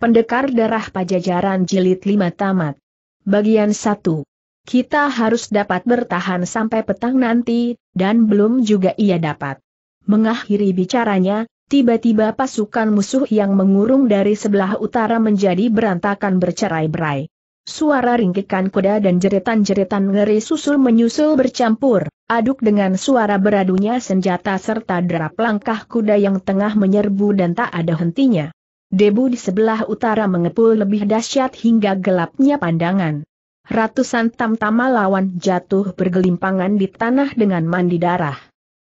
Pendekar Darah Pajajaran Jilid 5 Tamat. Bagian 1. Kita harus dapat bertahan sampai petang nanti, dan belum juga ia dapat. Mengakhiri bicaranya, tiba-tiba pasukan musuh yang mengurung dari sebelah utara menjadi berantakan bercerai-berai. Suara ringkikan kuda dan jeritan-jeritan ngeri susul menyusul bercampur, aduk dengan suara beradunya senjata serta derap langkah kuda yang tengah menyerbu dan tak ada hentinya. Debu di sebelah utara mengepul lebih dahsyat hingga gelapnya pandangan. Ratusan tamtama lawan jatuh bergelimpangan di tanah dengan mandi darah.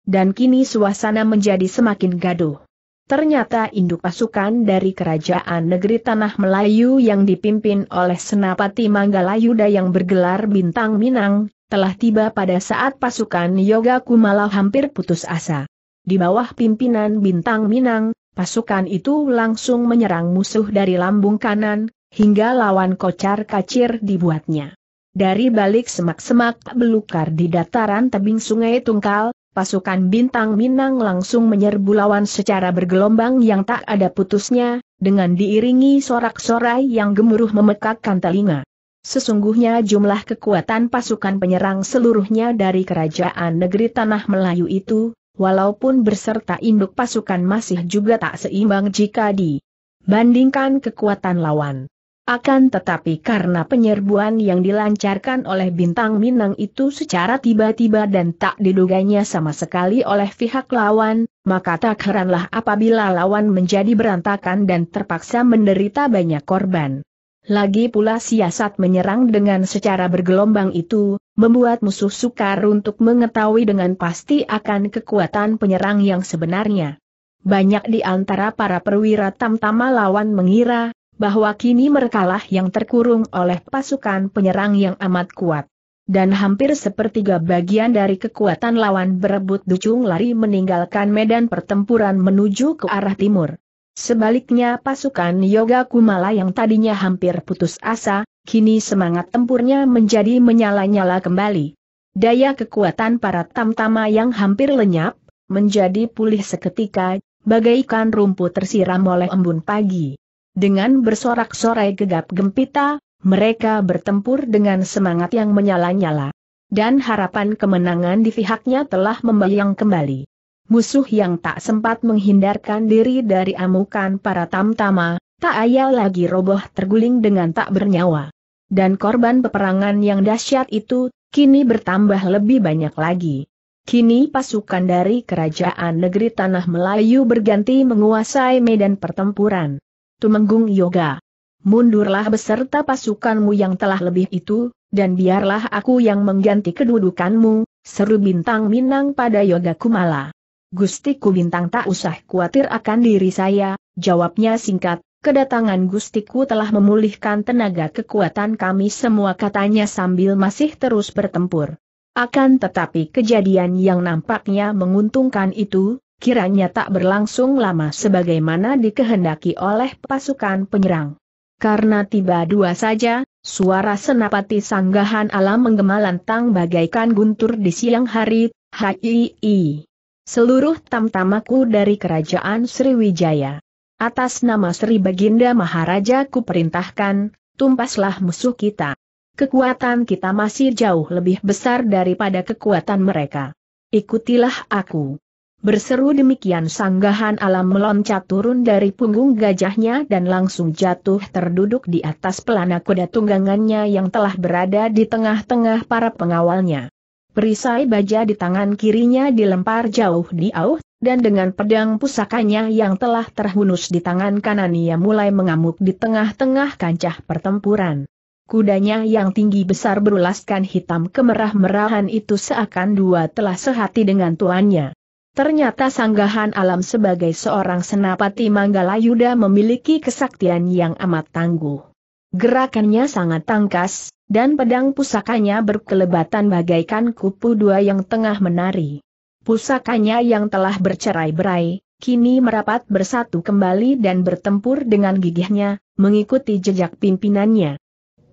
Dan kini suasana menjadi semakin gaduh. Ternyata induk pasukan dari Kerajaan Negeri Tanah Melayu yang dipimpin oleh Senapati Manggalayuda yang bergelar Bintang Minang, telah tiba pada saat pasukan Yoga Kumala hampir putus asa. Di bawah pimpinan Bintang Minang, Pasukan itu langsung menyerang musuh dari lambung kanan, hingga lawan kocar kacir dibuatnya. Dari balik semak-semak belukar di dataran tebing sungai Tungkal, pasukan bintang Minang langsung menyerbu lawan secara bergelombang yang tak ada putusnya, dengan diiringi sorak-sorai yang gemuruh memekakkan telinga. Sesungguhnya jumlah kekuatan pasukan penyerang seluruhnya dari kerajaan negeri Tanah Melayu itu, walaupun berserta induk pasukan masih juga tak seimbang jika dibandingkan kekuatan lawan. Akan tetapi karena penyerbuan yang dilancarkan oleh bintang Minang itu secara tiba-tiba dan tak diduganya sama sekali oleh pihak lawan, maka tak heranlah apabila lawan menjadi berantakan dan terpaksa menderita banyak korban. Lagi pula siasat menyerang dengan secara bergelombang itu, membuat musuh sukar untuk mengetahui dengan pasti akan kekuatan penyerang yang sebenarnya. Banyak di antara para perwira tamtama lawan mengira, bahwa kini merekalah yang terkurung oleh pasukan penyerang yang amat kuat. Dan hampir sepertiga bagian dari kekuatan lawan berebut ducung lari meninggalkan medan pertempuran menuju ke arah timur. Sebaliknya pasukan Yoga Kumala yang tadinya hampir putus asa, kini semangat tempurnya menjadi menyala-nyala kembali. Daya kekuatan para tamtama yang hampir lenyap, menjadi pulih seketika, bagaikan rumput tersiram oleh embun pagi. Dengan bersorak-sorai gegap gempita, mereka bertempur dengan semangat yang menyala-nyala. Dan harapan kemenangan di pihaknya telah membayang kembali. Musuh yang tak sempat menghindarkan diri dari amukan para tamtama, tak ayal lagi roboh terguling dengan tak bernyawa. Dan korban peperangan yang dahsyat itu, kini bertambah lebih banyak lagi. Kini pasukan dari Kerajaan Negeri Tanah Melayu berganti menguasai medan pertempuran. Tumenggung Yoga. Mundurlah beserta pasukanmu yang telah lebih itu, dan biarlah aku yang mengganti kedudukanmu, seru bintang Minang pada Yoga Kumala. Gustiku bintang tak usah khawatir akan diri saya, jawabnya singkat, kedatangan Gustiku telah memulihkan tenaga kekuatan kami semua katanya sambil masih terus bertempur. Akan tetapi kejadian yang nampaknya menguntungkan itu, kiranya tak berlangsung lama sebagaimana dikehendaki oleh pasukan penyerang. Karena tiba dua saja, suara senapati sanggahan alam menggema lantang bagaikan guntur di siang hari, HII. Seluruh tamtamaku dari kerajaan Sriwijaya Atas nama Sri Baginda Maharaja kuperintahkan, tumpaslah musuh kita. Kekuatan kita masih jauh lebih besar daripada kekuatan mereka. Ikutilah aku. Berseru demikian sanggahan alam meloncat turun dari punggung gajahnya dan langsung jatuh terduduk di atas pelana kuda tunggangannya yang telah berada di tengah-tengah para pengawalnya. Perisai baja di tangan kirinya dilempar jauh di auh, dan dengan pedang pusakanya yang telah terhunus di tangan kanan ia mulai mengamuk di tengah-tengah kancah pertempuran. Kudanya yang tinggi besar berulaskan hitam kemerah-merahan itu seakan dua telah sehati dengan tuannya. Ternyata sanggahan alam sebagai seorang senapati Yuda memiliki kesaktian yang amat tangguh. Gerakannya sangat tangkas, dan pedang pusakanya berkelebatan bagaikan kupu dua yang tengah menari. Pusakanya yang telah bercerai-berai, kini merapat bersatu kembali dan bertempur dengan gigihnya, mengikuti jejak pimpinannya.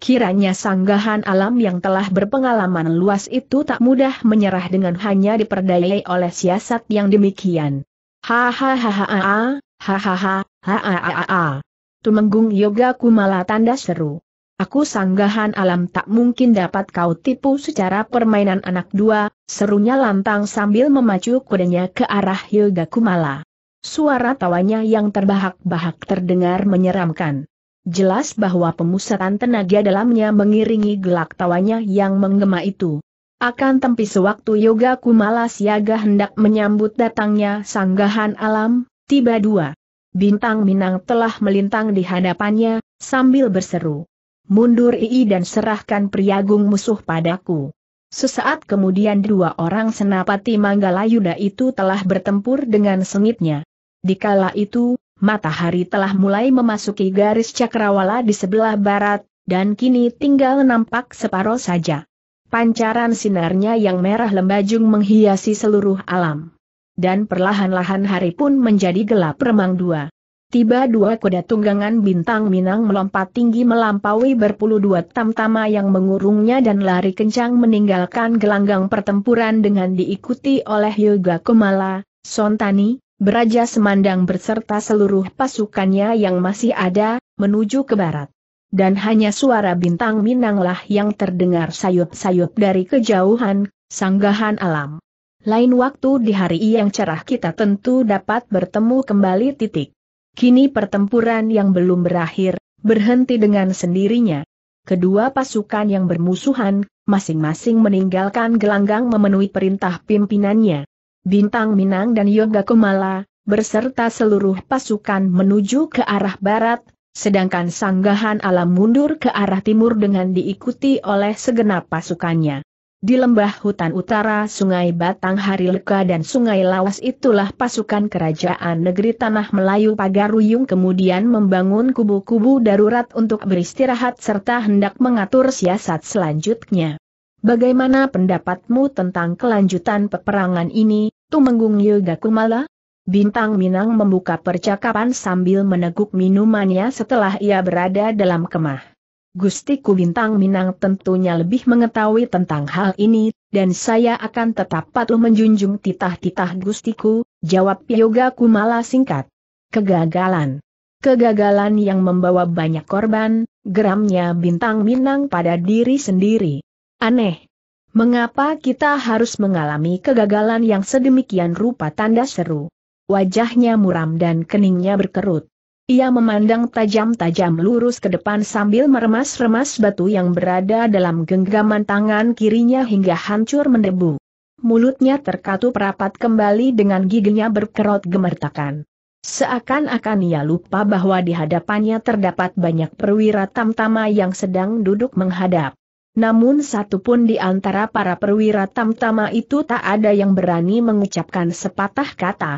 Kiranya sanggahan alam yang telah berpengalaman luas itu tak mudah menyerah dengan hanya diperdayai oleh siasat yang demikian. Hahaha, hahaha, hahaha, hahaha. Tumenggung Yoga Kumala tanda seru. Aku sanggahan alam tak mungkin dapat kau tipu secara permainan anak dua, serunya lantang sambil memacu kudanya ke arah Hilga Kumala. Suara tawanya yang terbahak-bahak terdengar menyeramkan. Jelas bahwa pemusatan tenaga dalamnya mengiringi gelak tawanya yang menggema itu. Akan tempi sewaktu Yoga Kumala siaga hendak menyambut datangnya sanggahan alam, tiba dua. Bintang Minang telah melintang di hadapannya, sambil berseru mundur ii dan serahkan priagung musuh padaku. Sesaat kemudian dua orang senapati Manggalayuda itu telah bertempur dengan sengitnya. Dikala itu, matahari telah mulai memasuki garis cakrawala di sebelah barat, dan kini tinggal nampak separuh saja. Pancaran sinarnya yang merah lembajung menghiasi seluruh alam. Dan perlahan-lahan hari pun menjadi gelap remang dua. Tiba dua kuda tunggangan bintang Minang melompat tinggi melampaui berpuluh dua tamtama yang mengurungnya dan lari kencang meninggalkan gelanggang pertempuran dengan diikuti oleh Yoga Kumala, Sontani, Beraja Semandang berserta seluruh pasukannya yang masih ada, menuju ke barat. Dan hanya suara bintang Minanglah yang terdengar sayup-sayup dari kejauhan, sanggahan alam. Lain waktu di hari yang cerah kita tentu dapat bertemu kembali titik. Kini pertempuran yang belum berakhir, berhenti dengan sendirinya. Kedua pasukan yang bermusuhan, masing-masing meninggalkan gelanggang memenuhi perintah pimpinannya. Bintang Minang dan Yoga Kumala, berserta seluruh pasukan menuju ke arah barat, sedangkan sanggahan alam mundur ke arah timur dengan diikuti oleh segenap pasukannya. Di lembah hutan utara Sungai Batang Harilka dan Sungai Lawas itulah pasukan kerajaan negeri Tanah Melayu Pagaruyung kemudian membangun kubu-kubu darurat untuk beristirahat serta hendak mengatur siasat selanjutnya. Bagaimana pendapatmu tentang kelanjutan peperangan ini, Tumenggung Kumala? Bintang Minang membuka percakapan sambil meneguk minumannya setelah ia berada dalam kemah. Gustiku Bintang Minang tentunya lebih mengetahui tentang hal ini, dan saya akan tetap patuh menjunjung titah-titah Gustiku, jawab Yoga Kumala singkat. Kegagalan. Kegagalan yang membawa banyak korban, geramnya Bintang Minang pada diri sendiri. Aneh. Mengapa kita harus mengalami kegagalan yang sedemikian rupa tanda seru? Wajahnya muram dan keningnya berkerut. Ia memandang tajam-tajam lurus ke depan sambil meremas-remas batu yang berada dalam genggaman tangan kirinya hingga hancur mendebu. Mulutnya terkatup rapat kembali dengan giginya berkerut gemertakan. Seakan-akan ia lupa bahwa di hadapannya terdapat banyak perwira tamtama yang sedang duduk menghadap. Namun satu pun di antara para perwira tamtama itu tak ada yang berani mengucapkan sepatah kata.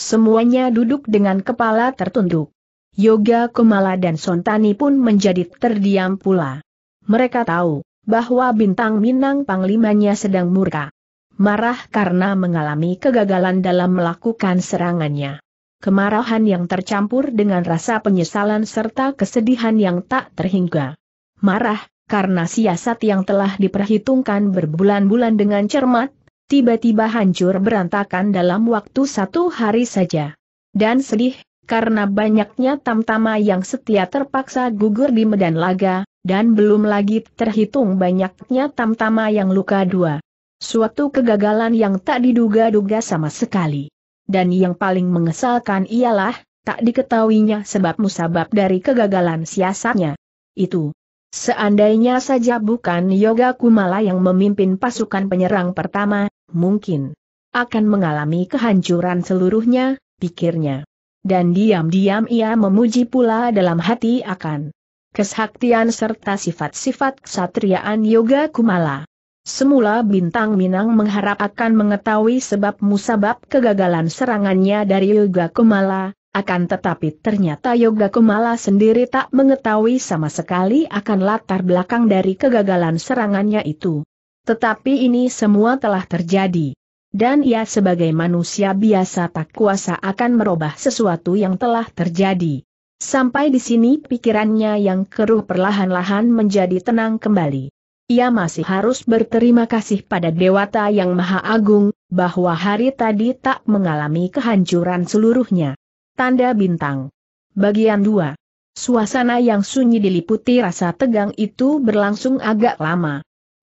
Semuanya duduk dengan kepala tertunduk. Yoga Kumala dan Sontani pun menjadi terdiam pula. Mereka tahu bahwa bintang Minang panglimanya sedang murka. Marah karena mengalami kegagalan dalam melakukan serangannya. Kemarahan yang tercampur dengan rasa penyesalan serta kesedihan yang tak terhingga. Marah, karena siasat yang telah diperhitungkan berbulan-bulan dengan cermat, tiba-tiba hancur berantakan dalam waktu satu hari saja. Dan sedih, karena banyaknya tamtama yang setia terpaksa gugur di medan laga, dan belum lagi terhitung banyaknya tamtama yang luka dua. Suatu kegagalan yang tak diduga-duga sama sekali. Dan yang paling mengesalkan ialah, tak diketahuinya sebab musabab dari kegagalan siasatnya. Itu. Seandainya saja bukan Yoga Kumala yang memimpin pasukan penyerang pertama, mungkin akan mengalami kehancuran seluruhnya, pikirnya. Dan diam-diam ia memuji pula dalam hati akan kesaktian serta sifat-sifat kesatriaan Yoga Kumala. Semula Bintang Minang mengharap akan mengetahui sebab musabab kegagalan serangannya dari Yoga Kumala, akan tetapi ternyata Yoga Kumala sendiri tak mengetahui sama sekali akan latar belakang dari kegagalan serangannya itu. Tetapi ini semua telah terjadi. Dan ia sebagai manusia biasa tak kuasa akan merubah sesuatu yang telah terjadi. Sampai di sini pikirannya yang keruh perlahan-lahan menjadi tenang kembali. Ia masih harus berterima kasih pada Dewata yang Maha Agung, bahwa hari tadi tak mengalami kehancuran seluruhnya. Tanda Bintang Bagian 2 Suasana yang sunyi diliputi rasa tegang itu berlangsung agak lama.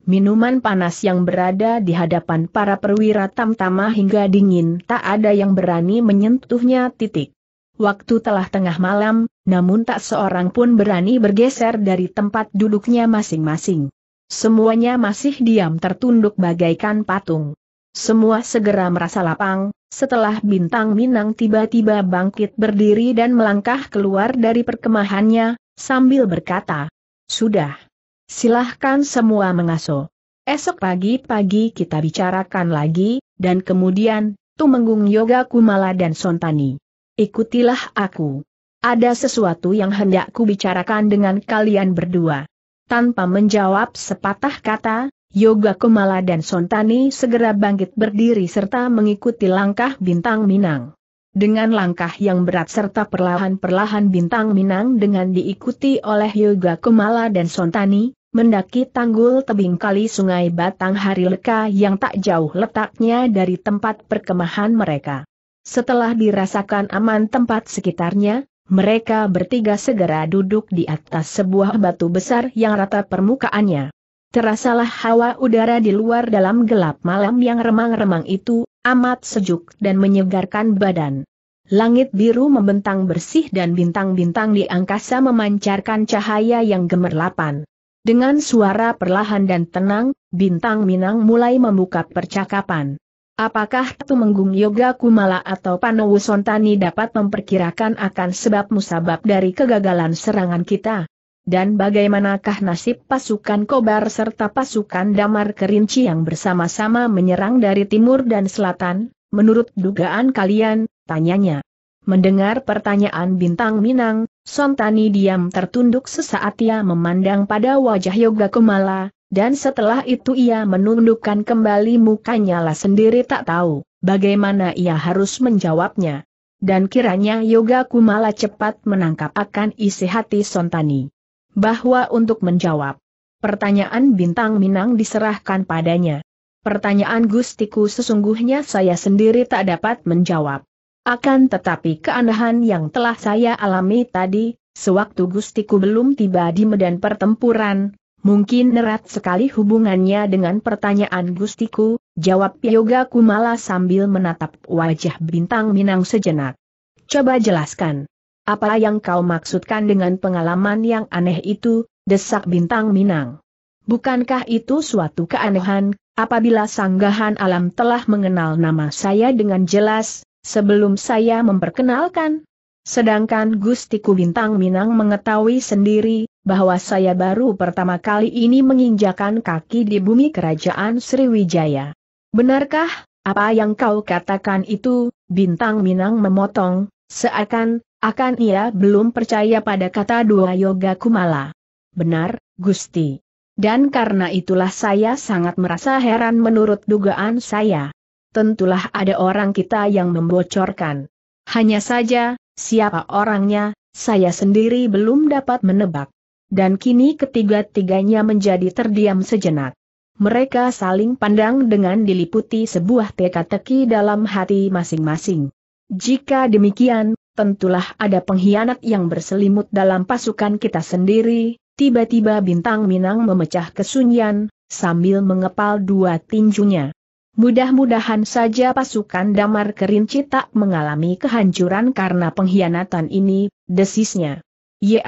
Minuman panas yang berada di hadapan para perwira tamtama hingga dingin tak ada yang berani menyentuhnya titik. Waktu telah tengah malam, namun tak seorang pun berani bergeser dari tempat duduknya masing-masing. Semuanya masih diam tertunduk bagaikan patung. Semua segera merasa lapang, setelah bintang Minang tiba-tiba bangkit berdiri dan melangkah keluar dari perkemahannya, sambil berkata, Sudah. Silahkan semua mengaso. Esok pagi-pagi kita bicarakan lagi, dan kemudian, Tumenggung Yoga Kumala dan Sontani. Ikutilah aku. Ada sesuatu yang hendak bicarakan dengan kalian berdua. Tanpa menjawab sepatah kata, Yoga Kumala dan Sontani segera bangkit berdiri serta mengikuti langkah Bintang Minang. Dengan langkah yang berat serta perlahan-perlahan Bintang Minang dengan diikuti oleh Yoga Kumala dan Sontani, mendaki tanggul tebing kali sungai Batang Hari Leka yang tak jauh letaknya dari tempat perkemahan mereka. Setelah dirasakan aman tempat sekitarnya, mereka bertiga segera duduk di atas sebuah batu besar yang rata permukaannya. Terasalah hawa udara di luar dalam gelap malam yang remang-remang itu, amat sejuk dan menyegarkan badan. Langit biru membentang bersih dan bintang-bintang di angkasa memancarkan cahaya yang gemerlapan. Dengan suara perlahan dan tenang, Bintang Minang mulai membuka percakapan. Apakah Tumenggung Yoga Kumala atau Panowo Sontani dapat memperkirakan akan sebab musabab dari kegagalan serangan kita? Dan bagaimanakah nasib pasukan Kobar serta pasukan Damar Kerinci yang bersama-sama menyerang dari timur dan selatan? Menurut dugaan kalian, tanyanya. Mendengar pertanyaan bintang Minang, Sontani diam tertunduk sesaat ia memandang pada wajah Yoga Kumala, dan setelah itu ia menundukkan kembali mukanya lah sendiri tak tahu bagaimana ia harus menjawabnya. Dan kiranya Yoga Kumala cepat menangkap akan isi hati Sontani. Bahwa untuk menjawab pertanyaan bintang Minang diserahkan padanya. Pertanyaan Gustiku sesungguhnya saya sendiri tak dapat menjawab. Akan tetapi keanehan yang telah saya alami tadi, sewaktu Gustiku belum tiba di medan pertempuran, mungkin erat sekali hubungannya dengan pertanyaan Gustiku, jawab Yoga Kumala sambil menatap wajah bintang Minang sejenak. Coba jelaskan. Apa yang kau maksudkan dengan pengalaman yang aneh itu, desak bintang Minang? Bukankah itu suatu keanehan, apabila sanggahan alam telah mengenal nama saya dengan jelas, sebelum saya memperkenalkan. Sedangkan Gustiku Bintang Minang mengetahui sendiri, bahwa saya baru pertama kali ini menginjakan kaki di bumi kerajaan Sriwijaya. Benarkah, apa yang kau katakan itu, Bintang Minang memotong, seakan, akan ia belum percaya pada kata dua yoga kumala. Benar, Gusti. Dan karena itulah saya sangat merasa heran menurut dugaan saya tentulah ada orang kita yang membocorkan. Hanya saja, siapa orangnya, saya sendiri belum dapat menebak. Dan kini ketiga-tiganya menjadi terdiam sejenak. Mereka saling pandang dengan diliputi sebuah teka-teki dalam hati masing-masing. Jika demikian, tentulah ada pengkhianat yang berselimut dalam pasukan kita sendiri, tiba-tiba bintang Minang memecah kesunyian, sambil mengepal dua tinjunya. Mudah-mudahan saja pasukan Damar Kerinci tak mengalami kehancuran karena pengkhianatan ini, desisnya. ya,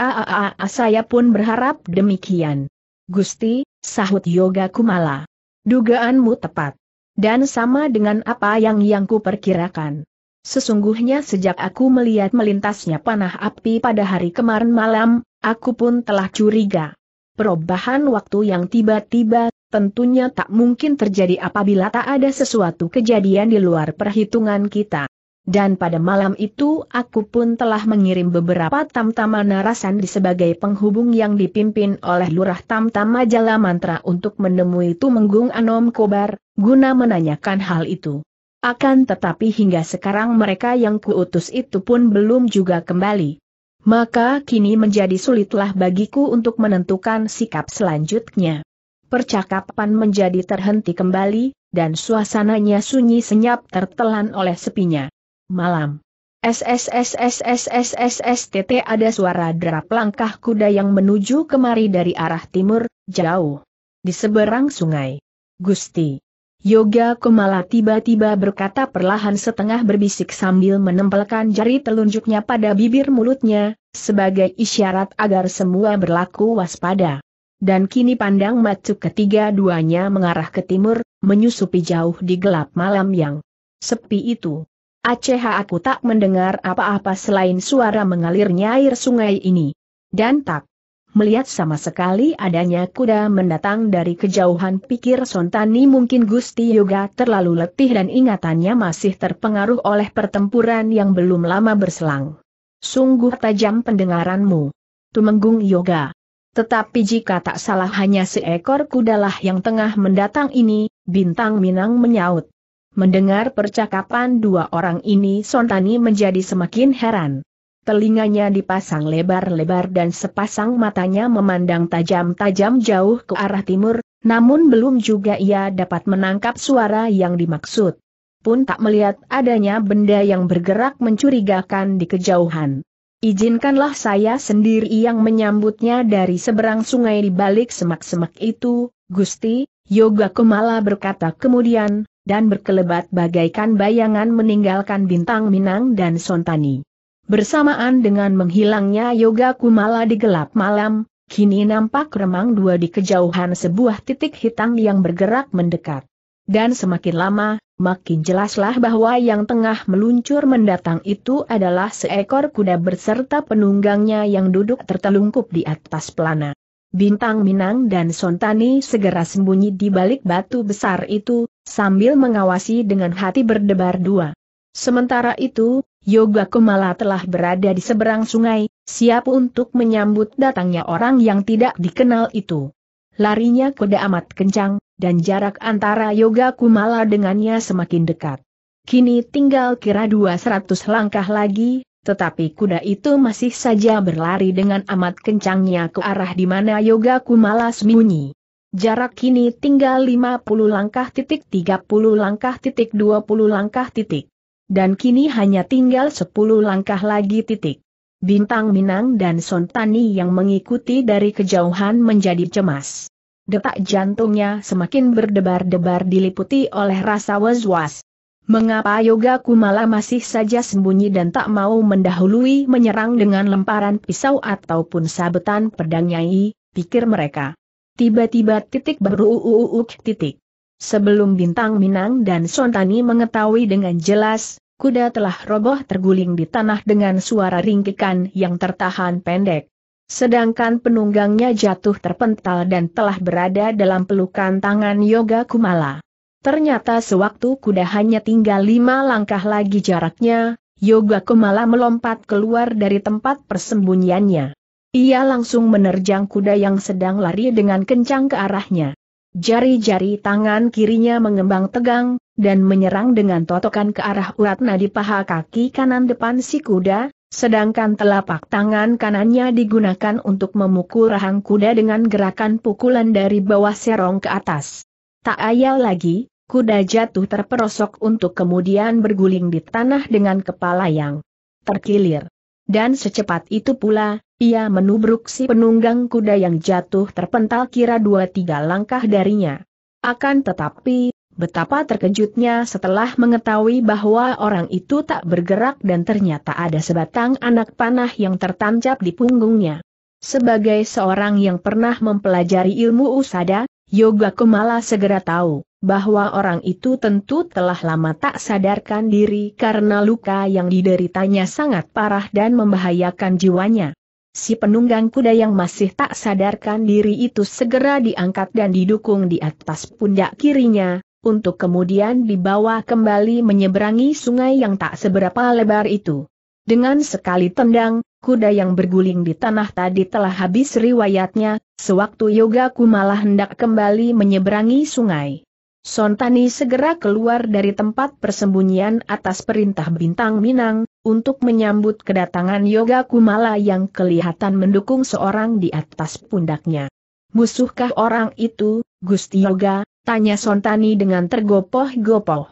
saya pun berharap demikian. Gusti, sahut Yoga Kumala. Dugaanmu tepat. Dan sama dengan apa yang yang kuperkirakan. Sesungguhnya sejak aku melihat melintasnya panah api pada hari kemarin malam, aku pun telah curiga. Perubahan waktu yang tiba-tiba tentunya tak mungkin terjadi apabila tak ada sesuatu kejadian di luar perhitungan kita. Dan pada malam itu aku pun telah mengirim beberapa tamtama narasandi sebagai penghubung yang dipimpin oleh Lurah Tamtama Jala Mantra untuk menemui Tumenggung Anom Kobar, guna menanyakan hal itu. Akan tetapi hingga sekarang mereka yang kuutus itu pun belum juga kembali. Maka kini menjadi sulitlah bagiku untuk menentukan sikap selanjutnya. Percakapan menjadi terhenti kembali, dan suasananya sunyi senyap tertelan oleh sepinya. Malam. SSSSSSSSTT ada suara derap langkah kuda yang menuju kemari dari arah timur, jauh. Di seberang sungai. Gusti. Yoga Kumala tiba-tiba berkata perlahan setengah berbisik sambil menempelkan jari telunjuknya pada bibir mulutnya, sebagai isyarat agar semua berlaku waspada dan kini pandang matu ketiga duanya mengarah ke timur, menyusupi jauh di gelap malam yang sepi itu. Aceh aku tak mendengar apa-apa selain suara mengalirnya air sungai ini. Dan tak melihat sama sekali adanya kuda mendatang dari kejauhan pikir Sontani mungkin Gusti Yoga terlalu letih dan ingatannya masih terpengaruh oleh pertempuran yang belum lama berselang. Sungguh tajam pendengaranmu. Tumenggung Yoga. Tetapi jika tak salah hanya seekor kudalah yang tengah mendatang ini, Bintang Minang menyaut. Mendengar percakapan dua orang ini Sontani menjadi semakin heran. Telinganya dipasang lebar-lebar dan sepasang matanya memandang tajam-tajam jauh ke arah timur, namun belum juga ia dapat menangkap suara yang dimaksud pun tak melihat adanya benda yang bergerak mencurigakan di kejauhan. Izinkanlah saya sendiri yang menyambutnya dari seberang sungai di balik semak-semak itu, Gusti, Yoga Kumala berkata kemudian, dan berkelebat bagaikan bayangan meninggalkan bintang Minang dan Sontani. Bersamaan dengan menghilangnya Yoga Kumala di gelap malam, kini nampak remang dua di kejauhan sebuah titik hitam yang bergerak mendekat. Dan semakin lama, makin jelaslah bahwa yang tengah meluncur mendatang itu adalah seekor kuda berserta penunggangnya yang duduk tertelungkup di atas pelana. Bintang Minang dan Sontani segera sembunyi di balik batu besar itu, sambil mengawasi dengan hati berdebar dua. Sementara itu, Yoga Kumala telah berada di seberang sungai, siap untuk menyambut datangnya orang yang tidak dikenal itu. Larinya kuda amat kencang, dan jarak antara Yoga Kumala dengannya semakin dekat. Kini tinggal kira 200 langkah lagi, tetapi kuda itu masih saja berlari dengan amat kencangnya ke arah di mana Yoga Kumala sembunyi. Jarak kini tinggal 50 langkah titik 30 langkah titik 20 langkah titik. Dan kini hanya tinggal 10 langkah lagi titik. Bintang Minang dan Sontani yang mengikuti dari kejauhan menjadi cemas. Detak jantungnya semakin berdebar-debar diliputi oleh rasa was-was. Mengapa Yoga Kumala masih saja sembunyi dan tak mau mendahului menyerang dengan lemparan pisau ataupun sabetan pedang nyai, pikir mereka. Tiba-tiba titik beruuuk titik. Sebelum Bintang Minang dan Sontani mengetahui dengan jelas, kuda telah roboh terguling di tanah dengan suara ringkikan yang tertahan pendek. Sedangkan penunggangnya jatuh terpental dan telah berada dalam pelukan tangan Yoga Kumala. Ternyata sewaktu kuda hanya tinggal lima langkah lagi jaraknya, Yoga Kumala melompat keluar dari tempat persembunyiannya. Ia langsung menerjang kuda yang sedang lari dengan kencang ke arahnya. Jari-jari tangan kirinya mengembang tegang, dan menyerang dengan totokan ke arah urat nadi paha kaki kanan depan si kuda, Sedangkan telapak tangan kanannya digunakan untuk memukul rahang kuda dengan gerakan pukulan dari bawah serong ke atas. Tak ayal lagi, kuda jatuh terperosok untuk kemudian berguling di tanah dengan kepala yang terkilir. Dan secepat itu pula, ia menubruk si penunggang kuda yang jatuh terpental kira dua tiga langkah darinya. Akan tetapi, betapa terkejutnya setelah mengetahui bahwa orang itu tak bergerak dan ternyata ada sebatang anak panah yang tertancap di punggungnya. Sebagai seorang yang pernah mempelajari ilmu usada, Yoga Kumala segera tahu bahwa orang itu tentu telah lama tak sadarkan diri karena luka yang dideritanya sangat parah dan membahayakan jiwanya. Si penunggang kuda yang masih tak sadarkan diri itu segera diangkat dan didukung di atas pundak kirinya, untuk kemudian dibawa kembali menyeberangi sungai yang tak seberapa lebar itu. Dengan sekali tendang, kuda yang berguling di tanah tadi telah habis riwayatnya, sewaktu Yoga Kumala hendak kembali menyeberangi sungai. Sontani segera keluar dari tempat persembunyian atas perintah Bintang Minang, untuk menyambut kedatangan Yoga Kumala yang kelihatan mendukung seorang di atas pundaknya. Musuhkah orang itu, Gusti Yoga, Tanya Sontani dengan tergopoh-gopoh.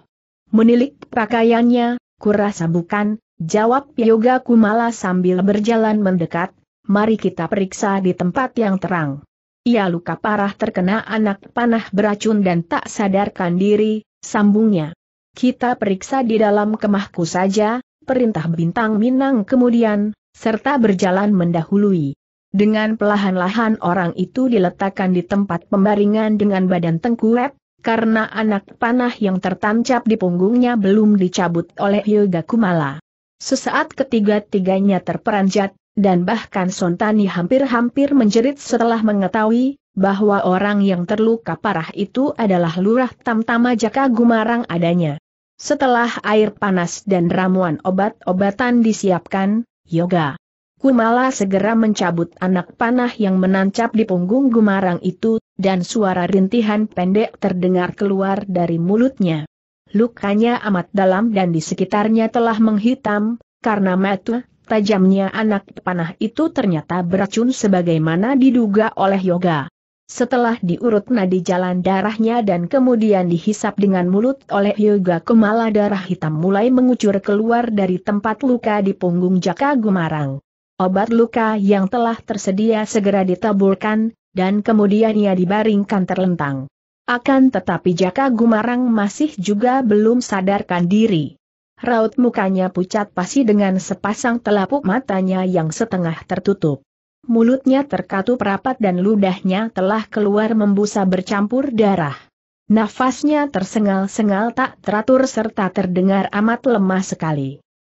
Menilik pakaiannya, kurasa bukan, jawab Yoga Kumala sambil berjalan mendekat, mari kita periksa di tempat yang terang. Ia luka parah terkena anak panah beracun dan tak sadarkan diri, sambungnya. Kita periksa di dalam kemahku saja, perintah bintang Minang kemudian, serta berjalan mendahului. Dengan pelahan-lahan orang itu diletakkan di tempat pembaringan dengan badan tengkurap, karena anak panah yang tertancap di punggungnya belum dicabut oleh Yoga Kumala. Sesaat ketiga-tiganya terperanjat, dan bahkan Sontani hampir-hampir menjerit setelah mengetahui, bahwa orang yang terluka parah itu adalah Lurah Tamtama Jaka Gumarang adanya. Setelah air panas dan ramuan obat-obatan disiapkan, Yoga Kumala segera mencabut anak panah yang menancap di punggung Gumarang itu, dan suara rintihan pendek terdengar keluar dari mulutnya. Lukanya amat dalam dan di sekitarnya telah menghitam, karena metu, tajamnya anak panah itu ternyata beracun sebagaimana diduga oleh Yoga. Setelah diurut nadi jalan darahnya dan kemudian dihisap dengan mulut oleh Yoga Kumala darah hitam mulai mengucur keluar dari tempat luka di punggung Jaka Gumarang. Obat luka yang telah tersedia segera ditaburkan, dan kemudian ia dibaringkan terlentang. Akan tetapi Jaka Gumarang masih juga belum sadarkan diri. Raut mukanya pucat pasi dengan sepasang telapuk matanya yang setengah tertutup. Mulutnya terkatup rapat dan ludahnya telah keluar membusa bercampur darah. Nafasnya tersengal-sengal tak teratur serta terdengar amat lemah sekali.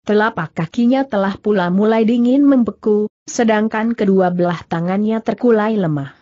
Telapak kakinya telah pula mulai dingin membeku, sedangkan kedua belah tangannya terkulai lemah.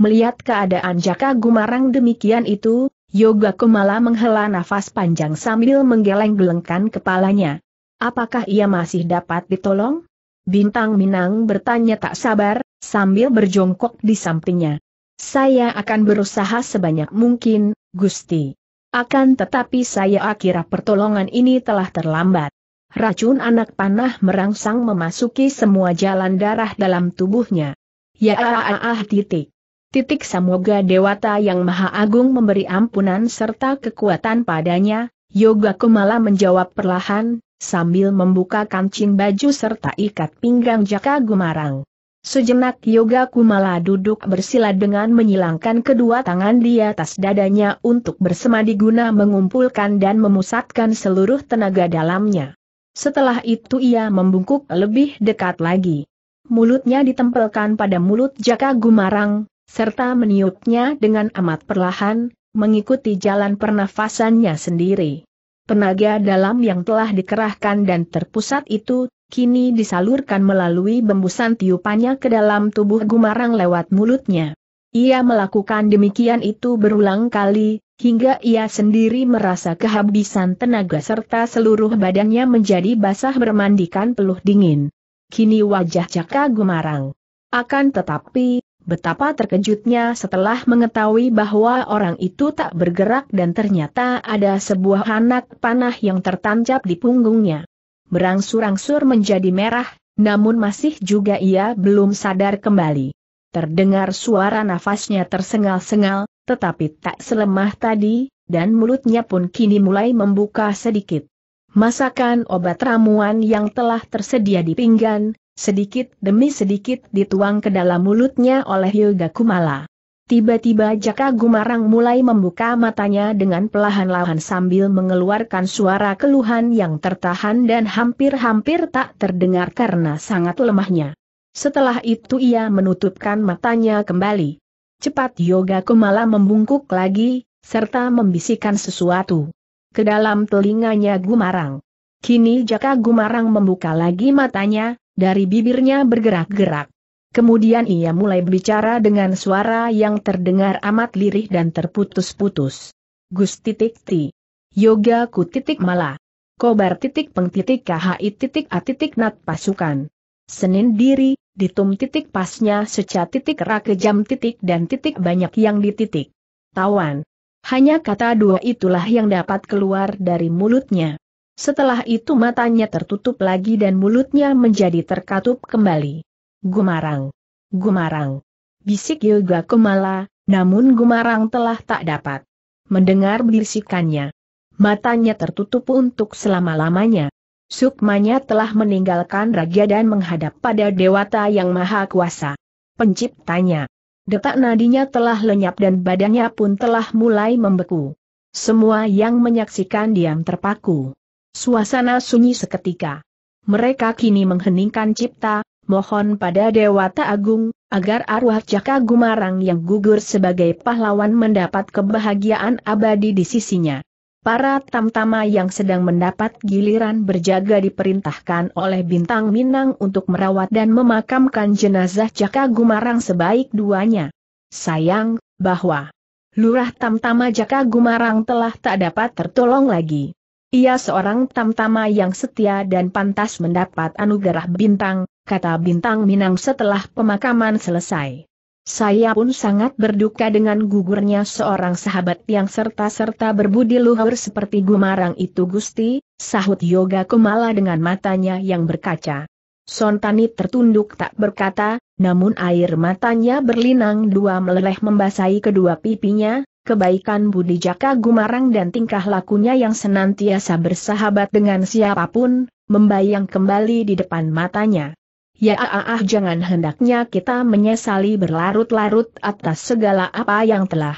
Melihat keadaan Jaka Gumarang demikian itu, Yoga Kumala menghela nafas panjang sambil menggeleng-gelengkan kepalanya. Apakah ia masih dapat ditolong? Bintang Minang bertanya tak sabar, sambil berjongkok di sampingnya. Saya akan berusaha sebanyak mungkin, Gusti. Akan tetapi saya akira pertolongan ini telah terlambat racun anak panah merangsang memasuki semua jalan darah dalam tubuhnya. Ya ah, ah, ah, ah, titik. Titik Semoga Dewata yang Maha Agung memberi ampunan serta kekuatan padanya, Yoga Kumala menjawab perlahan, sambil membuka kancing baju serta ikat pinggang Jaka Gumarang. Sejenak Yoga Kumala duduk bersila dengan menyilangkan kedua tangan di atas dadanya untuk bersemadi guna mengumpulkan dan memusatkan seluruh tenaga dalamnya. Setelah itu ia membungkuk lebih dekat lagi. Mulutnya ditempelkan pada mulut Jaka Gumarang, serta meniupnya dengan amat perlahan, mengikuti jalan pernafasannya sendiri. Tenaga dalam yang telah dikerahkan dan terpusat itu, kini disalurkan melalui bembusan tiupannya ke dalam tubuh Gumarang lewat mulutnya. Ia melakukan demikian itu berulang kali, hingga ia sendiri merasa kehabisan tenaga serta seluruh badannya menjadi basah bermandikan peluh dingin. Kini wajah Caka gemarang. Akan tetapi, betapa terkejutnya setelah mengetahui bahwa orang itu tak bergerak dan ternyata ada sebuah anak panah yang tertancap di punggungnya. Berangsur-angsur menjadi merah, namun masih juga ia belum sadar kembali. Terdengar suara nafasnya tersengal-sengal, tetapi tak selemah tadi, dan mulutnya pun kini mulai membuka sedikit. Masakan obat ramuan yang telah tersedia di pinggan, sedikit demi sedikit dituang ke dalam mulutnya oleh Yoga Kumala. Tiba-tiba Jaka Gumarang mulai membuka matanya dengan pelahan-lahan sambil mengeluarkan suara keluhan yang tertahan dan hampir-hampir tak terdengar karena sangat lemahnya. Setelah itu ia menutupkan matanya kembali. Cepat Yoga Kumala membungkuk lagi, serta membisikkan sesuatu. ke dalam telinganya Gumarang. Kini Jaka Gumarang membuka lagi matanya, dari bibirnya bergerak-gerak. Kemudian ia mulai berbicara dengan suara yang terdengar amat lirih dan terputus-putus. Gus titik ti. Yoga ku titik mala. Kobar titik peng titik kahai titik A titik nat pasukan. Senin diri, ditum titik pasnya seca titik rake jam titik dan titik banyak yang dititik. Tawan. Hanya kata dua itulah yang dapat keluar dari mulutnya. Setelah itu matanya tertutup lagi dan mulutnya menjadi terkatup kembali. Gumarang. Gumarang. Bisik Yoga kemala namun Gumarang telah tak dapat mendengar bisikannya. Matanya tertutup untuk selama-lamanya. Sukmanya telah meninggalkan raja dan menghadap pada dewata yang maha kuasa. Penciptanya. Detak nadinya telah lenyap dan badannya pun telah mulai membeku. Semua yang menyaksikan diam terpaku. Suasana sunyi seketika. Mereka kini mengheningkan cipta, mohon pada Dewata Agung, agar arwah Jaka Gumarang yang gugur sebagai pahlawan mendapat kebahagiaan abadi di sisinya. Para tamtama yang sedang mendapat giliran berjaga diperintahkan oleh Bintang Minang untuk merawat dan memakamkan jenazah Jaka Gumarang sebaik duanya. Sayang, bahwa Lurah Tamtama Jaka Gumarang telah tak dapat tertolong lagi. Ia seorang tamtama yang setia dan pantas mendapat anugerah bintang, kata Bintang Minang setelah pemakaman selesai. Saya pun sangat berduka dengan gugurnya seorang sahabat yang serta-serta berbudi luhur seperti Gumarang itu Gusti, sahut Yoga Kumala dengan matanya yang berkaca. Sontani tertunduk tak berkata, namun air matanya berlinang dua meleleh membasahi kedua pipinya, kebaikan budi jaka Gumarang dan tingkah lakunya yang senantiasa bersahabat dengan siapapun, membayang kembali di depan matanya. Ya ah, ah, ah, jangan hendaknya kita menyesali berlarut-larut atas segala apa yang telah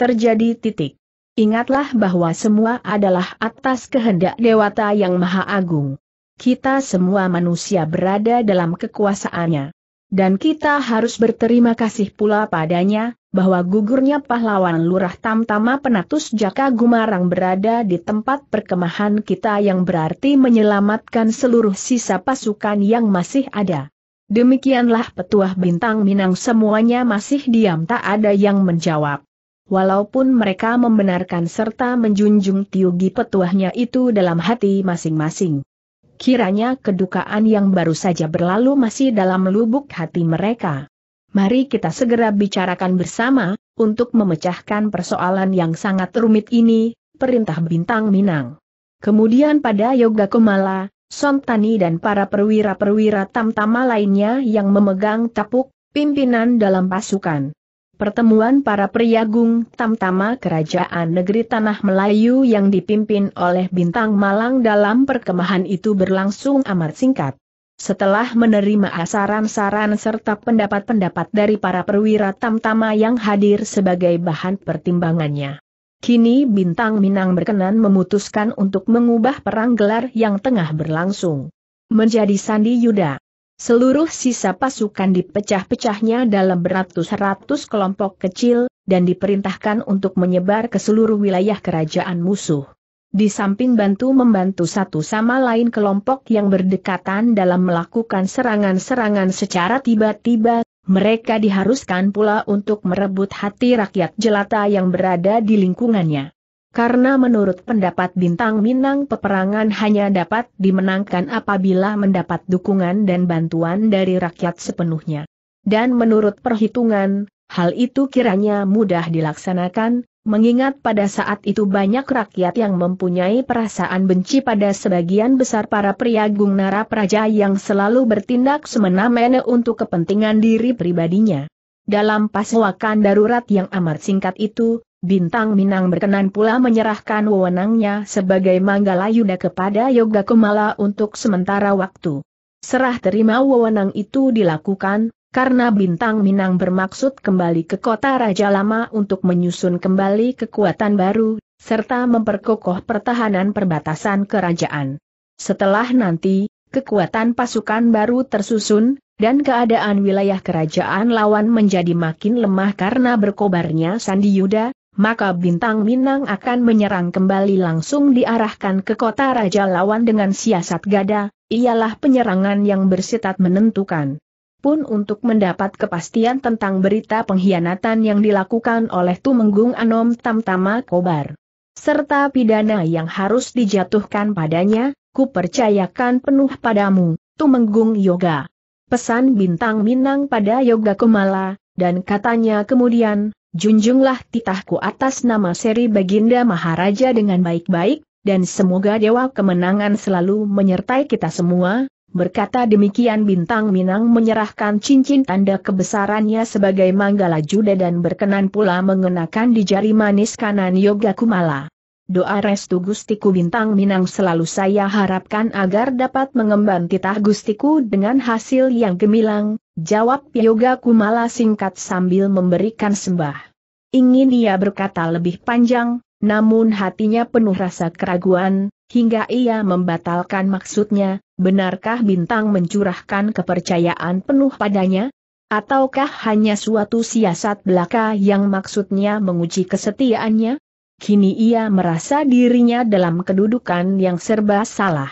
terjadi titik. Ingatlah bahwa semua adalah atas kehendak Dewata yang Maha Agung. Kita semua manusia berada dalam kekuasaannya. Dan kita harus berterima kasih pula padanya, bahwa gugurnya pahlawan lurah Tamtama Penatus Jaka Gumarang berada di tempat perkemahan kita yang berarti menyelamatkan seluruh sisa pasukan yang masih ada. Demikianlah petuah bintang Minang semuanya masih diam tak ada yang menjawab. Walaupun mereka membenarkan serta menjunjung tiugi petuahnya itu dalam hati masing-masing kiranya kedukaan yang baru saja berlalu masih dalam lubuk hati mereka. Mari kita segera bicarakan bersama, untuk memecahkan persoalan yang sangat rumit ini, perintah bintang Minang. Kemudian pada Yoga Kumala, Sontani dan para perwira-perwira tamtama lainnya yang memegang tapuk, pimpinan dalam pasukan. Pertemuan para priagung tamtama kerajaan negeri Tanah Melayu yang dipimpin oleh Bintang Malang dalam perkemahan itu berlangsung amat singkat. Setelah menerima saran-saran serta pendapat-pendapat dari para perwira tamtama yang hadir sebagai bahan pertimbangannya. Kini Bintang Minang berkenan memutuskan untuk mengubah perang gelar yang tengah berlangsung menjadi Sandi Yuda. Seluruh sisa pasukan dipecah-pecahnya dalam beratus-ratus kelompok kecil, dan diperintahkan untuk menyebar ke seluruh wilayah kerajaan musuh. Di samping bantu-membantu satu sama lain kelompok yang berdekatan dalam melakukan serangan-serangan secara tiba-tiba, mereka diharuskan pula untuk merebut hati rakyat jelata yang berada di lingkungannya. Karena menurut pendapat Bintang Minang peperangan hanya dapat dimenangkan apabila mendapat dukungan dan bantuan dari rakyat sepenuhnya. Dan menurut perhitungan, hal itu kiranya mudah dilaksanakan, mengingat pada saat itu banyak rakyat yang mempunyai perasaan benci pada sebagian besar para pria nara praja yang selalu bertindak semena-mena untuk kepentingan diri pribadinya. Dalam paswakan darurat yang amat singkat itu, Bintang Minang berkenan pula menyerahkan wewenangnya sebagai Manggala Yuda kepada Yoga Kumala untuk sementara waktu. Serah terima wewenang itu dilakukan, karena Bintang Minang bermaksud kembali ke kota Raja Lama untuk menyusun kembali kekuatan baru, serta memperkokoh pertahanan perbatasan kerajaan. Setelah nanti, kekuatan pasukan baru tersusun, dan keadaan wilayah kerajaan lawan menjadi makin lemah karena berkobarnya Sandi Yuda, maka Bintang Minang akan menyerang kembali langsung diarahkan ke kota Raja Lawan dengan siasat gada, ialah penyerangan yang bersitat menentukan. Pun untuk mendapat kepastian tentang berita pengkhianatan yang dilakukan oleh Tumenggung Anom Tamtama Kobar. Serta pidana yang harus dijatuhkan padanya, ku percayakan penuh padamu, Tumenggung Yoga. Pesan Bintang Minang pada Yoga Kumala, dan katanya kemudian, junjunglah titahku atas nama seri Baginda Maharaja dengan baik-baik, dan semoga Dewa Kemenangan selalu menyertai kita semua, berkata demikian Bintang Minang menyerahkan cincin tanda kebesarannya sebagai Manggala Juda dan berkenan pula mengenakan di jari manis kanan Yoga Kumala. Doa restu Gustiku Bintang Minang selalu saya harapkan agar dapat mengemban titah Gustiku dengan hasil yang gemilang, jawab Yoga Kumala singkat sambil memberikan sembah. Ingin ia berkata lebih panjang, namun hatinya penuh rasa keraguan, hingga ia membatalkan maksudnya, benarkah Bintang mencurahkan kepercayaan penuh padanya? Ataukah hanya suatu siasat belaka yang maksudnya menguji kesetiaannya? kini ia merasa dirinya dalam kedudukan yang serba salah.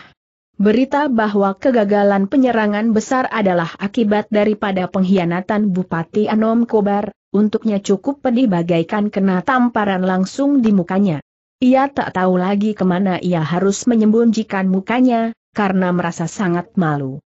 Berita bahwa kegagalan penyerangan besar adalah akibat daripada pengkhianatan Bupati Anom Kobar, untuknya cukup pedih bagaikan kena tamparan langsung di mukanya. Ia tak tahu lagi kemana ia harus menyembunjikan mukanya, karena merasa sangat malu.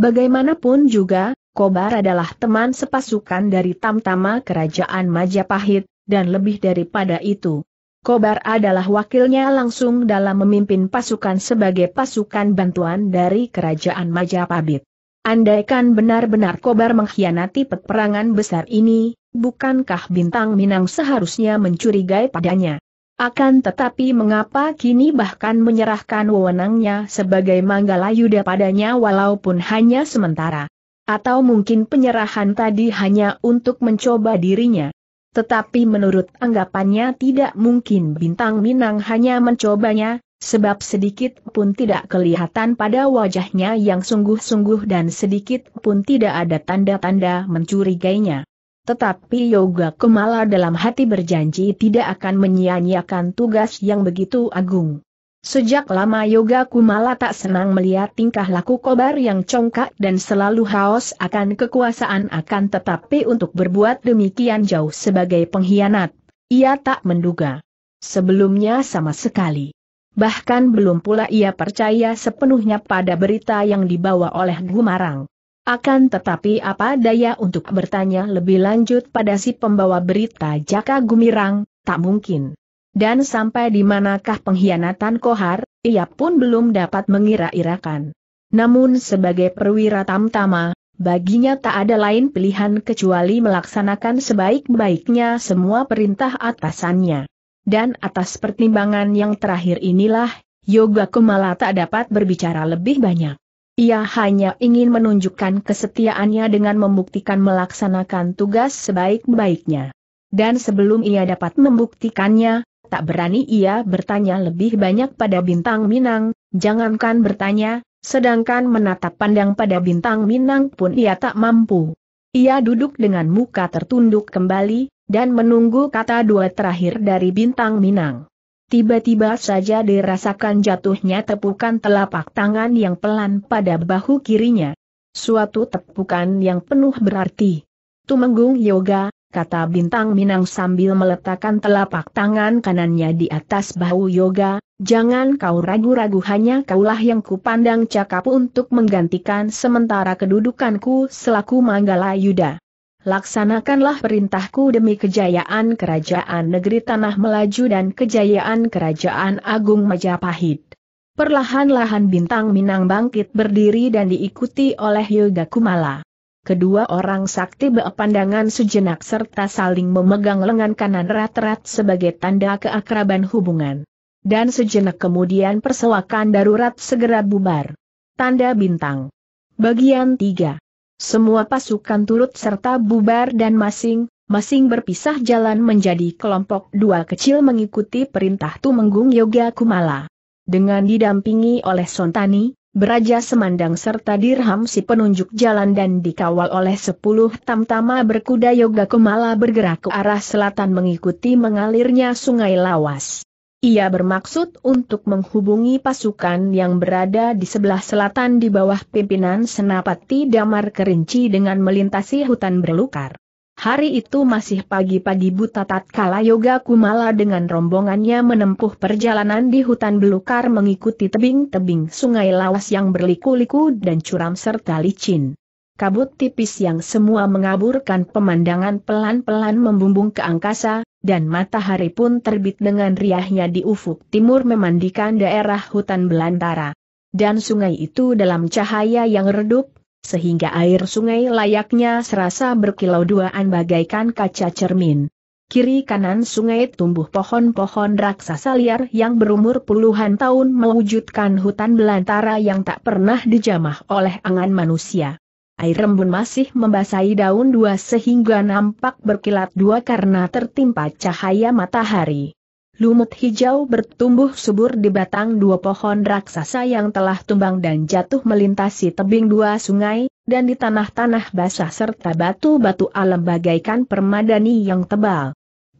Bagaimanapun juga, Kobar adalah teman sepasukan dari tamtama kerajaan Majapahit, dan lebih daripada itu, Kobar adalah wakilnya langsung dalam memimpin pasukan sebagai pasukan bantuan dari kerajaan Majapahit. Andaikan benar-benar Kobar mengkhianati peperangan besar ini, bukankah bintang Minang seharusnya mencurigai padanya? Akan tetapi mengapa kini bahkan menyerahkan wewenangnya sebagai Manggala Yuda padanya walaupun hanya sementara? Atau mungkin penyerahan tadi hanya untuk mencoba dirinya? Tetapi menurut anggapannya tidak mungkin bintang Minang hanya mencobanya, sebab sedikit pun tidak kelihatan pada wajahnya yang sungguh-sungguh dan sedikit pun tidak ada tanda-tanda mencurigainya. Tetapi Yoga Kemala dalam hati berjanji tidak akan menyia-nyiakan tugas yang begitu agung. Sejak lama Yoga Kumala tak senang melihat tingkah laku kobar yang congkak dan selalu haus akan kekuasaan akan tetapi untuk berbuat demikian jauh sebagai pengkhianat. Ia tak menduga. Sebelumnya sama sekali. Bahkan belum pula ia percaya sepenuhnya pada berita yang dibawa oleh Gumarang. Akan tetapi apa daya untuk bertanya lebih lanjut pada si pembawa berita Jaka Gumirang, tak mungkin. Dan sampai di manakah pengkhianatan Kohar, ia pun belum dapat mengira-irakan. Namun sebagai perwira tamtama, baginya tak ada lain pilihan kecuali melaksanakan sebaik-baiknya semua perintah atasannya. Dan atas pertimbangan yang terakhir inilah, Yoga Kumala tak dapat berbicara lebih banyak. Ia hanya ingin menunjukkan kesetiaannya dengan membuktikan melaksanakan tugas sebaik-baiknya. Dan sebelum ia dapat membuktikannya, tak berani ia bertanya lebih banyak pada bintang Minang, jangankan bertanya, sedangkan menatap pandang pada bintang Minang pun ia tak mampu. Ia duduk dengan muka tertunduk kembali, dan menunggu kata dua terakhir dari bintang Minang. Tiba-tiba saja dirasakan jatuhnya tepukan telapak tangan yang pelan pada bahu kirinya. Suatu tepukan yang penuh berarti. Tumenggung Yoga, kata Bintang Minang sambil meletakkan telapak tangan kanannya di atas bahu Yoga, jangan kau ragu-ragu hanya kaulah yang kupandang cakap untuk menggantikan sementara kedudukanku selaku Manggala Yuda. Laksanakanlah perintahku demi kejayaan kerajaan negeri Tanah Melaju dan kejayaan kerajaan Agung Majapahit. Perlahan-lahan bintang Minang bangkit berdiri dan diikuti oleh Yoga Kumala. Kedua orang sakti berpandangan sejenak serta saling memegang lengan kanan rat-rat sebagai tanda keakraban hubungan. Dan sejenak kemudian persewakan darurat segera bubar. Tanda bintang. Bagian 3. Semua pasukan turut serta bubar dan masing-masing berpisah jalan menjadi kelompok dua kecil mengikuti perintah Tumenggung Yoga Kumala. Dengan didampingi oleh Sontani, beraja semandang serta dirham si penunjuk jalan dan dikawal oleh sepuluh tamtama berkuda yoga kemala bergerak ke arah selatan mengikuti mengalirnya sungai lawas. Ia bermaksud untuk menghubungi pasukan yang berada di sebelah selatan di bawah pimpinan Senapati Damar Kerinci dengan melintasi hutan berlukar. Hari itu masih pagi-pagi buta tatkala Yoga Kumala dengan rombongannya menempuh perjalanan di hutan belukar mengikuti tebing-tebing sungai lawas yang berliku-liku dan curam serta licin. Kabut tipis yang semua mengaburkan pemandangan pelan-pelan membumbung ke angkasa, dan matahari pun terbit dengan riahnya di ufuk timur memandikan daerah hutan belantara. Dan sungai itu dalam cahaya yang redup, sehingga air sungai layaknya serasa berkilau duaan bagaikan kaca cermin. Kiri kanan sungai tumbuh pohon-pohon raksasa liar yang berumur puluhan tahun mewujudkan hutan belantara yang tak pernah dijamah oleh angan manusia. Air embun masih membasahi daun dua sehingga nampak berkilat dua karena tertimpa cahaya matahari. Lumut hijau bertumbuh subur di batang dua pohon raksasa yang telah tumbang dan jatuh melintasi tebing dua sungai, dan di tanah-tanah basah serta batu-batu alam bagaikan permadani yang tebal.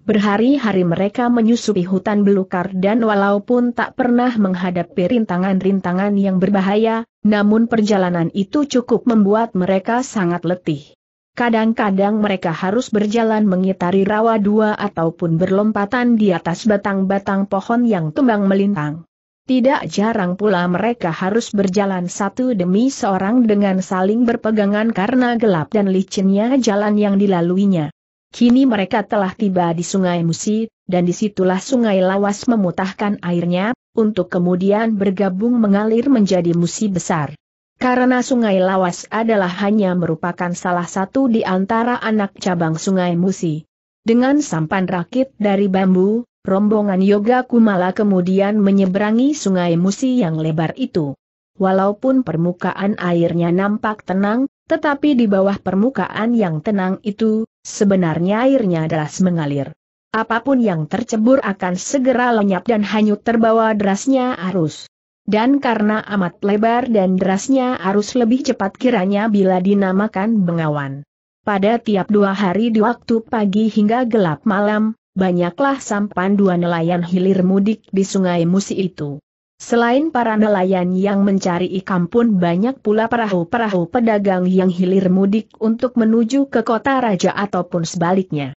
Berhari-hari mereka menyusupi hutan belukar dan walaupun tak pernah menghadapi rintangan-rintangan yang berbahaya, namun perjalanan itu cukup membuat mereka sangat letih. Kadang-kadang mereka harus berjalan mengitari rawa dua ataupun berlompatan di atas batang-batang pohon yang tumbang melintang. Tidak jarang pula mereka harus berjalan satu demi seorang dengan saling berpegangan karena gelap dan licinnya jalan yang dilaluinya. Kini mereka telah tiba di sungai Musi, dan disitulah sungai Lawas memutahkan airnya, untuk kemudian bergabung mengalir menjadi Musi besar. Karena sungai Lawas adalah hanya merupakan salah satu di antara anak cabang sungai Musi. Dengan sampan rakit dari bambu, rombongan Yoga Kumala kemudian menyeberangi sungai Musi yang lebar itu. Walaupun permukaan airnya nampak tenang, tetapi di bawah permukaan yang tenang itu, sebenarnya airnya deras mengalir. Apapun yang tercebur akan segera lenyap dan hanyut terbawa derasnya arus. Dan karena amat lebar dan derasnya arus lebih cepat kiranya bila dinamakan bengawan. Pada tiap dua hari di waktu pagi hingga gelap malam, banyaklah sampan dua nelayan hilir mudik di sungai Musi itu. Selain para nelayan yang mencari ikan pun banyak pula perahu-perahu pedagang yang hilir mudik untuk menuju ke kota raja ataupun sebaliknya.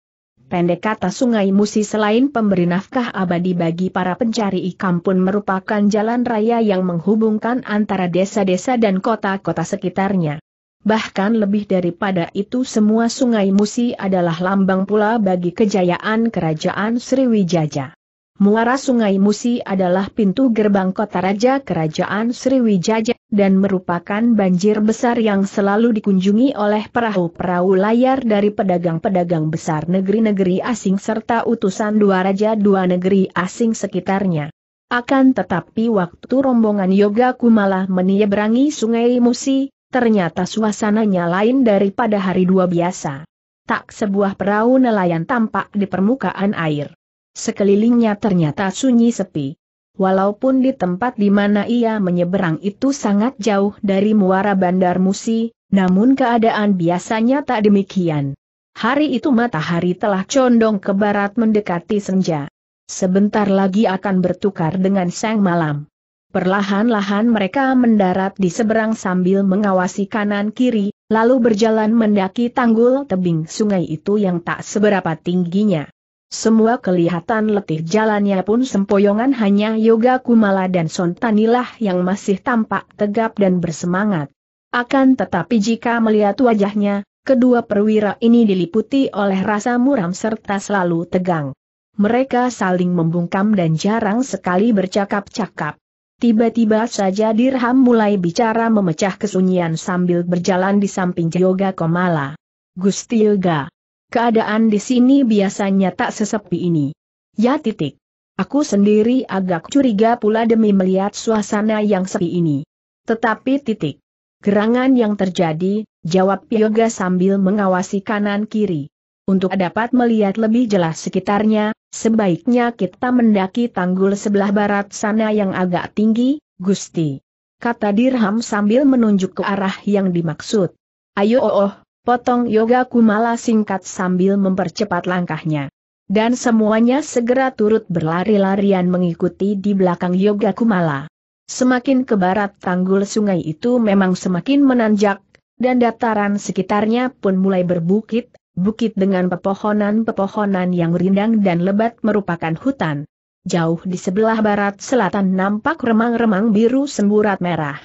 Pendek kata sungai Musi selain pemberi nafkah abadi bagi para pencari ikan pun merupakan jalan raya yang menghubungkan antara desa-desa dan kota-kota sekitarnya. Bahkan lebih daripada itu semua sungai Musi adalah lambang pula bagi kejayaan kerajaan Sriwijaya. Muara Sungai Musi adalah pintu gerbang kota raja kerajaan Sriwijaya, dan merupakan banjir besar yang selalu dikunjungi oleh perahu-perahu layar dari pedagang-pedagang besar negeri-negeri asing serta utusan dua raja dua negeri asing sekitarnya. Akan tetapi waktu rombongan Yoga Kumala menyeberangi Sungai Musi, ternyata suasananya lain daripada hari dua biasa. Tak sebuah perahu nelayan tampak di permukaan air. Sekelilingnya ternyata sunyi sepi. Walaupun di tempat di mana ia menyeberang itu sangat jauh dari muara bandar musi, namun keadaan biasanya tak demikian. Hari itu matahari telah condong ke barat mendekati senja. Sebentar lagi akan bertukar dengan sang malam. Perlahan-lahan mereka mendarat di seberang sambil mengawasi kanan kiri, lalu berjalan mendaki tanggul tebing sungai itu yang tak seberapa tingginya. Semua kelihatan letih jalannya pun sempoyongan hanya Yoga Kumala dan Sontanilah yang masih tampak tegap dan bersemangat. Akan tetapi jika melihat wajahnya, kedua perwira ini diliputi oleh rasa muram serta selalu tegang. Mereka saling membungkam dan jarang sekali bercakap-cakap. Tiba-tiba saja Dirham mulai bicara memecah kesunyian sambil berjalan di samping Yoga Kumala. Gusti Yoga, Keadaan di sini biasanya tak sesepi ini. Ya titik. Aku sendiri agak curiga pula demi melihat suasana yang sepi ini. Tetapi titik. Gerangan yang terjadi, jawab Yoga sambil mengawasi kanan kiri. Untuk dapat melihat lebih jelas sekitarnya, sebaiknya kita mendaki tanggul sebelah barat sana yang agak tinggi, Gusti. Kata Dirham sambil menunjuk ke arah yang dimaksud. Ayo oh oh, potong Yoga Kumala singkat sambil mempercepat langkahnya. Dan semuanya segera turut berlari-larian mengikuti di belakang Yoga Kumala. Semakin ke barat tanggul sungai itu memang semakin menanjak, dan dataran sekitarnya pun mulai berbukit, bukit dengan pepohonan-pepohonan yang rindang dan lebat merupakan hutan. Jauh di sebelah barat selatan nampak remang-remang biru semburat merah.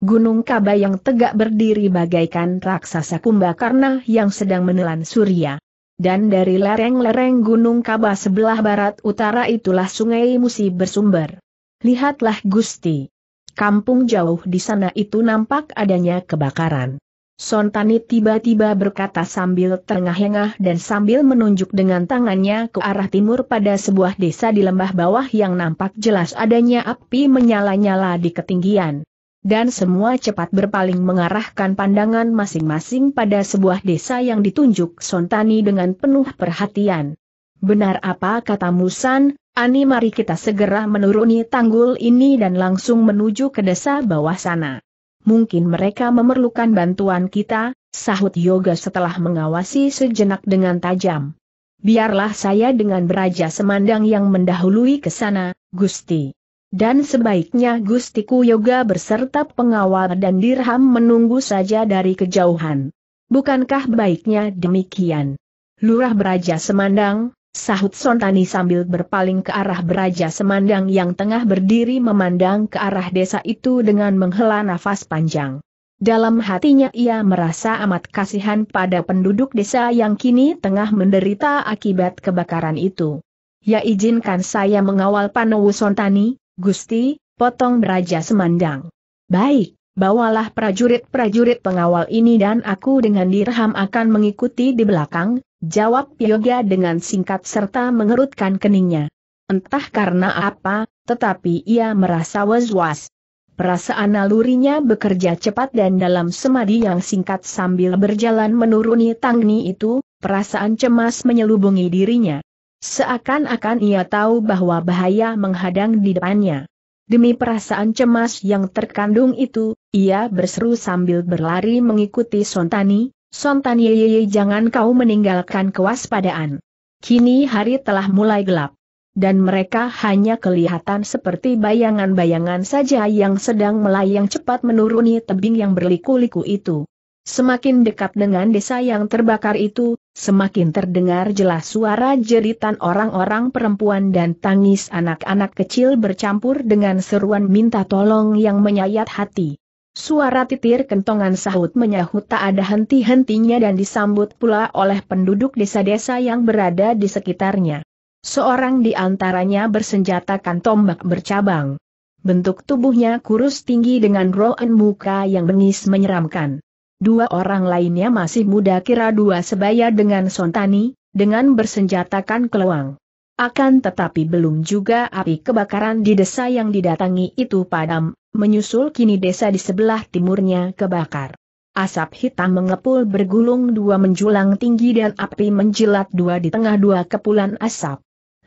Gunung Kaba yang tegak berdiri bagaikan raksasa kumbakarna yang sedang menelan surya. Dan dari lereng-lereng Gunung Kaba sebelah barat utara itulah sungai Musi bersumber. Lihatlah Gusti. Kampung jauh di sana itu nampak adanya kebakaran. Sontani tiba-tiba berkata sambil terengah-engah dan sambil menunjuk dengan tangannya ke arah timur pada sebuah desa di lembah bawah yang nampak jelas adanya api menyala-nyala di ketinggian dan semua cepat berpaling mengarahkan pandangan masing-masing pada sebuah desa yang ditunjuk Sontani dengan penuh perhatian. Benar apa kata Musan? Ani mari kita segera menuruni tanggul ini dan langsung menuju ke desa bawah sana. Mungkin mereka memerlukan bantuan kita, sahut Yoga setelah mengawasi sejenak dengan tajam. Biarlah saya dengan beraja semandang yang mendahului ke sana, Gusti. Dan sebaiknya Gustiku Yoga berserta pengawal dan dirham menunggu saja dari kejauhan. Bukankah baiknya demikian? Lurah Beraja Semandang, sahut Sontani sambil berpaling ke arah Beraja Semandang yang tengah berdiri memandang ke arah desa itu dengan menghela nafas panjang. Dalam hatinya ia merasa amat kasihan pada penduduk desa yang kini tengah menderita akibat kebakaran itu. Ya izinkan saya mengawal Panowo Sontani, Gusti, potong Raja Semandang. Baik, bawalah prajurit-prajurit pengawal ini dan aku dengan dirham akan mengikuti di belakang, jawab Yoga dengan singkat serta mengerutkan keningnya. Entah karena apa, tetapi ia merasa was-was. Perasaan nalurinya bekerja cepat dan dalam semadi yang singkat sambil berjalan menuruni tangni itu, perasaan cemas menyelubungi dirinya. Seakan-akan ia tahu bahwa bahaya menghadang di depannya. Demi perasaan cemas yang terkandung itu, ia berseru sambil berlari mengikuti Sontani, Sontani jangan kau meninggalkan kewaspadaan. Kini hari telah mulai gelap. Dan mereka hanya kelihatan seperti bayangan-bayangan saja yang sedang melayang cepat menuruni tebing yang berliku-liku itu. Semakin dekat dengan desa yang terbakar itu, semakin terdengar jelas suara jeritan orang-orang perempuan dan tangis anak-anak kecil bercampur dengan seruan minta tolong yang menyayat hati. Suara titir kentongan sahut menyahut tak ada henti-hentinya dan disambut pula oleh penduduk desa-desa yang berada di sekitarnya. Seorang di antaranya bersenjatakan tombak bercabang. Bentuk tubuhnya kurus tinggi dengan roan muka yang bengis menyeramkan. Dua orang lainnya masih muda kira dua sebaya dengan sontani, dengan bersenjatakan keluang. Akan tetapi belum juga api kebakaran di desa yang didatangi itu padam, menyusul kini desa di sebelah timurnya kebakar. Asap hitam mengepul bergulung dua menjulang tinggi dan api menjilat dua di tengah dua kepulan asap.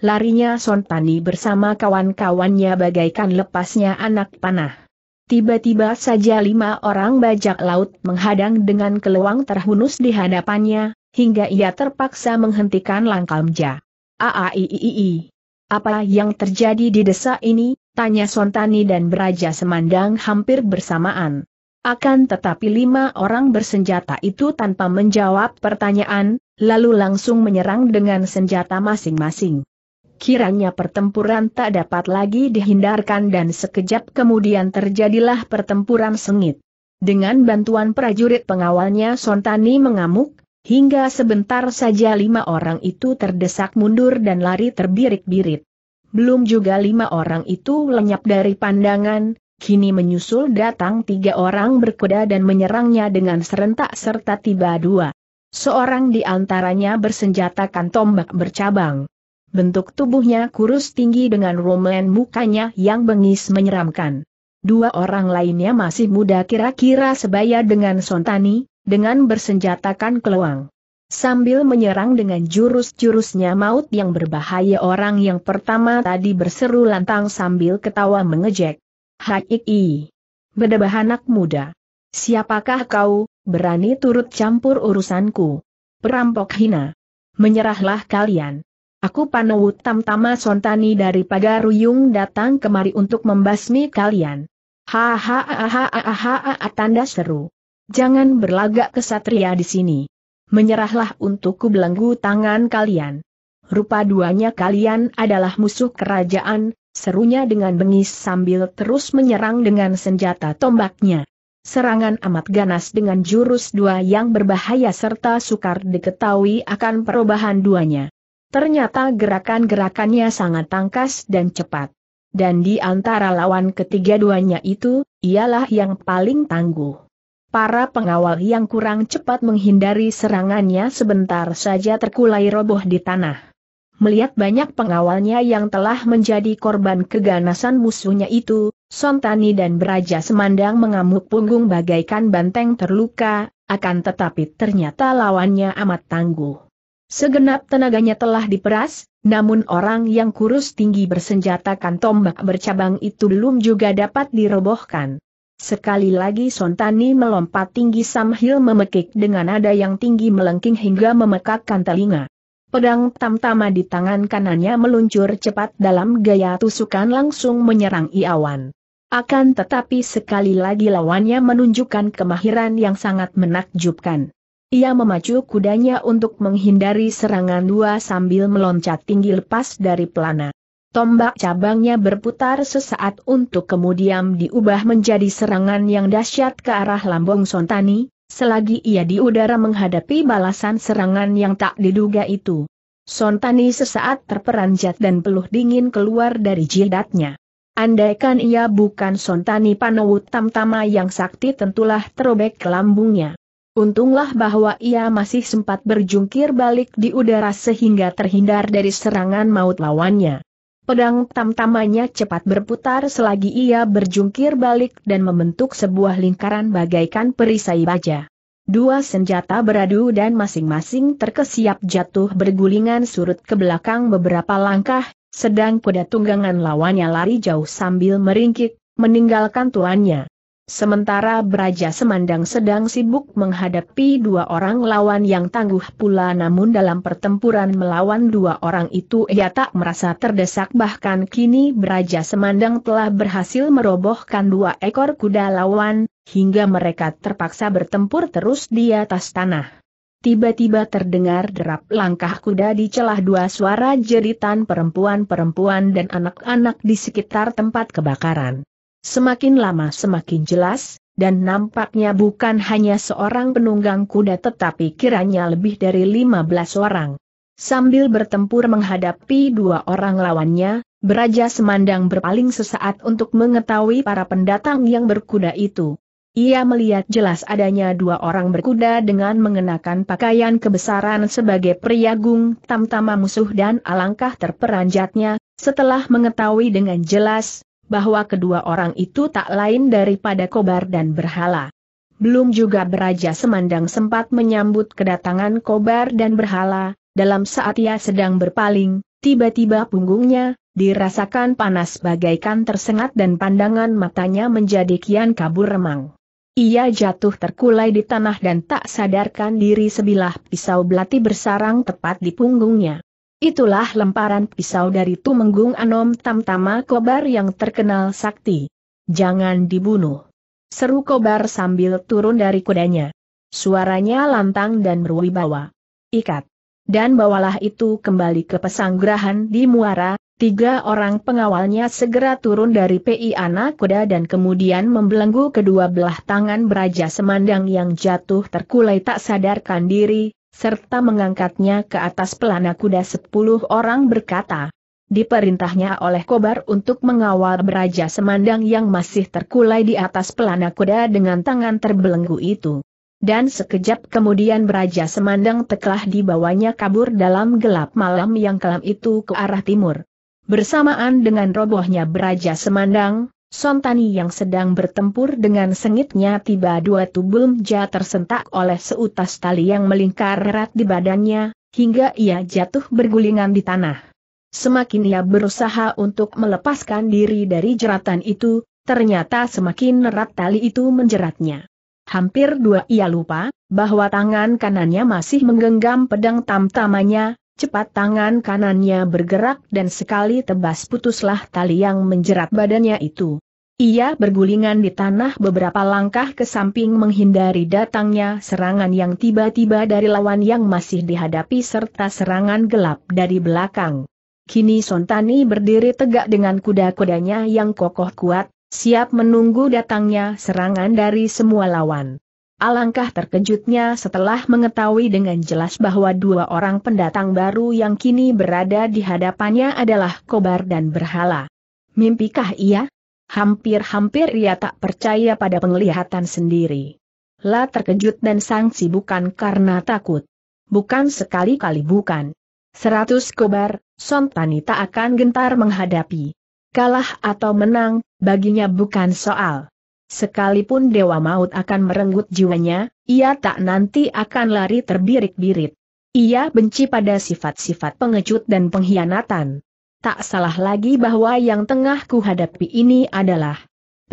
Larinya Sontani bersama kawan-kawannya bagaikan lepasnya anak panah. Tiba-tiba saja lima orang bajak laut menghadang dengan keluang terhunus di hadapannya, hingga ia terpaksa menghentikan langkahnya. Aaiiii! Apa yang terjadi di desa ini? Tanya Sontani dan Beraja Semandang hampir bersamaan. Akan tetapi lima orang bersenjata itu tanpa menjawab pertanyaan, lalu langsung menyerang dengan senjata masing-masing. Kiranya pertempuran tak dapat lagi dihindarkan dan sekejap kemudian terjadilah pertempuran sengit. Dengan bantuan prajurit pengawalnya Sontani mengamuk, hingga sebentar saja lima orang itu terdesak mundur dan lari terbirit-birit. Belum juga lima orang itu lenyap dari pandangan, kini menyusul datang tiga orang berkuda dan menyerangnya dengan serentak serta tiba dua. Seorang di antaranya bersenjatakan tombak bercabang. Bentuk tubuhnya kurus tinggi dengan rumen mukanya yang bengis menyeramkan. Dua orang lainnya masih muda kira-kira sebaya dengan Sontani, dengan bersenjatakan keluang. Sambil menyerang dengan jurus-jurusnya maut yang berbahaya orang yang pertama tadi berseru lantang sambil ketawa mengejek. Haiki! Bedebah anak muda! Siapakah kau, berani turut campur urusanku? Perampok hina! Menyerahlah kalian! Aku Panowu Tamtama Sontani dari Pagaruyung datang kemari untuk membasmi kalian. Hahaha tanda seru. Jangan berlagak kesatria di sini. Menyerahlah untukku belenggu tangan kalian. Rupa duanya kalian adalah musuh kerajaan, serunya dengan bengis sambil terus menyerang dengan senjata tombaknya. Serangan amat ganas dengan jurus dua yang berbahaya serta sukar diketahui akan perubahan duanya. Ternyata gerakan-gerakannya sangat tangkas dan cepat. Dan di antara lawan ketiga duanya itu, ialah yang paling tangguh. Para pengawal yang kurang cepat menghindari serangannya sebentar saja terkulai roboh di tanah. Melihat banyak pengawalnya yang telah menjadi korban keganasan musuhnya itu, Sontani dan Beraja Semandang mengamuk punggung bagaikan banteng terluka, akan tetapi ternyata lawannya amat tangguh. Segenap tenaganya telah diperas, namun orang yang kurus tinggi bersenjatakan tombak bercabang itu belum juga dapat dirobohkan. Sekali lagi Sontani melompat tinggi sambil memekik dengan nada yang tinggi melengking hingga memekakkan telinga. Pedang tamtama di tangan kanannya meluncur cepat dalam gaya tusukan langsung menyerang Iawan. Akan tetapi sekali lagi lawannya menunjukkan kemahiran yang sangat menakjubkan. Ia memacu kudanya untuk menghindari serangan dua sambil meloncat tinggi lepas dari pelana. Tombak cabangnya berputar sesaat untuk kemudian diubah menjadi serangan yang dahsyat ke arah lambung Sontani, selagi ia di udara menghadapi balasan serangan yang tak diduga itu. Sontani sesaat terperanjat dan peluh dingin keluar dari jidatnya. Andaikan ia bukan Sontani Panowut Tamtama yang sakti tentulah terobek lambungnya. Untunglah bahwa ia masih sempat berjungkir balik di udara sehingga terhindar dari serangan maut lawannya. Pedang tamtamanya cepat berputar selagi ia berjungkir balik dan membentuk sebuah lingkaran bagaikan perisai baja. Dua senjata beradu dan masing-masing terkesiap jatuh bergulingan surut ke belakang beberapa langkah, sedang kuda tunggangan lawannya lari jauh sambil meringkik, meninggalkan tuannya. Sementara Braja Semandang sedang sibuk menghadapi dua orang lawan yang tangguh pula namun dalam pertempuran melawan dua orang itu ia tak merasa terdesak bahkan kini Braja Semandang telah berhasil merobohkan dua ekor kuda lawan, hingga mereka terpaksa bertempur terus di atas tanah. Tiba-tiba terdengar derap langkah kuda di celah dua suara jeritan perempuan-perempuan dan anak-anak di sekitar tempat kebakaran. Semakin lama semakin jelas, dan nampaknya bukan hanya seorang penunggang kuda tetapi kiranya lebih dari 15 orang. Sambil bertempur menghadapi dua orang lawannya, Beraja Semandang berpaling sesaat untuk mengetahui para pendatang yang berkuda itu. Ia melihat jelas adanya dua orang berkuda dengan mengenakan pakaian kebesaran sebagai priagung tamtama musuh dan alangkah terperanjatnya, setelah mengetahui dengan jelas, bahwa kedua orang itu tak lain daripada kobar dan berhala. Belum juga beraja semandang sempat menyambut kedatangan kobar dan berhala, dalam saat ia sedang berpaling, tiba-tiba punggungnya, dirasakan panas bagaikan tersengat dan pandangan matanya menjadi kian kabur remang. Ia jatuh terkulai di tanah dan tak sadarkan diri sebilah pisau belati bersarang tepat di punggungnya. Itulah lemparan pisau dari Tumenggung Anom Tamtama Kobar yang terkenal sakti. Jangan dibunuh. Seru Kobar sambil turun dari kudanya. Suaranya lantang dan berwibawa. Ikat. Dan bawalah itu kembali ke pesanggrahan di Muara, tiga orang pengawalnya segera turun dari PI anak kuda dan kemudian membelenggu kedua belah tangan beraja semandang yang jatuh terkulai tak sadarkan diri, serta mengangkatnya ke atas pelana kuda sepuluh orang berkata. Diperintahnya oleh Kobar untuk mengawal beraja semandang yang masih terkulai di atas pelana kuda dengan tangan terbelenggu itu. Dan sekejap kemudian beraja semandang teklah dibawanya kabur dalam gelap malam yang kelam itu ke arah timur. Bersamaan dengan robohnya beraja semandang, Sontani yang sedang bertempur dengan sengitnya tiba dua tubuh mja tersentak oleh seutas tali yang melingkar erat di badannya, hingga ia jatuh bergulingan di tanah. Semakin ia berusaha untuk melepaskan diri dari jeratan itu, ternyata semakin erat tali itu menjeratnya. Hampir dua ia lupa, bahwa tangan kanannya masih menggenggam pedang tamtamanya, Cepat tangan kanannya bergerak dan sekali tebas putuslah tali yang menjerat badannya itu. Ia bergulingan di tanah beberapa langkah ke samping menghindari datangnya serangan yang tiba-tiba dari lawan yang masih dihadapi serta serangan gelap dari belakang. Kini Sontani berdiri tegak dengan kuda-kudanya yang kokoh kuat, siap menunggu datangnya serangan dari semua lawan. Alangkah terkejutnya setelah mengetahui dengan jelas bahwa dua orang pendatang baru yang kini berada di hadapannya adalah Kobar dan Berhala. Mimpikah ia? Hampir-hampir ia tak percaya pada penglihatan sendiri. La terkejut dan sangsi bukan karena takut. Bukan sekali-kali bukan. Seratus kobar, Sontani tak akan gentar menghadapi. Kalah atau menang, baginya bukan soal. Sekalipun Dewa Maut akan merenggut jiwanya, ia tak nanti akan lari terbirik-birit. Ia benci pada sifat-sifat pengecut dan pengkhianatan. Tak salah lagi bahwa yang tengah kuhadapi ini adalah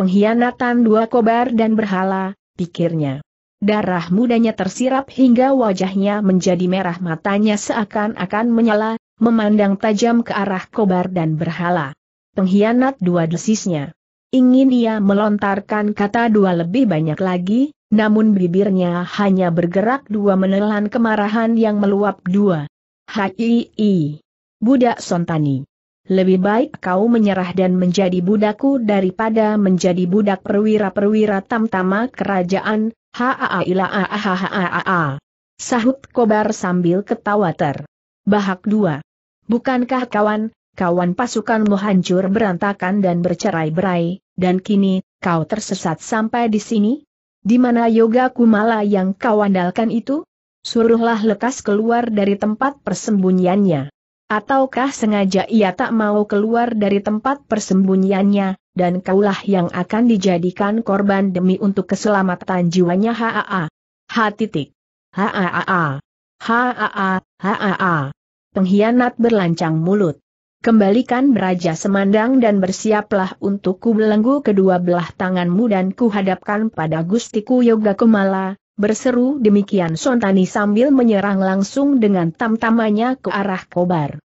pengkhianatan dua kobar dan berhala, pikirnya. Darah mudanya tersirap hingga wajahnya menjadi merah matanya seakan-akan menyala, memandang tajam ke arah kobar dan berhala. Pengkhianat dua desisnya. Ingin ia melontarkan kata dua lebih banyak lagi, namun bibirnya hanya bergerak dua menelan kemarahan yang meluap dua. Hai, budak sontani. Lebih baik kau menyerah dan menjadi budakku daripada menjadi budak perwira-perwira tamtama kerajaan, haa'ailaa'ahaa'a'a. Sahut kobar sambil ketawa ter. Bahak dua. Bukankah kawan, kawan pasukanmu hancur berantakan dan bercerai-berai, dan kini, kau tersesat sampai di sini? Di mana Yoga Kumala yang kau andalkan itu? Suruhlah lekas keluar dari tempat persembunyiannya. Ataukah sengaja ia tak mau keluar dari tempat persembunyiannya, dan kaulah yang akan dijadikan korban demi untuk keselamatan jiwanya haa. Ha titik. Haa. Haa. Haa. Pengkhianat berlancang mulut. Kembalikan raja Semandang dan bersiaplah untuk ku belenggu kedua belah tanganmu dan kuhadapkan pada Gustiku Yoga Kumala, berseru demikian Sontani sambil menyerang langsung dengan tamtamanya ke arah kobar.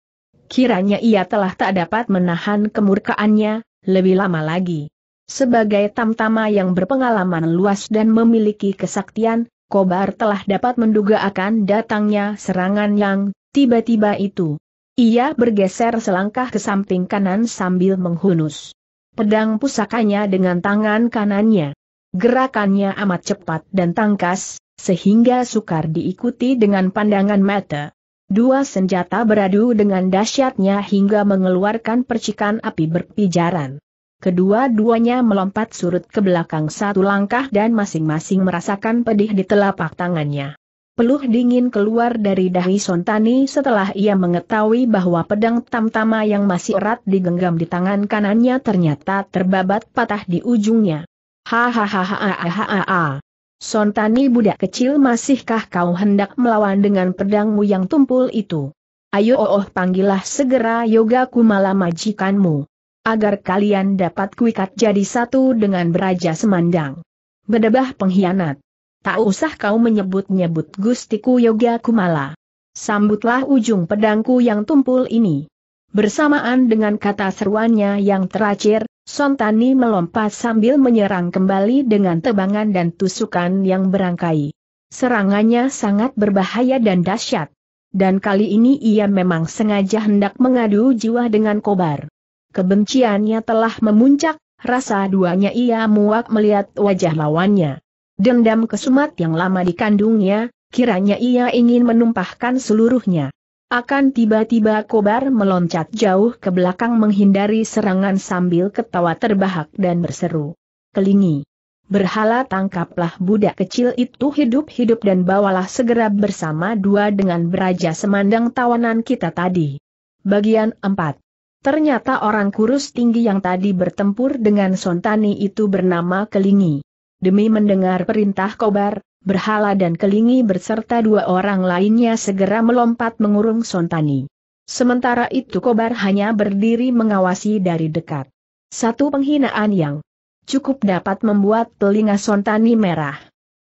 Kiranya ia telah tak dapat menahan kemurkaannya, lebih lama lagi. Sebagai tamtama yang berpengalaman luas dan memiliki kesaktian, Kobar telah dapat menduga akan datangnya serangan yang tiba-tiba itu. Ia bergeser selangkah ke samping kanan sambil menghunus pedang pusakanya dengan tangan kanannya. Gerakannya amat cepat dan tangkas, sehingga sukar diikuti dengan pandangan mata. Dua senjata beradu dengan dahsyatnya hingga mengeluarkan percikan api berpijaran. Kedua-duanya melompat surut ke belakang satu langkah dan masing-masing merasakan pedih di telapak tangannya. Peluh dingin keluar dari dahi Sontani setelah ia mengetahui bahwa pedang tamtama yang masih erat digenggam di tangan kanannya ternyata terbabat patah di ujungnya. Hahaha. Sontani budak kecil masihkah kau hendak melawan dengan pedangmu yang tumpul itu? Ayo oh, oh panggillah segera Yoga Kumala majikanmu. Agar kalian dapat kuikat jadi satu dengan beraja semandang. Bedebah pengkhianat tak usah kau menyebut-nyebut Gustiku Yoga Kumala. Sambutlah ujung pedangku yang tumpul ini. Bersamaan dengan kata seruannya yang terakhir, Sontani melompat sambil menyerang kembali dengan tebangan dan tusukan yang berangkai. Serangannya sangat berbahaya dan dahsyat. Dan kali ini ia memang sengaja hendak mengadu jiwa dengan kobar. Kebenciannya telah memuncak, rasa duanya ia muak melihat wajah lawannya. Dendam kesumat yang lama dikandungnya, kiranya ia ingin menumpahkan seluruhnya. Akan tiba-tiba kobar meloncat jauh ke belakang menghindari serangan sambil ketawa terbahak dan berseru. Kelingi. Berhala tangkaplah budak kecil itu hidup-hidup dan bawalah segera bersama dua dengan beraja semandang tawanan kita tadi. Bagian 4. Ternyata orang kurus tinggi yang tadi bertempur dengan Sontani itu bernama Kelingi demi mendengar perintah kobar, berhala dan kelingi berserta dua orang lainnya segera melompat mengurung Sontani. Sementara itu kobar hanya berdiri mengawasi dari dekat. Satu penghinaan yang cukup dapat membuat telinga Sontani merah.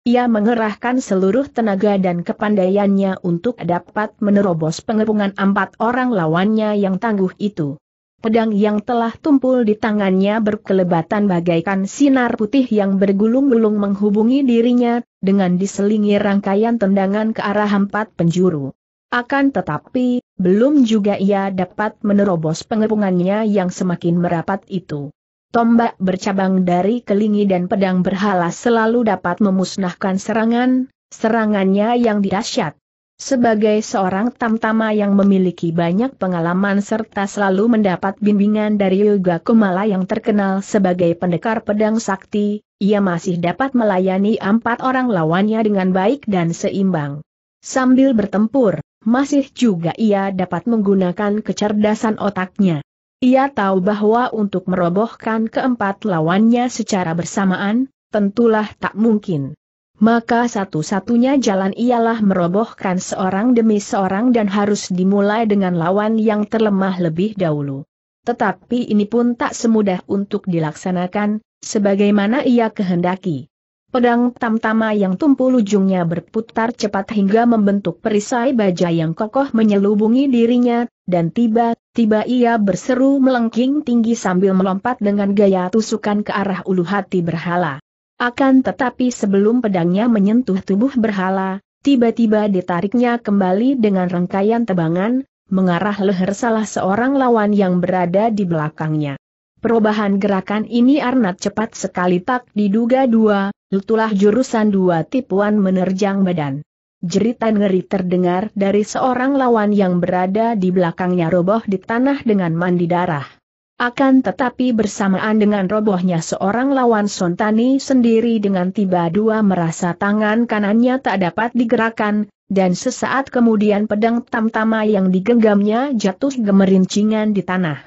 Ia mengerahkan seluruh tenaga dan kepandaiannya untuk dapat menerobos pengepungan empat orang lawannya yang tangguh itu. Pedang yang telah tumpul di tangannya berkelebatan bagaikan sinar putih yang bergulung-gulung menghubungi dirinya, dengan diselingi rangkaian tendangan ke arah empat penjuru. Akan tetapi, belum juga ia dapat menerobos pengepungannya yang semakin merapat itu. Tombak bercabang dari kelingi dan pedang berhala selalu dapat memusnahkan serangan, serangannya yang dirasyat sebagai seorang tamtama yang memiliki banyak pengalaman serta selalu mendapat bimbingan dari Yoga Kumala yang terkenal sebagai pendekar pedang sakti, ia masih dapat melayani empat orang lawannya dengan baik dan seimbang. Sambil bertempur, masih juga ia dapat menggunakan kecerdasan otaknya. Ia tahu bahwa untuk merobohkan keempat lawannya secara bersamaan, tentulah tak mungkin maka satu-satunya jalan ialah merobohkan seorang demi seorang dan harus dimulai dengan lawan yang terlemah lebih dahulu. Tetapi ini pun tak semudah untuk dilaksanakan, sebagaimana ia kehendaki. Pedang tamtama yang tumpul ujungnya berputar cepat hingga membentuk perisai baja yang kokoh menyelubungi dirinya, dan tiba-tiba ia berseru melengking tinggi sambil melompat dengan gaya tusukan ke arah ulu hati berhala. Akan tetapi sebelum pedangnya menyentuh tubuh berhala, tiba-tiba ditariknya kembali dengan rangkaian tebangan, mengarah leher salah seorang lawan yang berada di belakangnya. Perubahan gerakan ini Arnat cepat sekali tak diduga dua, letulah jurusan dua tipuan menerjang badan. Jeritan ngeri terdengar dari seorang lawan yang berada di belakangnya roboh di tanah dengan mandi darah. Akan tetapi bersamaan dengan robohnya seorang lawan Sontani sendiri dengan tiba dua merasa tangan kanannya tak dapat digerakkan, dan sesaat kemudian pedang tamtama yang digenggamnya jatuh gemerincingan di tanah.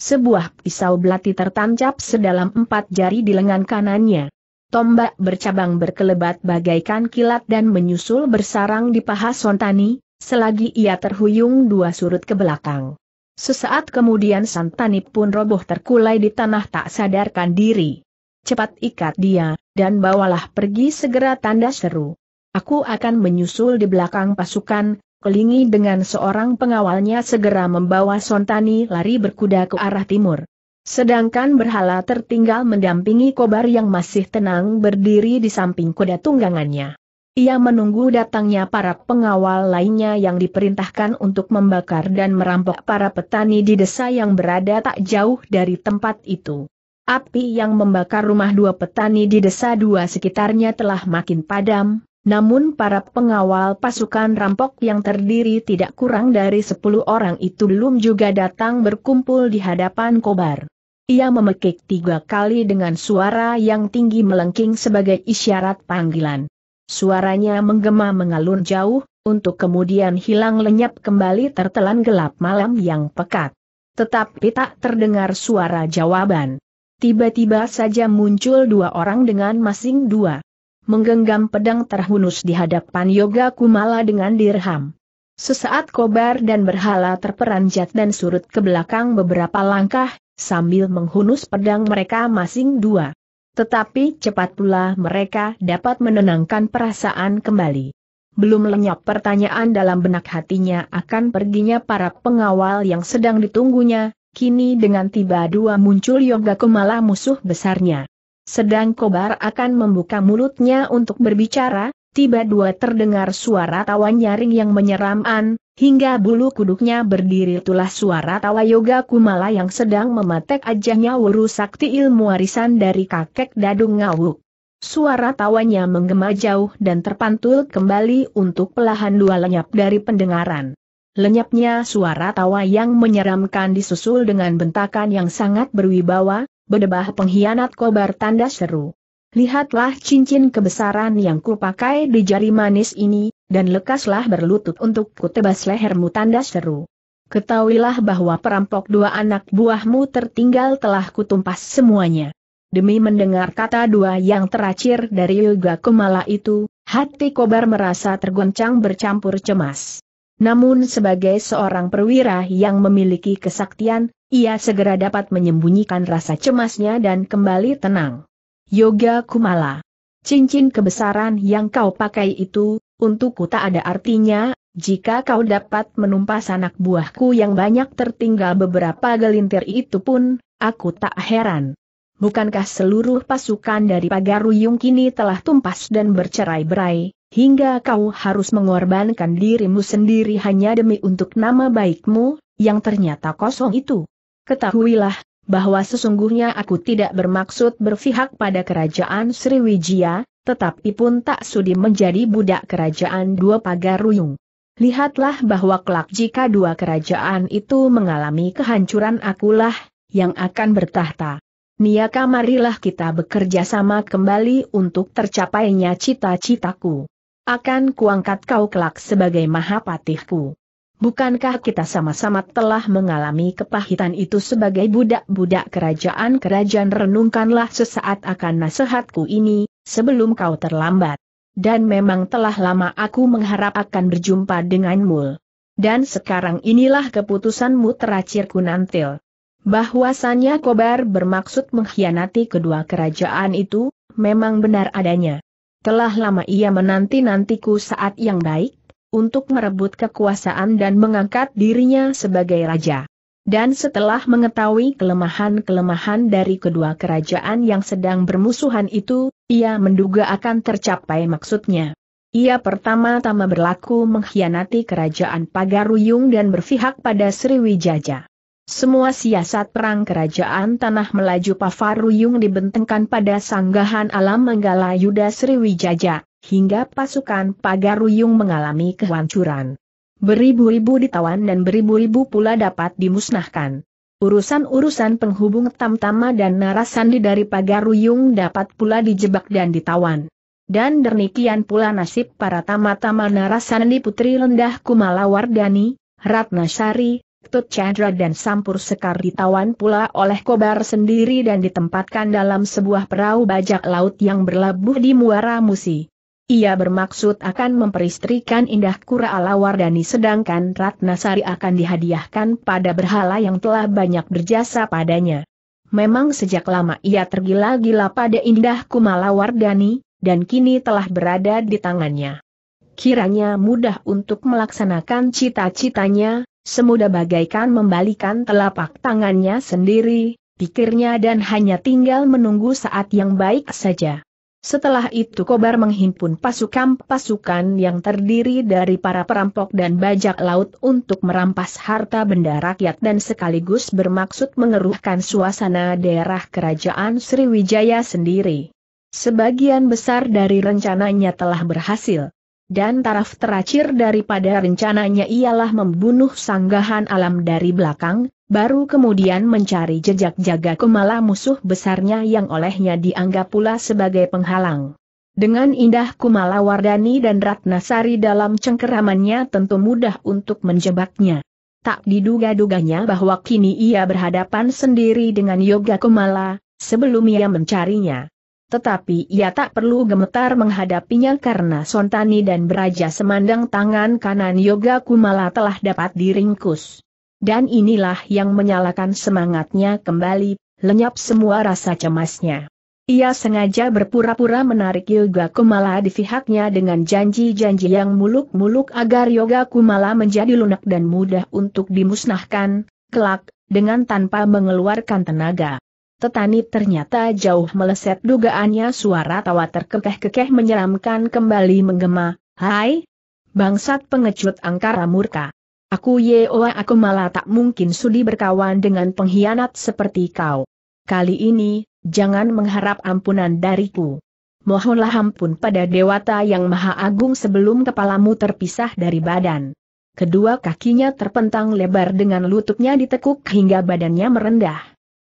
Sebuah pisau belati tertancap sedalam empat jari di lengan kanannya. Tombak bercabang berkelebat bagaikan kilat dan menyusul bersarang di paha Sontani, selagi ia terhuyung dua surut ke belakang. Sesaat kemudian Santani pun roboh terkulai di tanah tak sadarkan diri. Cepat ikat dia, dan bawalah pergi segera tanda seru. Aku akan menyusul di belakang pasukan, kelingi dengan seorang pengawalnya segera membawa Sontani lari berkuda ke arah timur. Sedangkan berhala tertinggal mendampingi kobar yang masih tenang berdiri di samping kuda tunggangannya. Ia menunggu datangnya para pengawal lainnya yang diperintahkan untuk membakar dan merampok para petani di desa yang berada tak jauh dari tempat itu. Api yang membakar rumah dua petani di desa dua sekitarnya telah makin padam, namun para pengawal pasukan rampok yang terdiri tidak kurang dari sepuluh orang itu belum juga datang berkumpul di hadapan kobar. Ia memekik tiga kali dengan suara yang tinggi melengking sebagai isyarat panggilan. Suaranya menggema mengalun jauh, untuk kemudian hilang lenyap kembali tertelan gelap malam yang pekat. Tetapi tak terdengar suara jawaban. Tiba-tiba saja muncul dua orang dengan masing dua. Menggenggam pedang terhunus di hadapan Yoga Kumala dengan dirham. Sesaat kobar dan berhala terperanjat dan surut ke belakang beberapa langkah, sambil menghunus pedang mereka masing dua. Tetapi cepat pula mereka dapat menenangkan perasaan kembali. Belum lenyap pertanyaan dalam benak hatinya akan perginya para pengawal yang sedang ditunggunya, kini dengan tiba dua muncul Yoga Kumala musuh besarnya. Sedang Kobar akan membuka mulutnya untuk berbicara, tiba dua terdengar suara tawa nyaring yang menyeramkan, Hingga bulu kuduknya berdiri itulah suara tawa Yoga Kumala yang sedang mematek ajahnya wuru sakti ilmu warisan dari kakek Dadung Ngawuk. Suara tawanya menggema jauh dan terpantul kembali untuk pelahan dua lenyap dari pendengaran. Lenyapnya suara tawa yang menyeramkan disusul dengan bentakan yang sangat berwibawa, bedebah pengkhianat kobar tanda seru. Lihatlah cincin kebesaran yang kupakai di jari manis ini, dan lekaslah berlutut untuk kutebas lehermu tanda seru. Ketahuilah bahwa perampok dua anak buahmu tertinggal telah kutumpas semuanya. Demi mendengar kata dua yang teracir dari Yoga Kumala itu, hati Kobar merasa tergoncang bercampur cemas. Namun sebagai seorang perwira yang memiliki kesaktian, ia segera dapat menyembunyikan rasa cemasnya dan kembali tenang. Yoga Kumala. Cincin kebesaran yang kau pakai itu, untukku tak ada artinya, jika kau dapat menumpas anak buahku yang banyak tertinggal beberapa gelintir itu pun, aku tak heran. Bukankah seluruh pasukan dari Pagaruyung kini telah tumpas dan bercerai-berai, hingga kau harus mengorbankan dirimu sendiri hanya demi untuk nama baikmu, yang ternyata kosong itu? Ketahuilah, bahwa sesungguhnya aku tidak bermaksud berpihak pada kerajaan Sriwijaya, tetapi pun tak sudi menjadi budak kerajaan dua pagar ruyung. Lihatlah bahwa kelak jika dua kerajaan itu mengalami kehancuran akulah yang akan bertahta. Niaka marilah kita bekerja sama kembali untuk tercapainya cita-citaku. Akan kuangkat kau kelak sebagai mahapatihku. Bukankah kita sama-sama telah mengalami kepahitan itu sebagai budak-budak kerajaan-kerajaan renungkanlah sesaat akan nasihatku ini, sebelum kau terlambat. Dan memang telah lama aku mengharap akan berjumpa denganmu. Dan sekarang inilah keputusanmu teracir kunantil. Bahwasannya Kobar bermaksud mengkhianati kedua kerajaan itu, memang benar adanya. Telah lama ia menanti-nantiku saat yang baik, untuk merebut kekuasaan dan mengangkat dirinya sebagai raja. Dan setelah mengetahui kelemahan-kelemahan dari kedua kerajaan yang sedang bermusuhan itu, ia menduga akan tercapai maksudnya. Ia pertama-tama berlaku mengkhianati kerajaan Pagaruyung dan berpihak pada Sriwijaya. Semua siasat perang kerajaan tanah melaju Pavaruyung dibentengkan pada sanggahan alam Menggala Yuda Sriwijaya, hingga pasukan Pagaruyung mengalami kehancuran. Beribu-ribu ditawan dan beribu-ribu pula dapat dimusnahkan. Urusan-urusan penghubung tamtama dan narasandi dari pagar ruyung dapat pula dijebak dan ditawan. Dan demikian pula nasib para tama-tama narasandi putri Lendah Kumala Wardani, Ratna Sari, Tut Chandra dan Sampur Sekar ditawan pula oleh kobar sendiri dan ditempatkan dalam sebuah perahu bajak laut yang berlabuh di Muara Musi. Ia bermaksud akan memperistrikan Indah Kura Alawardani sedangkan Ratnasari akan dihadiahkan pada berhala yang telah banyak berjasa padanya. Memang sejak lama ia tergila-gila pada Indah Wardani, dan kini telah berada di tangannya. Kiranya mudah untuk melaksanakan cita-citanya, semudah bagaikan membalikan telapak tangannya sendiri, pikirnya dan hanya tinggal menunggu saat yang baik saja. Setelah itu Kobar menghimpun pasukan-pasukan yang terdiri dari para perampok dan bajak laut untuk merampas harta benda rakyat dan sekaligus bermaksud mengeruhkan suasana daerah kerajaan Sriwijaya sendiri. Sebagian besar dari rencananya telah berhasil. Dan taraf teracir daripada rencananya ialah membunuh sanggahan alam dari belakang, baru kemudian mencari jejak jaga kemala musuh besarnya yang olehnya dianggap pula sebagai penghalang. Dengan indah Kumala Wardani dan Ratnasari dalam cengkeramannya tentu mudah untuk menjebaknya. Tak diduga-duganya bahwa kini ia berhadapan sendiri dengan Yoga Kumala, sebelum ia mencarinya. Tetapi ia tak perlu gemetar menghadapinya karena Sontani dan Beraja Semandang tangan kanan Yoga Kumala telah dapat diringkus. Dan inilah yang menyalakan semangatnya kembali, lenyap semua rasa cemasnya. Ia sengaja berpura-pura menarik Yoga Kumala di pihaknya dengan janji-janji yang muluk-muluk agar Yoga Kumala menjadi lunak dan mudah untuk dimusnahkan, kelak, dengan tanpa mengeluarkan tenaga. Tetani ternyata jauh meleset dugaannya suara tawa terkekeh-kekeh menyeramkan kembali menggema, Hai! Bangsat pengecut angkara murka. Aku Yeoa aku malah tak mungkin sudi berkawan dengan pengkhianat seperti kau. Kali ini, jangan mengharap ampunan dariku. Mohonlah ampun pada Dewata yang Maha Agung sebelum kepalamu terpisah dari badan. Kedua kakinya terpentang lebar dengan lututnya ditekuk hingga badannya merendah.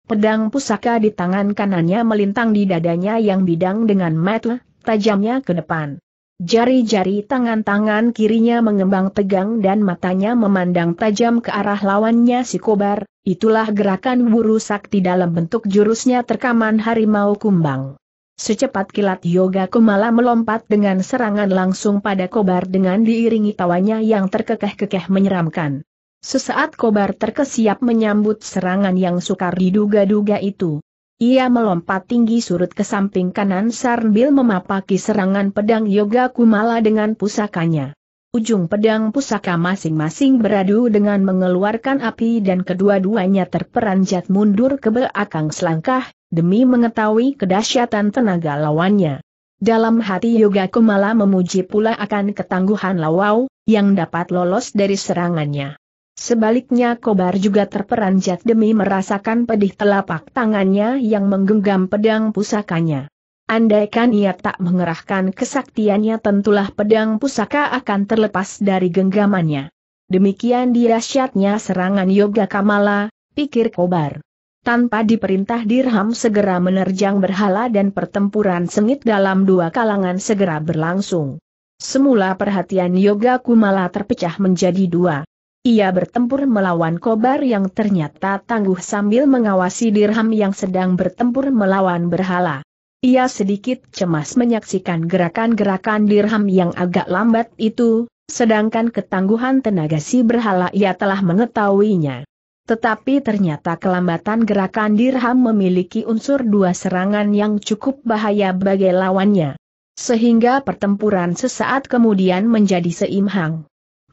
Pedang pusaka di tangan kanannya melintang di dadanya yang bidang dengan mata, tajamnya ke depan. Jari-jari tangan-tangan kirinya mengembang tegang dan matanya memandang tajam ke arah lawannya si kobar, itulah gerakan buru sakti dalam bentuk jurusnya terkaman harimau kumbang. Secepat kilat Yoga Kumala melompat dengan serangan langsung pada kobar dengan diiringi tawanya yang terkekeh-kekeh menyeramkan. Sesaat kobar terkesiap menyambut serangan yang sukar diduga-duga itu. Ia melompat tinggi surut ke samping kanan sambil memapaki serangan pedang Yoga Kumala dengan pusakanya. Ujung pedang pusaka masing-masing beradu dengan mengeluarkan api dan kedua-duanya terperanjat mundur ke belakang selangkah, demi mengetahui kedahsyatan tenaga lawannya. Dalam hati Yoga Kumala memuji pula akan ketangguhan Lawau, yang dapat lolos dari serangannya. Sebaliknya Kobar juga terperanjat demi merasakan pedih telapak tangannya yang menggenggam pedang pusakanya. Andaikan ia tak mengerahkan kesaktiannya tentulah pedang pusaka akan terlepas dari genggamannya. Demikian dirasyatnya serangan Yoga Kamala, pikir Kobar. Tanpa diperintah Dirham segera menerjang berhala dan pertempuran sengit dalam dua kalangan segera berlangsung. Semula perhatian Yoga Kumala terpecah menjadi dua. Ia bertempur melawan kobar yang ternyata tangguh sambil mengawasi dirham yang sedang bertempur melawan berhala. Ia sedikit cemas menyaksikan gerakan-gerakan dirham yang agak lambat itu, sedangkan ketangguhan tenaga si berhala ia telah mengetahuinya. Tetapi ternyata kelambatan gerakan dirham memiliki unsur dua serangan yang cukup bahaya bagi lawannya. Sehingga pertempuran sesaat kemudian menjadi seimbang.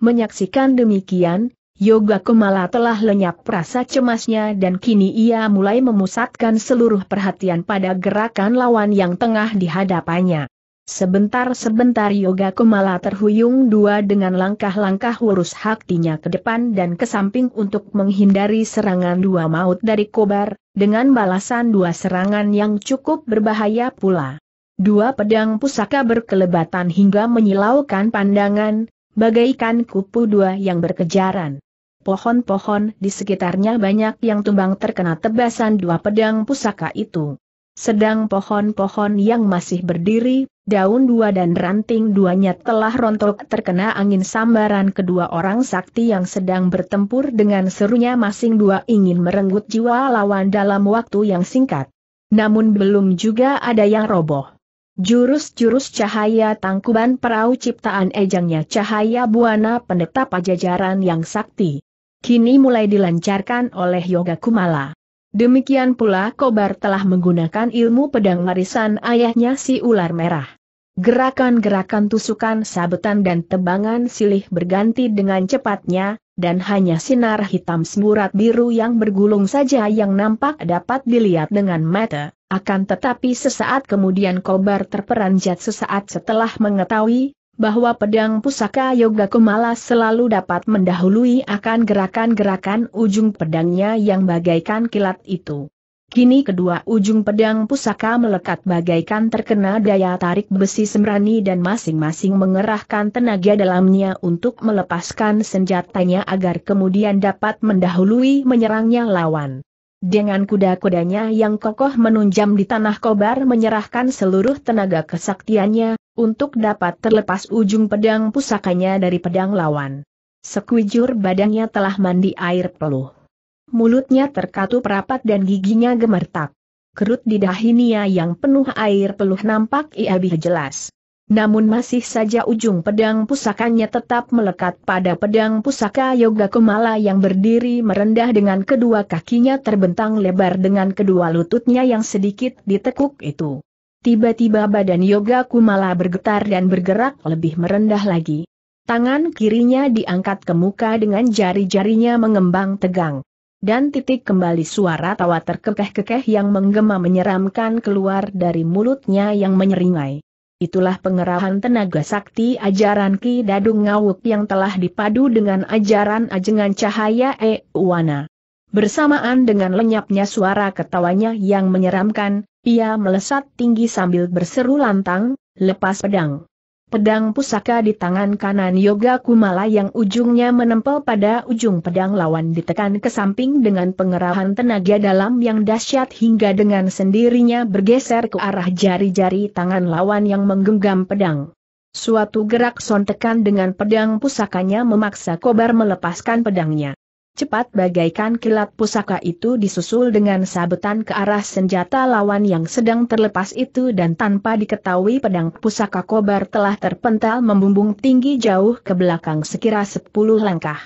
Menyaksikan demikian, Yoga Kumala telah lenyap rasa cemasnya dan kini ia mulai memusatkan seluruh perhatian pada gerakan lawan yang tengah dihadapannya. Sebentar-sebentar Yoga Kumala terhuyung dua dengan langkah-langkah lurus haktinya ke depan dan ke samping untuk menghindari serangan dua maut dari kobar, dengan balasan dua serangan yang cukup berbahaya pula. Dua pedang pusaka berkelebatan hingga menyilaukan pandangan, Bagaikan kupu dua yang berkejaran. Pohon-pohon di sekitarnya banyak yang tumbang terkena tebasan dua pedang pusaka itu. Sedang pohon-pohon yang masih berdiri, daun dua dan ranting duanya telah rontok terkena angin sambaran kedua orang sakti yang sedang bertempur dengan serunya masing dua ingin merenggut jiwa lawan dalam waktu yang singkat. Namun belum juga ada yang roboh. Jurus-jurus cahaya tangkuban perahu ciptaan ejangnya cahaya buana pendeta pajajaran yang sakti. Kini mulai dilancarkan oleh Yoga Kumala. Demikian pula Kobar telah menggunakan ilmu pedang larisan ayahnya si ular merah. Gerakan-gerakan tusukan sabetan dan tebangan silih berganti dengan cepatnya, dan hanya sinar hitam semburat biru yang bergulung saja yang nampak dapat dilihat dengan mata. Akan tetapi sesaat kemudian kobar terperanjat sesaat setelah mengetahui bahwa pedang pusaka Yoga Kumala selalu dapat mendahului akan gerakan-gerakan ujung pedangnya yang bagaikan kilat itu. Kini kedua ujung pedang pusaka melekat bagaikan terkena daya tarik besi semrani dan masing-masing mengerahkan tenaga dalamnya untuk melepaskan senjatanya agar kemudian dapat mendahului menyerangnya lawan. Dengan kuda-kudanya yang kokoh menunjam di tanah kobar menyerahkan seluruh tenaga kesaktiannya, untuk dapat terlepas ujung pedang pusakanya dari pedang lawan. Sekujur badannya telah mandi air peluh mulutnya terkatup rapat dan giginya gemertak. Kerut di dahinya yang penuh air peluh nampak ia lebih jelas. Namun masih saja ujung pedang pusakanya tetap melekat pada pedang pusaka Yoga Kumala yang berdiri merendah dengan kedua kakinya terbentang lebar dengan kedua lututnya yang sedikit ditekuk itu. Tiba-tiba badan Yoga Kumala bergetar dan bergerak lebih merendah lagi. Tangan kirinya diangkat ke muka dengan jari-jarinya mengembang tegang dan titik kembali suara tawa terkekeh-kekeh yang menggema menyeramkan keluar dari mulutnya yang menyeringai. Itulah pengerahan tenaga sakti ajaran Ki Dadung Ngawuk yang telah dipadu dengan ajaran ajengan cahaya E Uwana. Bersamaan dengan lenyapnya suara ketawanya yang menyeramkan, ia melesat tinggi sambil berseru lantang, lepas pedang pedang pusaka di tangan kanan Yoga Kumala yang ujungnya menempel pada ujung pedang lawan ditekan ke samping dengan pengerahan tenaga dalam yang dahsyat hingga dengan sendirinya bergeser ke arah jari-jari tangan lawan yang menggenggam pedang. Suatu gerak sontekan dengan pedang pusakanya memaksa Kobar melepaskan pedangnya cepat bagaikan kilat pusaka itu disusul dengan sabetan ke arah senjata lawan yang sedang terlepas itu dan tanpa diketahui pedang pusaka kobar telah terpental membumbung tinggi jauh ke belakang sekira sepuluh langkah.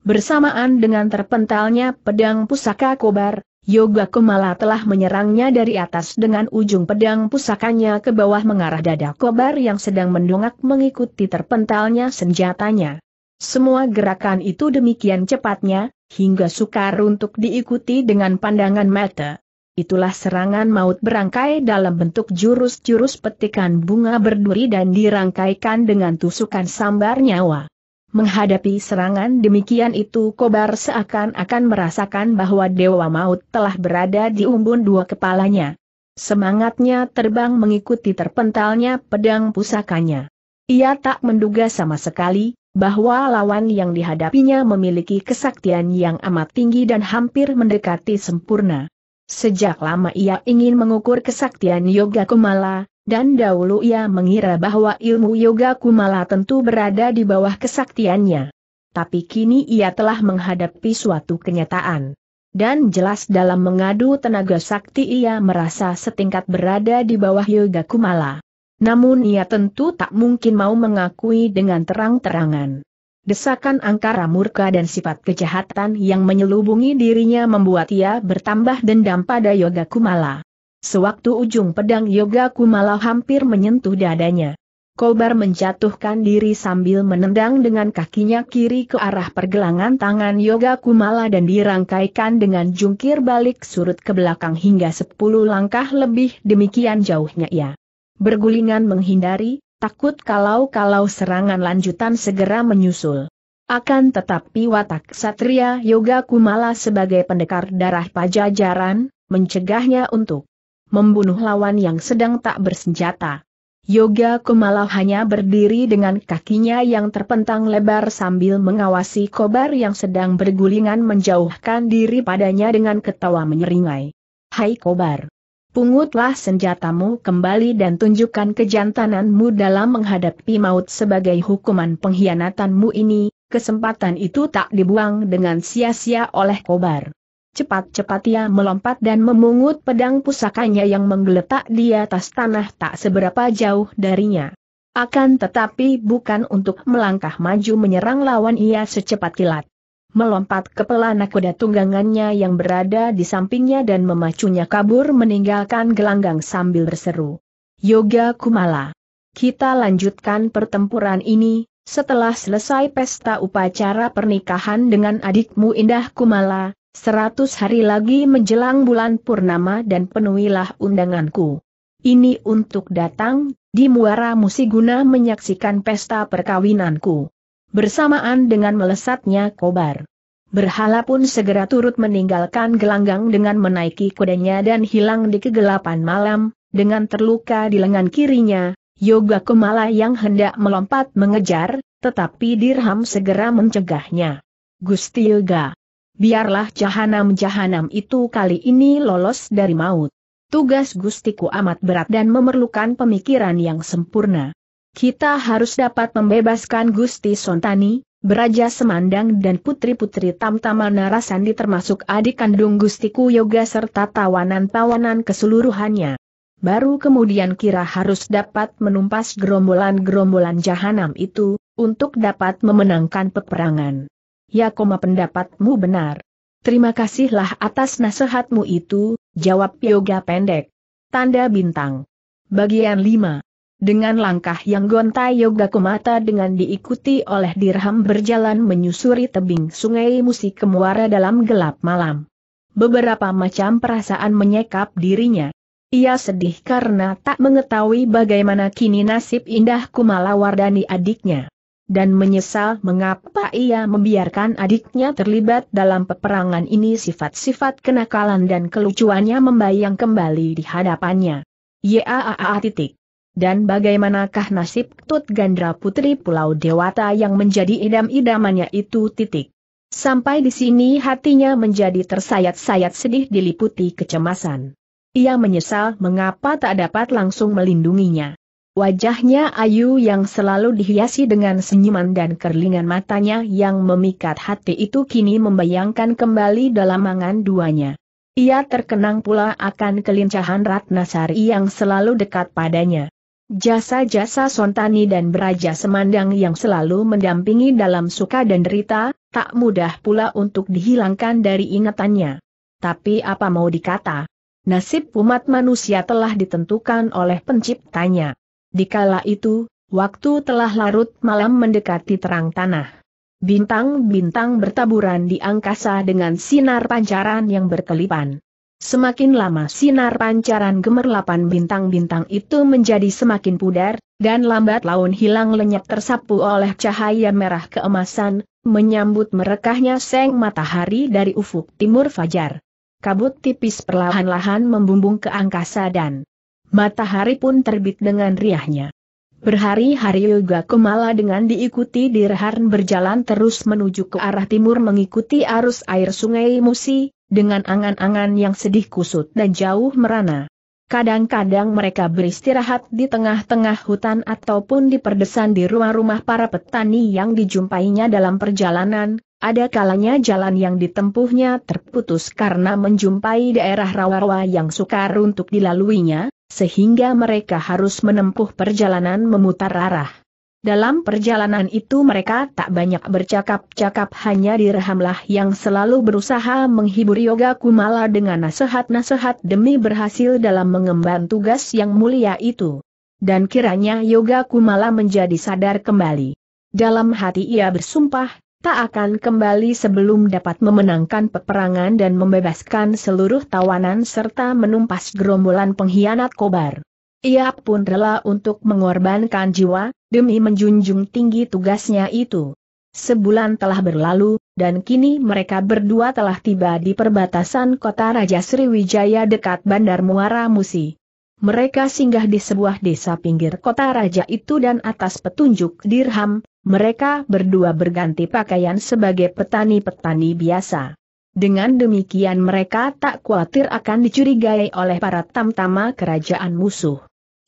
Bersamaan dengan terpentalnya pedang pusaka kobar, Yoga Kumala telah menyerangnya dari atas dengan ujung pedang pusakanya ke bawah mengarah dada kobar yang sedang mendongak mengikuti terpentalnya senjatanya. Semua gerakan itu demikian cepatnya, hingga sukar untuk diikuti dengan pandangan mata. Itulah serangan maut berangkai dalam bentuk jurus-jurus petikan bunga berduri dan dirangkaikan dengan tusukan sambar nyawa. Menghadapi serangan demikian itu kobar seakan-akan merasakan bahwa Dewa Maut telah berada di umbun dua kepalanya. Semangatnya terbang mengikuti terpentalnya pedang pusakanya. Ia tak menduga sama sekali, bahwa lawan yang dihadapinya memiliki kesaktian yang amat tinggi dan hampir mendekati sempurna. Sejak lama ia ingin mengukur kesaktian Yoga Kumala, dan dahulu ia mengira bahwa ilmu Yoga Kumala tentu berada di bawah kesaktiannya. Tapi kini ia telah menghadapi suatu kenyataan. Dan jelas dalam mengadu tenaga sakti ia merasa setingkat berada di bawah Yoga Kumala. Namun ia tentu tak mungkin mau mengakui dengan terang-terangan. Desakan angkara murka dan sifat kejahatan yang menyelubungi dirinya membuat ia bertambah dendam pada Yoga Kumala. Sewaktu ujung pedang Yoga Kumala hampir menyentuh dadanya. Kobar menjatuhkan diri sambil menendang dengan kakinya kiri ke arah pergelangan tangan Yoga Kumala dan dirangkaikan dengan jungkir balik surut ke belakang hingga 10 langkah lebih demikian jauhnya ia bergulingan menghindari, takut kalau-kalau serangan lanjutan segera menyusul. Akan tetapi watak Satria Yoga Kumala sebagai pendekar darah pajajaran, mencegahnya untuk membunuh lawan yang sedang tak bersenjata. Yoga Kumala hanya berdiri dengan kakinya yang terpentang lebar sambil mengawasi kobar yang sedang bergulingan menjauhkan diri padanya dengan ketawa menyeringai. Hai kobar! Pungutlah senjatamu kembali dan tunjukkan kejantananmu dalam menghadapi maut sebagai hukuman pengkhianatanmu ini, kesempatan itu tak dibuang dengan sia-sia oleh kobar. Cepat-cepat ia melompat dan memungut pedang pusakanya yang menggeletak di atas tanah tak seberapa jauh darinya. Akan tetapi bukan untuk melangkah maju menyerang lawan ia secepat kilat melompat ke pelana kuda tunggangannya yang berada di sampingnya dan memacunya kabur meninggalkan gelanggang sambil berseru. Yoga Kumala. Kita lanjutkan pertempuran ini, setelah selesai pesta upacara pernikahan dengan adikmu Indah Kumala, seratus hari lagi menjelang bulan purnama dan penuhilah undanganku. Ini untuk datang, di Muara Musiguna menyaksikan pesta perkawinanku bersamaan dengan melesatnya kobar. Berhala pun segera turut meninggalkan gelanggang dengan menaiki kudanya dan hilang di kegelapan malam, dengan terluka di lengan kirinya, Yoga Kumala yang hendak melompat mengejar, tetapi Dirham segera mencegahnya. Gusti Yoga, biarlah jahanam-jahanam itu kali ini lolos dari maut. Tugas Gustiku amat berat dan memerlukan pemikiran yang sempurna. Kita harus dapat membebaskan Gusti Sontani, Beraja Semandang dan putri-putri Tamtama Narasandi termasuk adik kandung Gustiku Yoga serta tawanan-tawanan keseluruhannya. Baru kemudian kira harus dapat menumpas gerombolan-gerombolan jahanam itu, untuk dapat memenangkan peperangan. Ya koma pendapatmu benar. Terima kasihlah atas nasihatmu itu, jawab Yoga pendek. Tanda bintang. Bagian 5 dengan langkah yang gontai Yoga Kumata dengan diikuti oleh Dirham berjalan menyusuri tebing sungai Musi Kemuara dalam gelap malam. Beberapa macam perasaan menyekap dirinya. Ia sedih karena tak mengetahui bagaimana kini nasib indah Kumala Wardani adiknya. Dan menyesal mengapa ia membiarkan adiknya terlibat dalam peperangan ini sifat-sifat kenakalan dan kelucuannya membayang kembali di hadapannya. Yaa titik. Dan bagaimanakah nasib Tut Gandra Putri Pulau Dewata yang menjadi idam-idamannya itu titik. Sampai di sini hatinya menjadi tersayat-sayat sedih diliputi kecemasan. Ia menyesal mengapa tak dapat langsung melindunginya. Wajahnya ayu yang selalu dihiasi dengan senyuman dan kerlingan matanya yang memikat hati itu kini membayangkan kembali dalam mangan duanya. Ia terkenang pula akan kelincahan Ratnasari yang selalu dekat padanya. Jasa-jasa Sontani dan Beraja Semandang yang selalu mendampingi dalam suka dan derita, tak mudah pula untuk dihilangkan dari ingatannya. Tapi apa mau dikata? Nasib umat manusia telah ditentukan oleh penciptanya. Dikala itu, waktu telah larut malam mendekati terang tanah. Bintang-bintang bertaburan di angkasa dengan sinar pancaran yang berkelipan. Semakin lama sinar pancaran gemerlapan bintang-bintang itu menjadi semakin pudar, dan lambat laun hilang lenyap tersapu oleh cahaya merah keemasan, menyambut merekahnya seng matahari dari ufuk timur fajar. Kabut tipis perlahan-lahan membumbung ke angkasa dan matahari pun terbit dengan riahnya. Berhari-hari Yoga Kumala dengan diikuti Dirhan berjalan terus menuju ke arah timur mengikuti arus air sungai Musi, dengan angan-angan yang sedih kusut dan jauh merana. Kadang-kadang mereka beristirahat di tengah-tengah hutan ataupun di perdesan di rumah-rumah para petani yang dijumpainya dalam perjalanan, ada kalanya jalan yang ditempuhnya terputus karena menjumpai daerah rawa-rawa yang sukar untuk dilaluinya, sehingga mereka harus menempuh perjalanan memutar arah. Dalam perjalanan itu mereka tak banyak bercakap-cakap hanya dirhamlah yang selalu berusaha menghibur Yoga Kumala dengan nasihat-nasihat demi berhasil dalam mengemban tugas yang mulia itu. Dan kiranya Yoga Kumala menjadi sadar kembali. Dalam hati ia bersumpah, tak akan kembali sebelum dapat memenangkan peperangan dan membebaskan seluruh tawanan serta menumpas gerombolan pengkhianat kobar. Ia pun rela untuk mengorbankan jiwa, demi menjunjung tinggi tugasnya itu. Sebulan telah berlalu, dan kini mereka berdua telah tiba di perbatasan kota Raja Sriwijaya dekat Bandar Muara Musi. Mereka singgah di sebuah desa pinggir kota raja itu dan atas petunjuk dirham, mereka berdua berganti pakaian sebagai petani-petani biasa. Dengan demikian mereka tak khawatir akan dicurigai oleh para tamtama kerajaan musuh.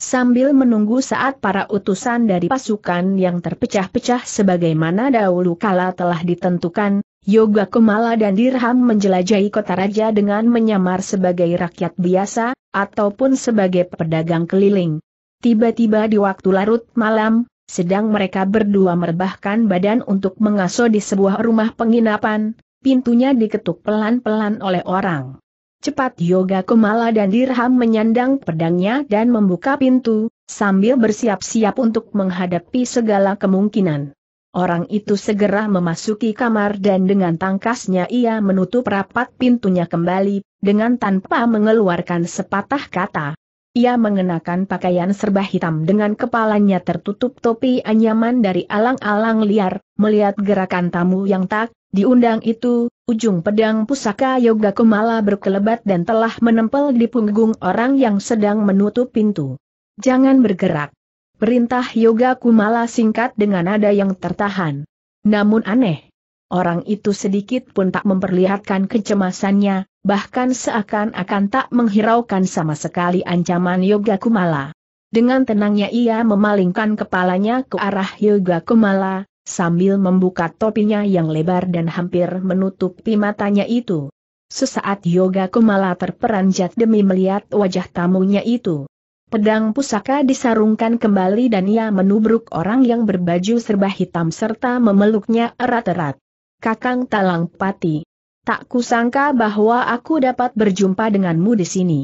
Sambil menunggu saat para utusan dari pasukan yang terpecah-pecah sebagaimana dahulu kala telah ditentukan, Yoga Kumala dan Dirham menjelajahi kota raja dengan menyamar sebagai rakyat biasa, ataupun sebagai pedagang keliling. Tiba-tiba di waktu larut malam, sedang mereka berdua merebahkan badan untuk mengasuh di sebuah rumah penginapan, pintunya diketuk pelan-pelan oleh orang. Cepat Yoga Kumala dan Dirham menyandang pedangnya dan membuka pintu, sambil bersiap-siap untuk menghadapi segala kemungkinan. Orang itu segera memasuki kamar dan dengan tangkasnya ia menutup rapat pintunya kembali, dengan tanpa mengeluarkan sepatah kata. Ia mengenakan pakaian serba hitam dengan kepalanya tertutup topi anyaman dari alang-alang liar, melihat gerakan tamu yang tak diundang itu, Ujung pedang pusaka Yoga Kumala berkelebat dan telah menempel di punggung orang yang sedang menutup pintu. Jangan bergerak. Perintah Yoga Kumala singkat dengan nada yang tertahan. Namun aneh. Orang itu sedikit pun tak memperlihatkan kecemasannya, bahkan seakan-akan tak menghiraukan sama sekali ancaman Yoga Kumala. Dengan tenangnya ia memalingkan kepalanya ke arah Yoga Kumala, sambil membuka topinya yang lebar dan hampir menutupi matanya itu. Sesaat Yoga Kumala terperanjat demi melihat wajah tamunya itu. Pedang pusaka disarungkan kembali dan ia menubruk orang yang berbaju serba hitam serta memeluknya erat-erat. Kakang Talang Pati. Tak kusangka bahwa aku dapat berjumpa denganmu di sini.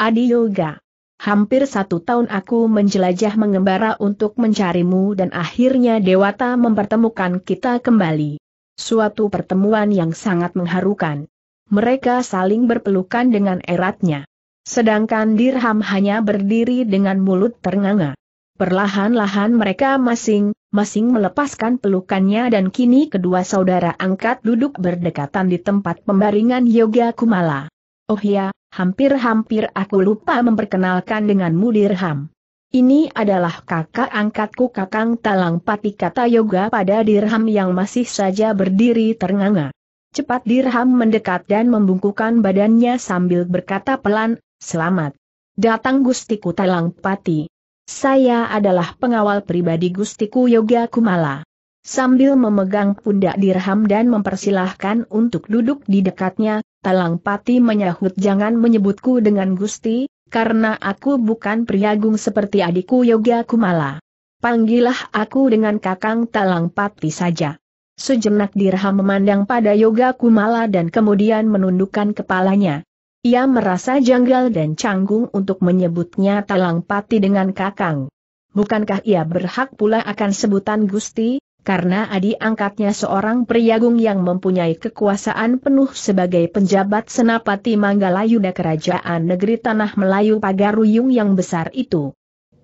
Adi Yoga. Hampir satu tahun aku menjelajah mengembara untuk mencarimu dan akhirnya Dewata mempertemukan kita kembali. Suatu pertemuan yang sangat mengharukan. Mereka saling berpelukan dengan eratnya. Sedangkan Dirham hanya berdiri dengan mulut ternganga. Perlahan-lahan mereka masing-masing melepaskan pelukannya dan kini kedua saudara angkat duduk berdekatan di tempat pembaringan Yoga Kumala. Oh ya, Hampir-hampir aku lupa memperkenalkan denganmu Dirham. Ini adalah kakak angkatku Kakang Talang Pati kata Yoga pada Dirham yang masih saja berdiri ternganga. Cepat Dirham mendekat dan membungkukan badannya sambil berkata pelan, Selamat. Datang Gustiku Talang Pati. Saya adalah pengawal pribadi Gustiku Yoga Kumala. Sambil memegang pundak Dirham dan mempersilahkan untuk duduk di dekatnya, Talang Pati menyahut jangan menyebutku dengan Gusti, karena aku bukan priagung seperti adikku Yoga Kumala. Panggillah aku dengan kakang Talang Pati saja. Sejenak Dirham memandang pada Yoga Kumala dan kemudian menundukkan kepalanya. Ia merasa janggal dan canggung untuk menyebutnya Talang Pati dengan kakang. Bukankah ia berhak pula akan sebutan Gusti, karena Adi angkatnya seorang priagung yang mempunyai kekuasaan penuh sebagai penjabat senapati Manggala yuda Kerajaan Negeri Tanah Melayu Pagaruyung yang besar itu.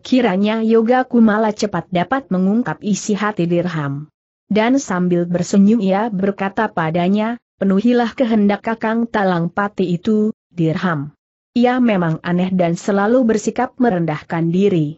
Kiranya Yoga Kumala cepat dapat mengungkap isi hati Dirham. Dan sambil bersenyum ia berkata padanya, penuhilah kehendak kakang talang pati itu, Dirham. Ia memang aneh dan selalu bersikap merendahkan diri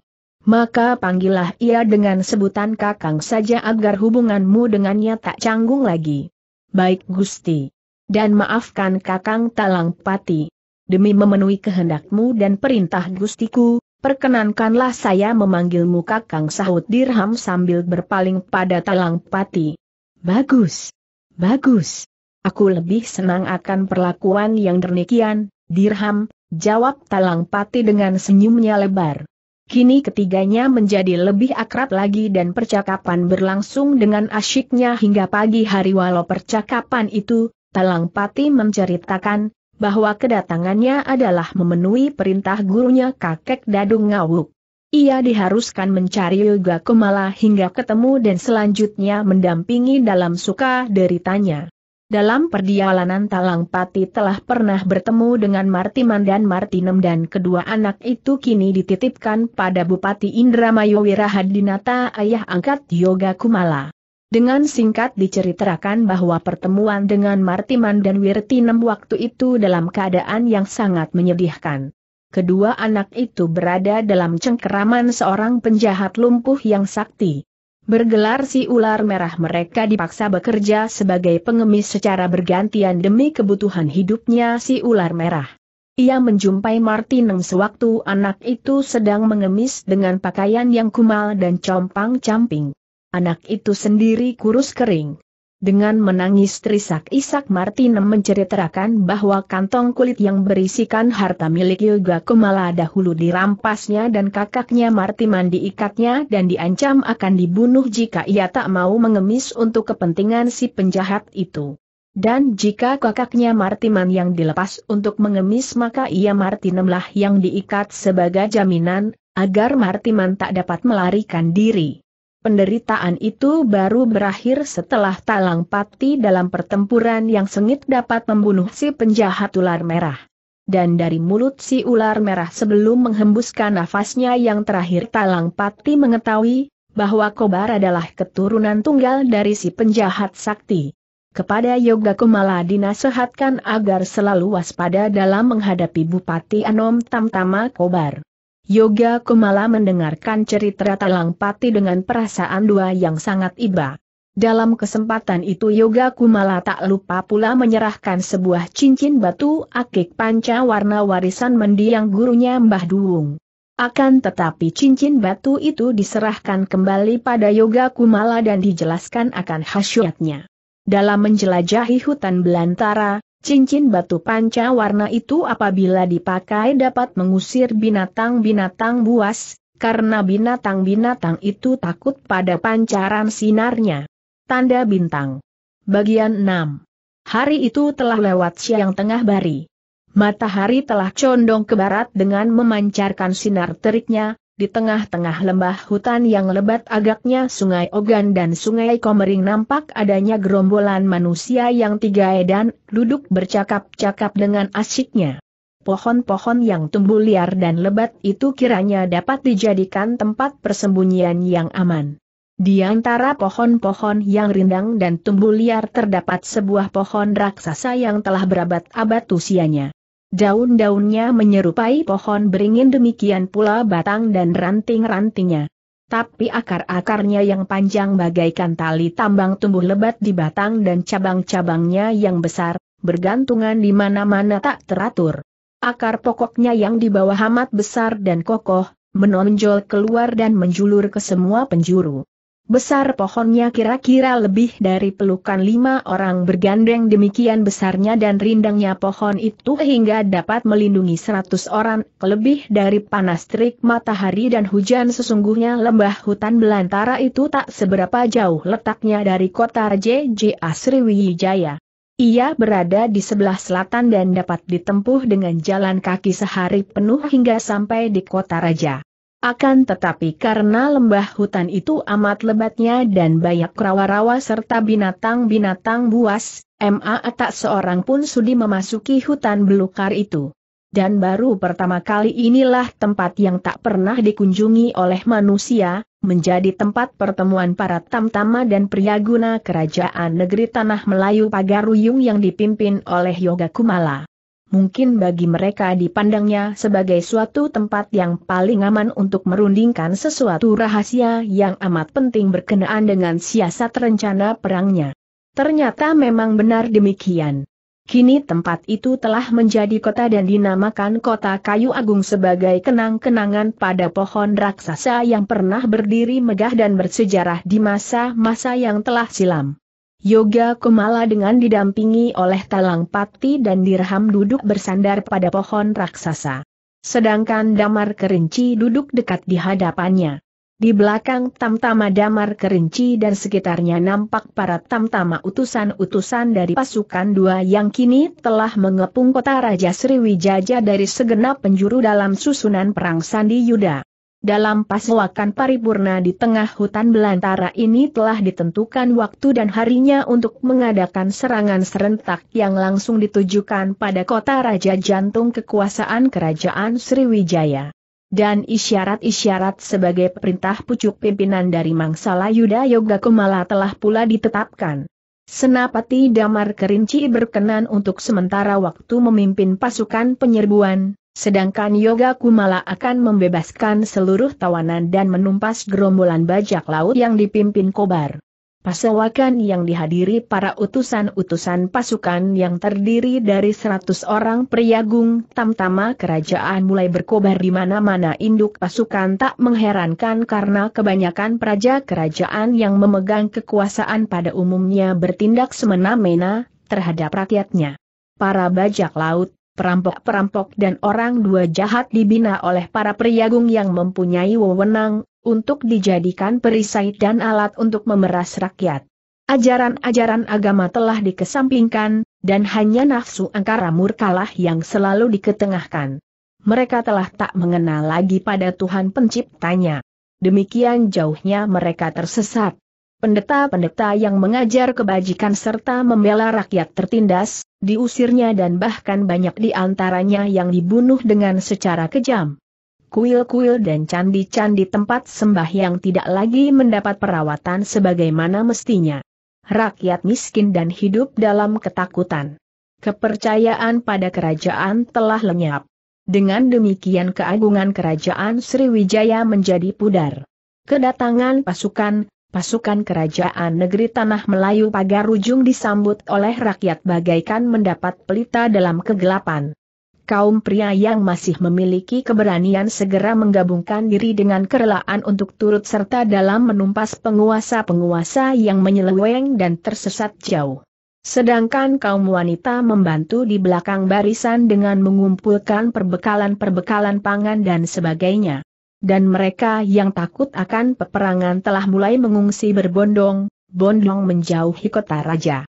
maka panggillah ia dengan sebutan kakang saja agar hubunganmu dengannya tak canggung lagi. Baik Gusti. Dan maafkan kakang talang pati. Demi memenuhi kehendakmu dan perintah Gustiku, perkenankanlah saya memanggilmu kakang sahut dirham sambil berpaling pada talang pati. Bagus. Bagus. Aku lebih senang akan perlakuan yang demikian, dirham, jawab talang pati dengan senyumnya lebar. Kini ketiganya menjadi lebih akrab lagi dan percakapan berlangsung dengan asyiknya hingga pagi hari walau percakapan itu, Talang Pati menceritakan, bahwa kedatangannya adalah memenuhi perintah gurunya kakek Dadung Ngawuk. Ia diharuskan mencari Yoga Kumala hingga ketemu dan selanjutnya mendampingi dalam suka deritanya. Dalam perjalanan Talang Pati telah pernah bertemu dengan Martiman dan Martinem dan kedua anak itu kini dititipkan pada Bupati Indramayu Wirahadinata ayah angkat Yoga Kumala. Dengan singkat diceritakan bahwa pertemuan dengan Martiman dan Wirtinem waktu itu dalam keadaan yang sangat menyedihkan. Kedua anak itu berada dalam cengkeraman seorang penjahat lumpuh yang sakti. Bergelar si ular merah mereka dipaksa bekerja sebagai pengemis secara bergantian demi kebutuhan hidupnya si ular merah. Ia menjumpai Martineng sewaktu anak itu sedang mengemis dengan pakaian yang kumal dan compang-camping. Anak itu sendiri kurus kering. Dengan menangis terisak Isak Martinem menceritakan bahwa kantong kulit yang berisikan harta milik Yoga Kumala dahulu dirampasnya dan kakaknya Martiman diikatnya dan diancam akan dibunuh jika ia tak mau mengemis untuk kepentingan si penjahat itu. Dan jika kakaknya Martiman yang dilepas untuk mengemis maka ia Martinemlah yang diikat sebagai jaminan, agar Martiman tak dapat melarikan diri. Penderitaan itu baru berakhir setelah Talang Pati dalam pertempuran yang sengit dapat membunuh si penjahat ular merah. Dan dari mulut si ular merah sebelum menghembuskan nafasnya yang terakhir Talang Pati mengetahui, bahwa Kobar adalah keturunan tunggal dari si penjahat sakti. Kepada Yoga Kumala dinasehatkan agar selalu waspada dalam menghadapi Bupati Anom Tamtama Kobar. Yoga Kumala mendengarkan cerita Talang Pati dengan perasaan dua yang sangat iba. Dalam kesempatan itu Yoga Kumala tak lupa pula menyerahkan sebuah cincin batu akik panca warna warisan mendiang gurunya Mbah Duung. Akan tetapi cincin batu itu diserahkan kembali pada Yoga Kumala dan dijelaskan akan khasiatnya. Dalam menjelajahi hutan belantara, Cincin batu panca warna itu apabila dipakai dapat mengusir binatang-binatang buas, karena binatang-binatang itu takut pada pancaran sinarnya. Tanda bintang. Bagian 6. Hari itu telah lewat siang tengah hari. Matahari telah condong ke barat dengan memancarkan sinar teriknya, di tengah-tengah lembah hutan yang lebat agaknya sungai Ogan dan sungai Komering nampak adanya gerombolan manusia yang tiga edan, duduk bercakap-cakap dengan asyiknya. Pohon-pohon yang tumbuh liar dan lebat itu kiranya dapat dijadikan tempat persembunyian yang aman. Di antara pohon-pohon yang rindang dan tumbuh liar terdapat sebuah pohon raksasa yang telah berabad-abad usianya. Daun-daunnya menyerupai pohon beringin demikian pula batang dan ranting-rantingnya. Tapi akar-akarnya yang panjang bagaikan tali tambang tumbuh lebat di batang dan cabang-cabangnya yang besar, bergantungan di mana-mana tak teratur. Akar pokoknya yang di bawah amat besar dan kokoh, menonjol keluar dan menjulur ke semua penjuru. Besar pohonnya kira-kira lebih dari pelukan lima orang bergandeng demikian besarnya dan rindangnya pohon itu hingga dapat melindungi seratus orang, lebih dari panas terik matahari dan hujan sesungguhnya lembah hutan belantara itu tak seberapa jauh letaknya dari kota JJ Asriwijaya. Ia berada di sebelah selatan dan dapat ditempuh dengan jalan kaki sehari penuh hingga sampai di kota raja. Akan tetapi karena lembah hutan itu amat lebatnya dan banyak rawa-rawa serta binatang-binatang buas, MA tak seorang pun sudi memasuki hutan belukar itu. Dan baru pertama kali inilah tempat yang tak pernah dikunjungi oleh manusia, menjadi tempat pertemuan para tamtama dan priaguna kerajaan negeri Tanah Melayu Pagaruyung yang dipimpin oleh Yoga Kumala mungkin bagi mereka dipandangnya sebagai suatu tempat yang paling aman untuk merundingkan sesuatu rahasia yang amat penting berkenaan dengan siasat rencana perangnya. Ternyata memang benar demikian. Kini tempat itu telah menjadi kota dan dinamakan Kota Kayu Agung sebagai kenang-kenangan pada pohon raksasa yang pernah berdiri megah dan bersejarah di masa-masa yang telah silam. Yoga Kumala dengan didampingi oleh Talang Pati dan Dirham duduk bersandar pada pohon raksasa. Sedangkan Damar Kerinci duduk dekat di hadapannya. Di belakang tamtama Damar Kerinci dan sekitarnya nampak para tamtama utusan-utusan dari pasukan dua yang kini telah mengepung kota Raja Sriwijaya dari segenap penjuru dalam susunan perang Sandi Yuda. Dalam pasuakan paripurna di tengah hutan belantara ini telah ditentukan waktu dan harinya untuk mengadakan serangan serentak yang langsung ditujukan pada kota Raja Jantung kekuasaan Kerajaan Sriwijaya. Dan isyarat-isyarat sebagai perintah pucuk pimpinan dari Mangsala Yuda Yoga Kumala telah pula ditetapkan. Senapati Damar Kerinci berkenan untuk sementara waktu memimpin pasukan penyerbuan, Sedangkan Yoga Kumala akan membebaskan seluruh tawanan dan menumpas gerombolan bajak laut yang dipimpin Kobar. Pasewakan yang dihadiri para utusan-utusan pasukan yang terdiri dari seratus orang priagung tamtama kerajaan mulai berkobar di mana-mana induk pasukan tak mengherankan karena kebanyakan praja kerajaan yang memegang kekuasaan pada umumnya bertindak semena-mena terhadap rakyatnya. Para bajak laut perampok-perampok dan orang dua jahat dibina oleh para priagung yang mempunyai wewenang, untuk dijadikan perisai dan alat untuk memeras rakyat. Ajaran-ajaran agama telah dikesampingkan, dan hanya nafsu angkara murkalah yang selalu diketengahkan. Mereka telah tak mengenal lagi pada Tuhan penciptanya. Demikian jauhnya mereka tersesat pendeta-pendeta yang mengajar kebajikan serta membela rakyat tertindas, diusirnya dan bahkan banyak di antaranya yang dibunuh dengan secara kejam. Kuil-kuil dan candi-candi tempat sembah yang tidak lagi mendapat perawatan sebagaimana mestinya. Rakyat miskin dan hidup dalam ketakutan. Kepercayaan pada kerajaan telah lenyap. Dengan demikian keagungan kerajaan Sriwijaya menjadi pudar. Kedatangan pasukan, Pasukan kerajaan negeri Tanah Melayu Pagar Ujung disambut oleh rakyat bagaikan mendapat pelita dalam kegelapan. Kaum pria yang masih memiliki keberanian segera menggabungkan diri dengan kerelaan untuk turut serta dalam menumpas penguasa-penguasa yang menyeleweng dan tersesat jauh. Sedangkan kaum wanita membantu di belakang barisan dengan mengumpulkan perbekalan-perbekalan pangan dan sebagainya. Dan mereka yang takut akan peperangan telah mulai mengungsi berbondong, bondong menjauhi kota raja.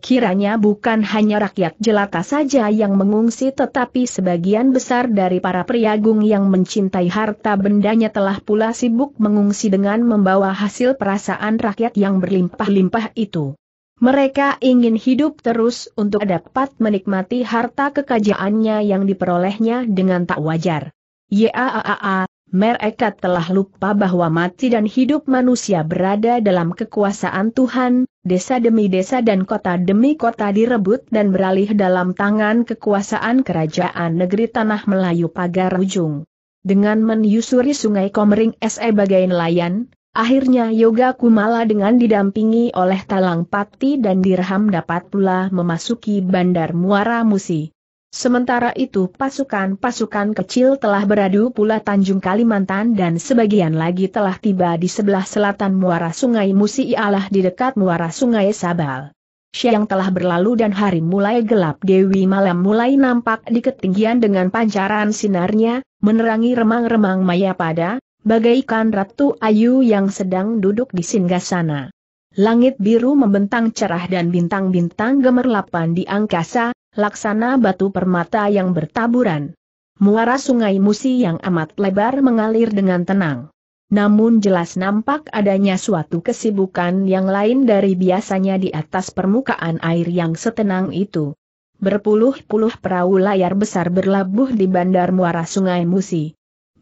Kiranya bukan hanya rakyat jelata saja yang mengungsi tetapi sebagian besar dari para priagung yang mencintai harta bendanya telah pula sibuk mengungsi dengan membawa hasil perasaan rakyat yang berlimpah-limpah itu. Mereka ingin hidup terus untuk dapat menikmati harta kekajaannya yang diperolehnya dengan tak wajar. Yaaa, mereka telah lupa bahwa mati dan hidup manusia berada dalam kekuasaan Tuhan, desa demi desa dan kota demi kota direbut dan beralih dalam tangan kekuasaan kerajaan negeri Tanah Melayu Pagar Ujung. Dengan menyusuri sungai Komering e bagai nelayan, akhirnya Yoga Kumala dengan didampingi oleh Talang Pati dan Dirham dapat pula memasuki Bandar Muara Musi. Sementara itu pasukan-pasukan kecil telah beradu pula Tanjung Kalimantan dan sebagian lagi telah tiba di sebelah selatan muara sungai Musi Ialah di dekat muara sungai Sabal. Siang telah berlalu dan hari mulai gelap Dewi Malam mulai nampak di ketinggian dengan pancaran sinarnya, menerangi remang-remang maya pada, bagaikan Ratu Ayu yang sedang duduk di singgah sana. Langit biru membentang cerah dan bintang-bintang gemerlapan di angkasa, laksana batu permata yang bertaburan. Muara sungai Musi yang amat lebar mengalir dengan tenang. Namun jelas nampak adanya suatu kesibukan yang lain dari biasanya di atas permukaan air yang setenang itu. Berpuluh-puluh perahu layar besar berlabuh di bandar muara sungai Musi.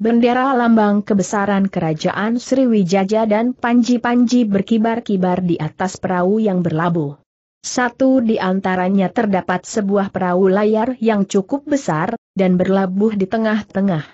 Bendera lambang kebesaran kerajaan Sriwijaya dan panji-panji berkibar-kibar di atas perahu yang berlabuh satu di antaranya terdapat sebuah perahu layar yang cukup besar, dan berlabuh di tengah-tengah.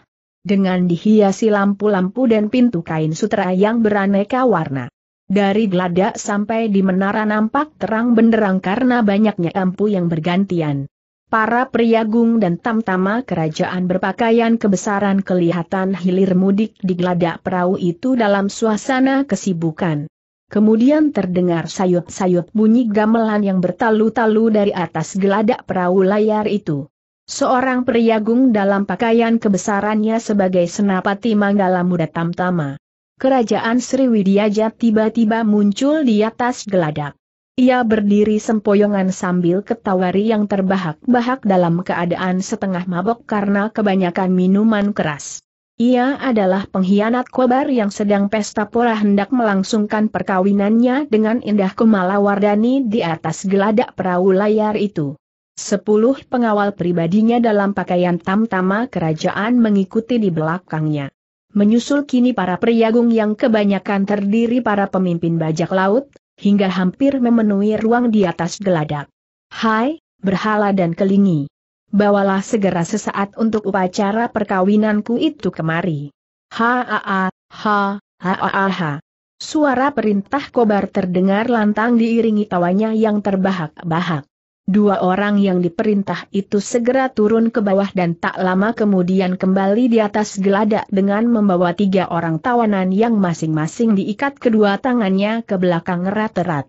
Dengan dihiasi lampu-lampu dan pintu kain sutra yang beraneka warna. Dari geladak sampai di menara nampak terang benderang karena banyaknya lampu yang bergantian. Para priagung dan tamtama kerajaan berpakaian kebesaran kelihatan hilir mudik di geladak perahu itu dalam suasana kesibukan. Kemudian terdengar sayup-sayup bunyi gamelan yang bertalu-talu dari atas geladak perahu layar itu. Seorang periagung dalam pakaian kebesarannya sebagai senapati Manggala Muda Tamtama. Kerajaan Sriwijaya tiba-tiba muncul di atas geladak. Ia berdiri sempoyongan sambil ketawari yang terbahak-bahak dalam keadaan setengah mabok karena kebanyakan minuman keras. Ia adalah pengkhianat kobar yang sedang pesta pora hendak melangsungkan perkawinannya dengan Indah Wardani di atas geladak perahu layar itu. Sepuluh pengawal pribadinya dalam pakaian tamtama kerajaan mengikuti di belakangnya. Menyusul kini para priagung yang kebanyakan terdiri para pemimpin bajak laut, hingga hampir memenuhi ruang di atas geladak. Hai, berhala dan kelingi bawalah segera sesaat untuk upacara perkawinanku itu kemari. Ha ha ha, ha ha ha ha. Suara perintah kobar terdengar lantang diiringi tawanya yang terbahak-bahak. Dua orang yang diperintah itu segera turun ke bawah dan tak lama kemudian kembali di atas geladak dengan membawa tiga orang tawanan yang masing-masing diikat kedua tangannya ke belakang erat-erat.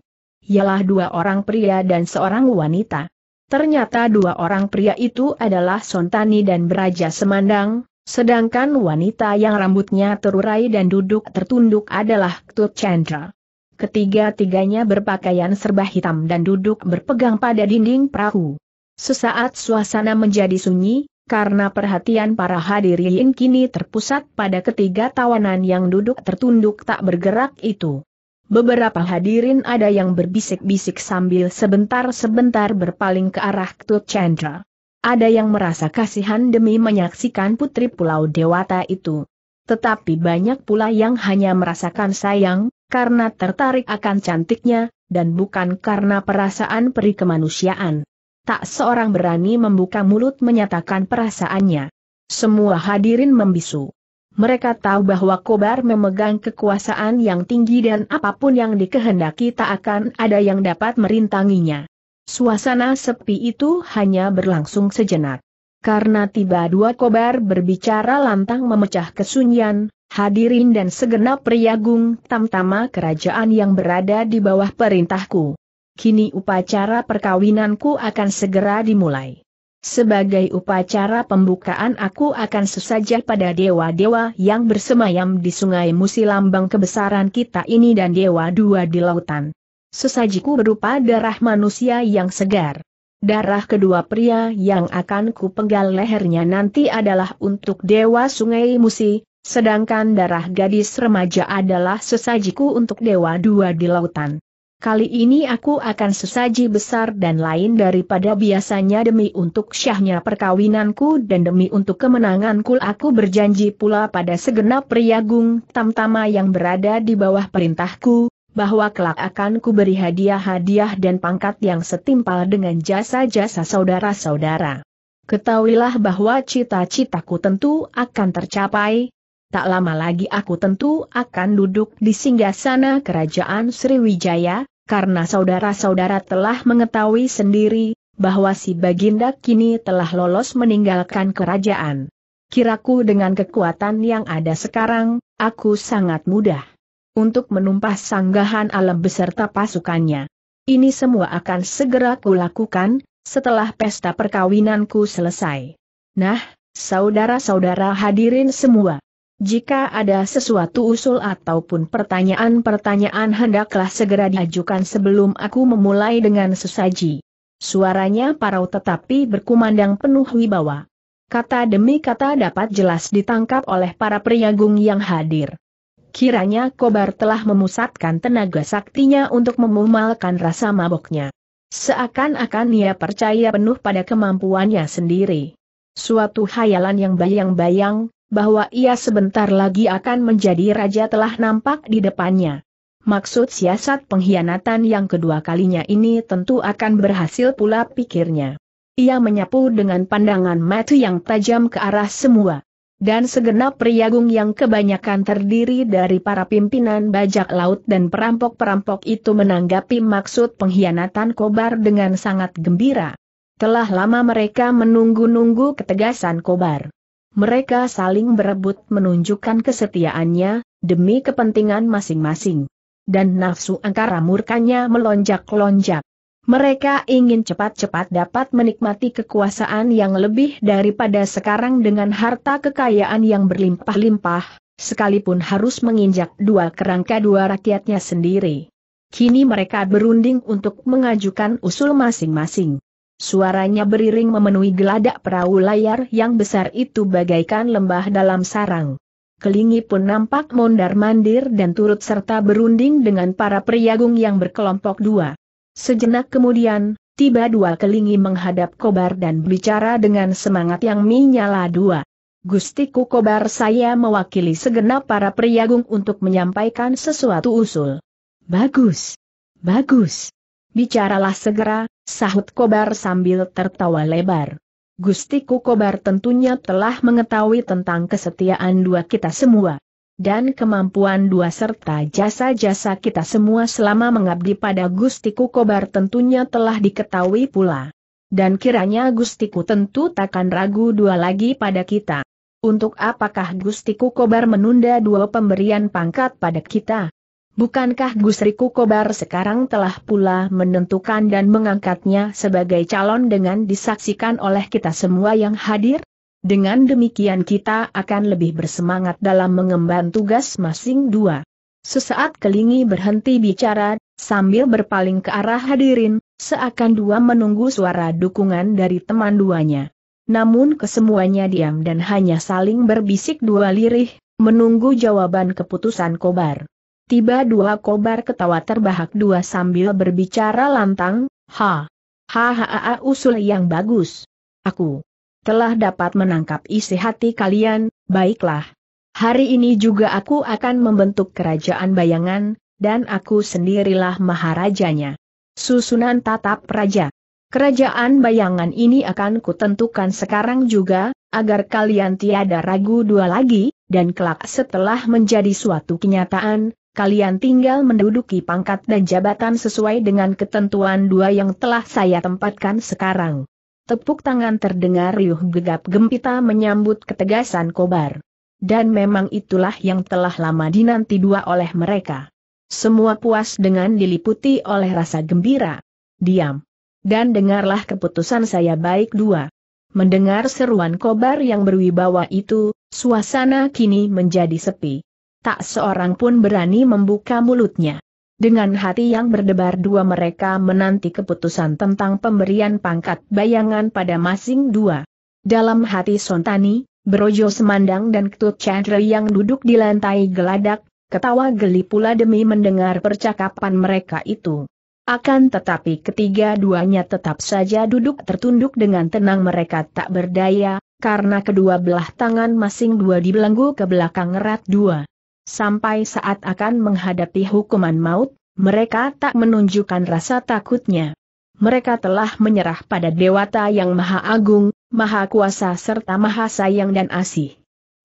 Ialah dua orang pria dan seorang wanita. Ternyata dua orang pria itu adalah Sontani dan Beraja Semandang, sedangkan wanita yang rambutnya terurai dan duduk tertunduk adalah Ketut Chandra. Ketiga-tiganya berpakaian serba hitam dan duduk berpegang pada dinding perahu. Sesaat suasana menjadi sunyi, karena perhatian para hadirin kini terpusat pada ketiga tawanan yang duduk tertunduk tak bergerak itu. Beberapa hadirin ada yang berbisik-bisik sambil sebentar-sebentar berpaling ke arah Ketut Chandra. Ada yang merasa kasihan demi menyaksikan putri Pulau Dewata itu. Tetapi banyak pula yang hanya merasakan sayang, karena tertarik akan cantiknya, dan bukan karena perasaan peri kemanusiaan. Tak seorang berani membuka mulut menyatakan perasaannya. Semua hadirin membisu. Mereka tahu bahwa Kobar memegang kekuasaan yang tinggi dan apapun yang dikehendaki tak akan ada yang dapat merintanginya. Suasana sepi itu hanya berlangsung sejenak. Karena tiba dua Kobar berbicara lantang memecah kesunyian, hadirin dan segenap priagung tamtama kerajaan yang berada di bawah perintahku. Kini upacara perkawinanku akan segera dimulai. Sebagai upacara pembukaan aku akan sesajah pada dewa-dewa yang bersemayam di sungai Musi lambang kebesaran kita ini dan dewa dua di lautan. Sesajiku berupa darah manusia yang segar. Darah kedua pria yang akan kupenggal lehernya nanti adalah untuk dewa sungai Musi, sedangkan darah gadis remaja adalah sesajiku untuk dewa dua di lautan. Kali ini aku akan sesaji besar dan lain daripada biasanya demi untuk syahnya perkawinanku dan demi untuk kemenanganku aku berjanji pula pada segenap priagung tamtama yang berada di bawah perintahku, bahwa kelak akan kuberi hadiah-hadiah dan pangkat yang setimpal dengan jasa-jasa saudara-saudara. Ketahuilah bahwa cita-citaku tentu akan tercapai, tak lama lagi aku tentu akan duduk di singgasana kerajaan Sriwijaya, karena saudara-saudara telah mengetahui sendiri, bahwa si Baginda kini telah lolos meninggalkan kerajaan. Kiraku dengan kekuatan yang ada sekarang, aku sangat mudah untuk menumpas sanggahan alam beserta pasukannya. Ini semua akan segera kulakukan, setelah pesta perkawinanku selesai. Nah, saudara-saudara hadirin semua. Jika ada sesuatu usul ataupun pertanyaan-pertanyaan hendaklah segera diajukan sebelum aku memulai dengan sesaji. Suaranya parau tetapi berkumandang penuh wibawa. Kata demi kata dapat jelas ditangkap oleh para priagung yang hadir. Kiranya Kobar telah memusatkan tenaga saktinya untuk memumalkan rasa maboknya. Seakan-akan ia percaya penuh pada kemampuannya sendiri. Suatu hayalan yang bayang-bayang, bahwa ia sebentar lagi akan menjadi raja telah nampak di depannya. Maksud siasat pengkhianatan yang kedua kalinya ini tentu akan berhasil pula pikirnya. Ia menyapu dengan pandangan mata yang tajam ke arah semua. Dan segenap priagung yang kebanyakan terdiri dari para pimpinan bajak laut dan perampok-perampok itu menanggapi maksud pengkhianatan kobar dengan sangat gembira. Telah lama mereka menunggu-nunggu ketegasan kobar mereka saling berebut menunjukkan kesetiaannya, demi kepentingan masing-masing. Dan nafsu angkara murkanya melonjak-lonjak. Mereka ingin cepat-cepat dapat menikmati kekuasaan yang lebih daripada sekarang dengan harta kekayaan yang berlimpah-limpah, sekalipun harus menginjak dua kerangka dua rakyatnya sendiri. Kini mereka berunding untuk mengajukan usul masing-masing. Suaranya beriring memenuhi geladak perahu layar yang besar itu bagaikan lembah dalam sarang. Kelingi pun nampak mondar-mandir dan turut serta berunding dengan para priagung yang berkelompok dua. Sejenak kemudian, tiba dua kelingi menghadap kobar dan bicara dengan semangat yang menyala dua. Gustiku kobar saya mewakili segenap para priagung untuk menyampaikan sesuatu usul. Bagus. Bagus. Bicaralah segera, sahut Kobar sambil tertawa lebar. Gustiku Kobar tentunya telah mengetahui tentang kesetiaan dua kita semua. Dan kemampuan dua serta jasa-jasa kita semua selama mengabdi pada Gustiku Kobar tentunya telah diketahui pula. Dan kiranya Gustiku tentu takkan ragu dua lagi pada kita. Untuk apakah Gustiku Kobar menunda dua pemberian pangkat pada kita? Bukankah Gus Riku Kobar sekarang telah pula menentukan dan mengangkatnya sebagai calon dengan disaksikan oleh kita semua yang hadir? Dengan demikian kita akan lebih bersemangat dalam mengemban tugas masing dua. Sesaat Kelingi berhenti bicara, sambil berpaling ke arah hadirin, seakan dua menunggu suara dukungan dari teman duanya. Namun kesemuanya diam dan hanya saling berbisik dua lirih, menunggu jawaban keputusan Kobar. Tiba dua kobar ketawa terbahak dua sambil berbicara lantang, ha. Ha ha ha usul yang bagus. Aku telah dapat menangkap isi hati kalian, baiklah. Hari ini juga aku akan membentuk kerajaan bayangan, dan aku sendirilah maharajanya. Susunan tatap raja. Kerajaan bayangan ini akan kutentukan sekarang juga, agar kalian tiada ragu dua lagi, dan kelak setelah menjadi suatu kenyataan, kalian tinggal menduduki pangkat dan jabatan sesuai dengan ketentuan dua yang telah saya tempatkan sekarang. Tepuk tangan terdengar riuh gegap gempita menyambut ketegasan kobar. Dan memang itulah yang telah lama dinanti dua oleh mereka. Semua puas dengan diliputi oleh rasa gembira. Diam. Dan dengarlah keputusan saya baik dua. Mendengar seruan kobar yang berwibawa itu, suasana kini menjadi sepi tak seorang pun berani membuka mulutnya. Dengan hati yang berdebar dua mereka menanti keputusan tentang pemberian pangkat bayangan pada masing dua. Dalam hati Sontani, Brojo Semandang dan Ketut Chandra yang duduk di lantai geladak, ketawa geli pula demi mendengar percakapan mereka itu. Akan tetapi ketiga duanya tetap saja duduk tertunduk dengan tenang mereka tak berdaya, karena kedua belah tangan masing dua dibelenggu ke belakang erat dua. Sampai saat akan menghadapi hukuman maut, mereka tak menunjukkan rasa takutnya. Mereka telah menyerah pada Dewata yang Maha Agung, Maha Kuasa serta Maha Sayang dan Asih.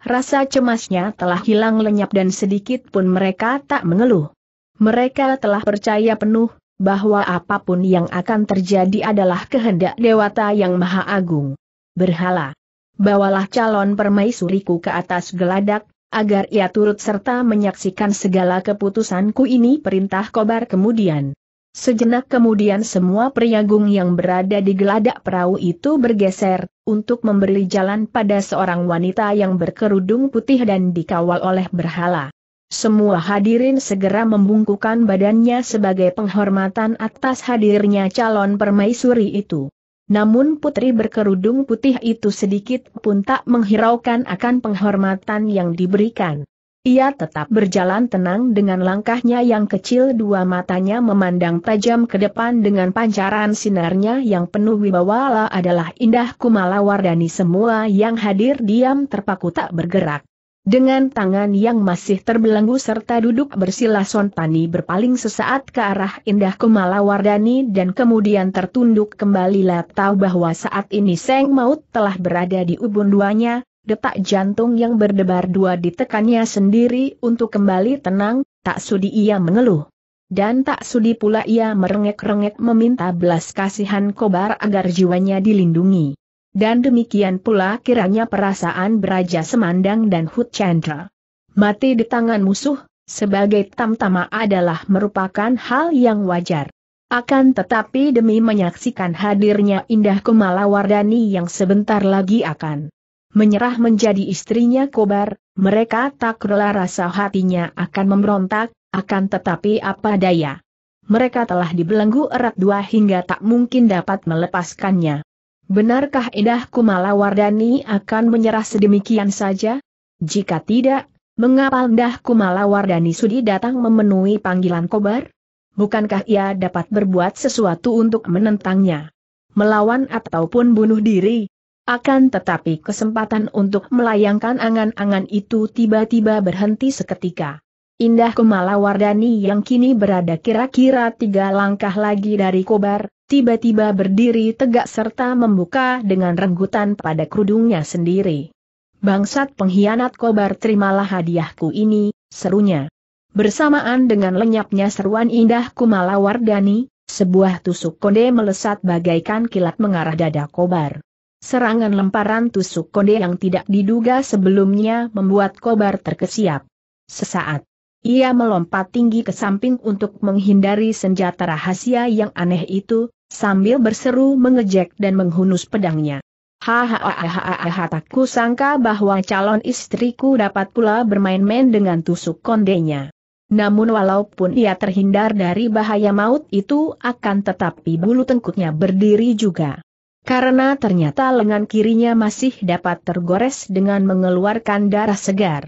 Rasa cemasnya telah hilang lenyap dan sedikit pun mereka tak mengeluh. Mereka telah percaya penuh, bahwa apapun yang akan terjadi adalah kehendak Dewata yang Maha Agung. Berhala. Bawalah calon permaisuriku ke atas geladak, agar ia turut serta menyaksikan segala keputusanku ini perintah kobar kemudian. Sejenak kemudian semua priagung yang berada di geladak perahu itu bergeser, untuk memberi jalan pada seorang wanita yang berkerudung putih dan dikawal oleh berhala. Semua hadirin segera membungkukan badannya sebagai penghormatan atas hadirnya calon permaisuri itu. Namun putri berkerudung putih itu sedikit pun tak menghiraukan akan penghormatan yang diberikan. Ia tetap berjalan tenang dengan langkahnya yang kecil dua matanya memandang tajam ke depan dengan pancaran sinarnya yang penuh wibawa adalah indah kumala wardani. semua yang hadir diam terpaku tak bergerak. Dengan tangan yang masih terbelenggu serta duduk bersila Sontani berpaling sesaat ke arah Indah wardani dan kemudian tertunduk kembali lah tahu bahwa saat ini Seng Maut telah berada di ubun duanya, detak jantung yang berdebar dua ditekannya sendiri untuk kembali tenang, tak sudi ia mengeluh. Dan tak sudi pula ia merengek-rengek meminta belas kasihan kobar agar jiwanya dilindungi. Dan demikian pula kiranya perasaan beraja semandang dan Hut Chandra. Mati di tangan musuh, sebagai tamtama adalah merupakan hal yang wajar. Akan tetapi demi menyaksikan hadirnya Indah Wardani yang sebentar lagi akan menyerah menjadi istrinya Kobar, mereka tak rela rasa hatinya akan memberontak, akan tetapi apa daya. Mereka telah dibelenggu erat dua hingga tak mungkin dapat melepaskannya. Benarkah Edah Kumalawardani akan menyerah sedemikian saja? Jika tidak, mengapa Edah Kumalawardani sudi datang memenuhi panggilan kobar? Bukankah ia dapat berbuat sesuatu untuk menentangnya? Melawan ataupun bunuh diri? Akan tetapi kesempatan untuk melayangkan angan-angan itu tiba-tiba berhenti seketika. Indah Kumalawardani yang kini berada kira-kira tiga langkah lagi dari kobar, tiba-tiba berdiri tegak serta membuka dengan renggutan pada kerudungnya sendiri. Bangsat pengkhianat kobar terimalah hadiahku ini, serunya. Bersamaan dengan lenyapnya seruan indah Kumala Wardani, sebuah tusuk konde melesat bagaikan kilat mengarah dada kobar. Serangan lemparan tusuk konde yang tidak diduga sebelumnya membuat kobar terkesiap. Sesaat, ia melompat tinggi ke samping untuk menghindari senjata rahasia yang aneh itu, sambil berseru mengejek dan menghunus pedangnya. Hahaha tak sangka bahwa calon istriku dapat pula bermain-main dengan tusuk kondenya. Namun walaupun ia terhindar dari bahaya maut itu akan tetapi bulu tengkuknya berdiri juga. Karena ternyata lengan kirinya masih dapat tergores dengan mengeluarkan darah segar.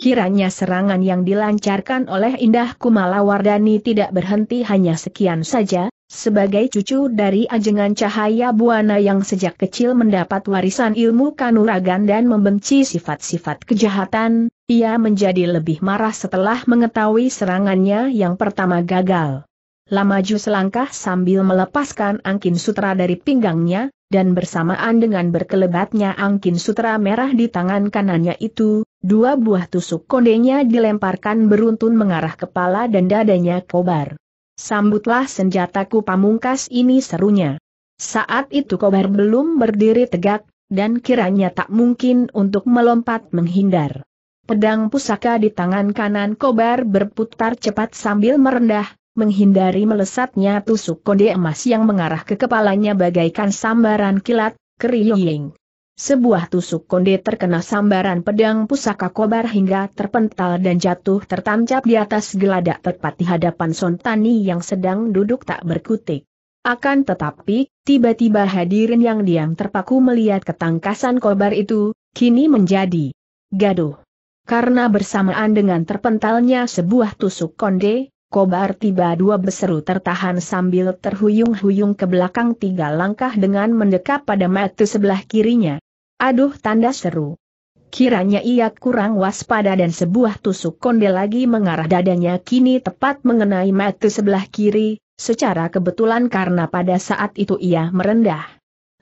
Kiranya serangan yang dilancarkan oleh Indah Kumala Wardani tidak berhenti hanya sekian saja, sebagai cucu dari Ajengan Cahaya Buana yang sejak kecil mendapat warisan ilmu kanuragan dan membenci sifat-sifat kejahatan, ia menjadi lebih marah setelah mengetahui serangannya yang pertama gagal. Lamaju selangkah sambil melepaskan angkin sutra dari pinggangnya, dan bersamaan dengan berkelebatnya angkin sutra merah di tangan kanannya itu, dua buah tusuk kondenya dilemparkan beruntun mengarah kepala dan dadanya kobar. Sambutlah senjataku pamungkas ini serunya. Saat itu kobar belum berdiri tegak, dan kiranya tak mungkin untuk melompat menghindar. Pedang pusaka di tangan kanan kobar berputar cepat sambil merendah, menghindari melesatnya tusuk kode emas yang mengarah ke kepalanya bagaikan sambaran kilat, keriying sebuah tusuk konde terkena sambaran pedang pusaka kobar hingga terpental dan jatuh tertancap di atas geladak tepat di hadapan Sontani yang sedang duduk tak berkutik. Akan tetapi, tiba-tiba hadirin yang diam terpaku melihat ketangkasan kobar itu, kini menjadi gaduh. Karena bersamaan dengan terpentalnya sebuah tusuk konde, Kobar tiba dua berseru tertahan sambil terhuyung-huyung ke belakang tiga langkah dengan mendekap pada mata sebelah kirinya. Aduh tanda seru. Kiranya ia kurang waspada dan sebuah tusuk konde lagi mengarah dadanya kini tepat mengenai mata sebelah kiri, secara kebetulan karena pada saat itu ia merendah.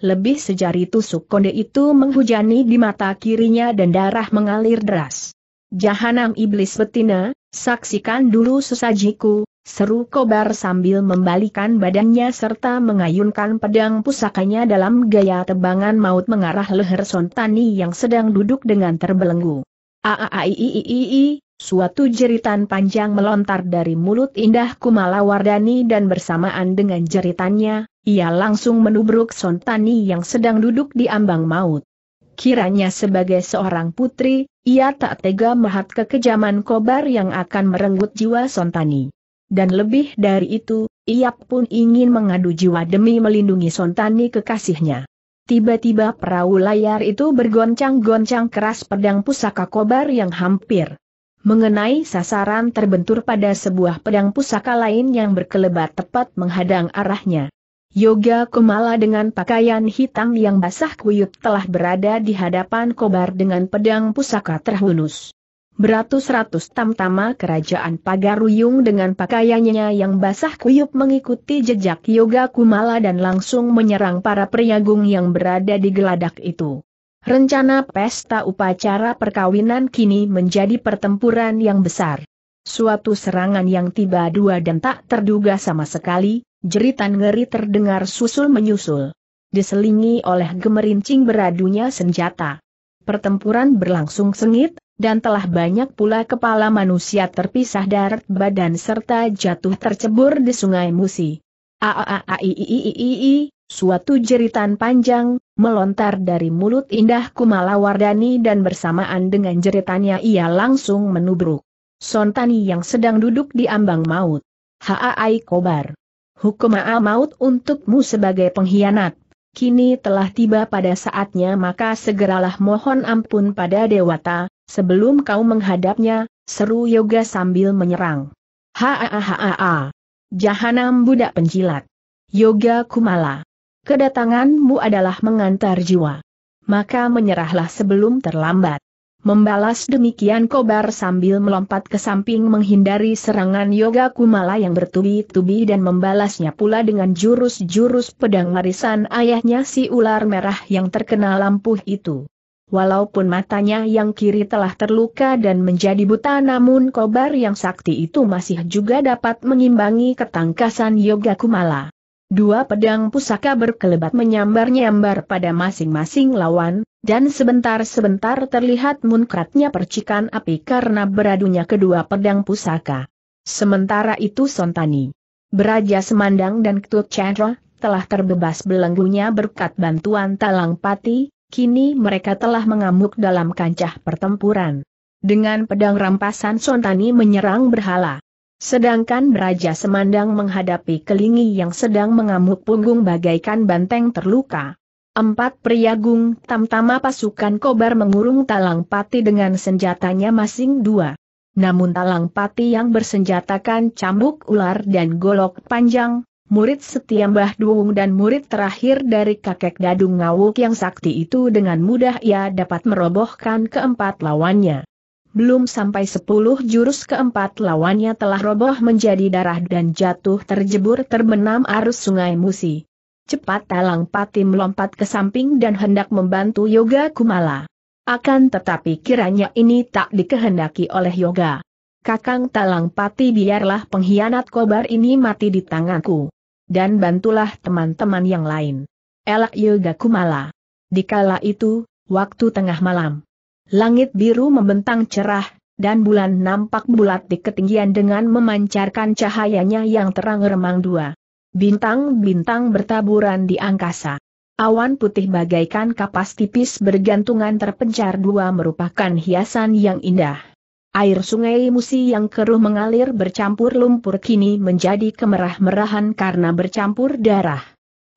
Lebih sejari tusuk konde itu menghujani di mata kirinya dan darah mengalir deras. Jahanam iblis betina, saksikan dulu sesajiku, Seru kobar sambil membalikan badannya serta mengayunkan pedang pusakanya dalam gaya tebangan maut mengarah leher Sontani yang sedang duduk dengan terbelenggu. Aaaiiiiii, suatu jeritan panjang melontar dari mulut indah Kumala Wardani dan bersamaan dengan jeritannya, ia langsung menubruk Sontani yang sedang duduk di ambang maut. Kiranya sebagai seorang putri, ia tak tega melihat kekejaman kobar yang akan merenggut jiwa Sontani. Dan lebih dari itu, ia pun ingin mengadu jiwa demi melindungi Sontani kekasihnya. Tiba-tiba perahu layar itu bergoncang-goncang keras pedang pusaka kobar yang hampir mengenai sasaran terbentur pada sebuah pedang pusaka lain yang berkelebat tepat menghadang arahnya. Yoga Kumala dengan pakaian hitam yang basah kuyup telah berada di hadapan kobar dengan pedang pusaka terhunus. Beratus-ratus tamtama kerajaan Pagaruyung dengan pakaiannya yang basah kuyup mengikuti jejak Yoga Kumala dan langsung menyerang para priagung yang berada di geladak itu. Rencana pesta upacara perkawinan kini menjadi pertempuran yang besar. Suatu serangan yang tiba dua dan tak terduga sama sekali, jeritan ngeri terdengar susul-menyusul. Diselingi oleh gemerincing beradunya senjata. Pertempuran berlangsung sengit, dan telah banyak pula kepala manusia terpisah dari badan serta jatuh tercebur di sungai Musi. Aaaaiiiii, suatu jeritan panjang, melontar dari mulut indah Kumala Wardani dan bersamaan dengan jeritannya ia langsung menubruk. Sontani yang sedang duduk di ambang maut. Haai kobar. Hukum aa maut untukmu sebagai pengkhianat. Kini telah tiba pada saatnya maka segeralah mohon ampun pada Dewata, Sebelum kau menghadapnya, seru Yoga sambil menyerang. Haaahaa. Jahanam budak penjilat. Yoga Kumala. Kedatanganmu adalah mengantar jiwa. Maka menyerahlah sebelum terlambat. Membalas demikian kobar sambil melompat ke samping menghindari serangan Yoga Kumala yang bertubi-tubi dan membalasnya pula dengan jurus-jurus pedang warisan ayahnya si ular merah yang terkena lampu itu. Walaupun matanya yang kiri telah terluka dan menjadi buta namun kobar yang sakti itu masih juga dapat mengimbangi ketangkasan Yoga Kumala. Dua pedang pusaka berkelebat menyambar-nyambar pada masing-masing lawan, dan sebentar-sebentar terlihat munkratnya percikan api karena beradunya kedua pedang pusaka. Sementara itu Sontani, Beraja Semandang dan Ketut Chandra telah terbebas belenggunya berkat bantuan Talang Pati, kini mereka telah mengamuk dalam kancah pertempuran. Dengan pedang rampasan Sontani menyerang berhala. Sedangkan Raja Semandang menghadapi kelingi yang sedang mengamuk punggung bagaikan banteng terluka. Empat pria gung tamtama pasukan kobar mengurung Talang Pati dengan senjatanya masing dua. Namun Talang Pati yang bersenjatakan cambuk ular dan golok panjang, murid setia Mbah Duung dan murid terakhir dari kakek gadung Ngawuk yang sakti itu dengan mudah ia dapat merobohkan keempat lawannya. Belum sampai sepuluh jurus keempat lawannya telah roboh menjadi darah dan jatuh terjebur terbenam arus sungai Musi. Cepat Talang Pati melompat ke samping dan hendak membantu Yoga Kumala. Akan tetapi kiranya ini tak dikehendaki oleh Yoga. Kakang Talang Pati biarlah pengkhianat kobar ini mati di tanganku dan bantulah teman-teman yang lain. Elak Yilgakumala. Di kala itu, waktu tengah malam. Langit biru membentang cerah, dan bulan nampak bulat di ketinggian dengan memancarkan cahayanya yang terang remang dua. Bintang-bintang bertaburan di angkasa. Awan putih bagaikan kapas tipis bergantungan terpencar dua merupakan hiasan yang indah. Air sungai Musi yang keruh mengalir bercampur lumpur kini menjadi kemerah-merahan karena bercampur darah.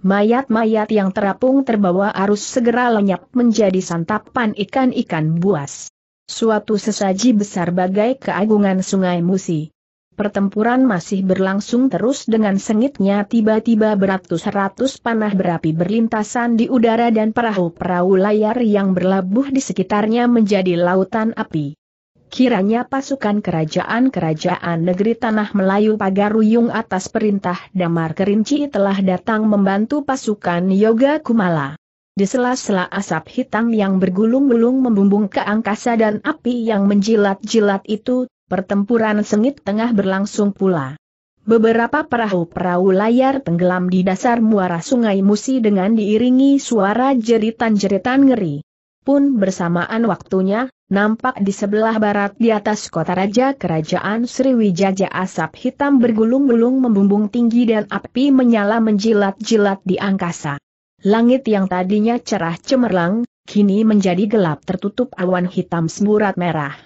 Mayat-mayat yang terapung terbawa arus segera lenyap menjadi santapan ikan-ikan buas. Suatu sesaji besar bagai keagungan sungai Musi. Pertempuran masih berlangsung terus dengan sengitnya tiba-tiba beratus-ratus panah berapi berlintasan di udara dan perahu-perahu layar yang berlabuh di sekitarnya menjadi lautan api kiranya pasukan kerajaan-kerajaan negeri Tanah Melayu Pagaruyung atas perintah Damar Kerinci telah datang membantu pasukan Yoga Kumala. Di sela-sela asap hitam yang bergulung-gulung membumbung ke angkasa dan api yang menjilat-jilat itu, pertempuran sengit tengah berlangsung pula. Beberapa perahu-perahu layar tenggelam di dasar muara sungai Musi dengan diiringi suara jeritan-jeritan ngeri. Pun bersamaan waktunya, nampak di sebelah barat di atas kota raja kerajaan Sriwijaya asap hitam bergulung-gulung membumbung tinggi dan api menyala menjilat-jilat di angkasa. Langit yang tadinya cerah cemerlang, kini menjadi gelap tertutup awan hitam semburat merah.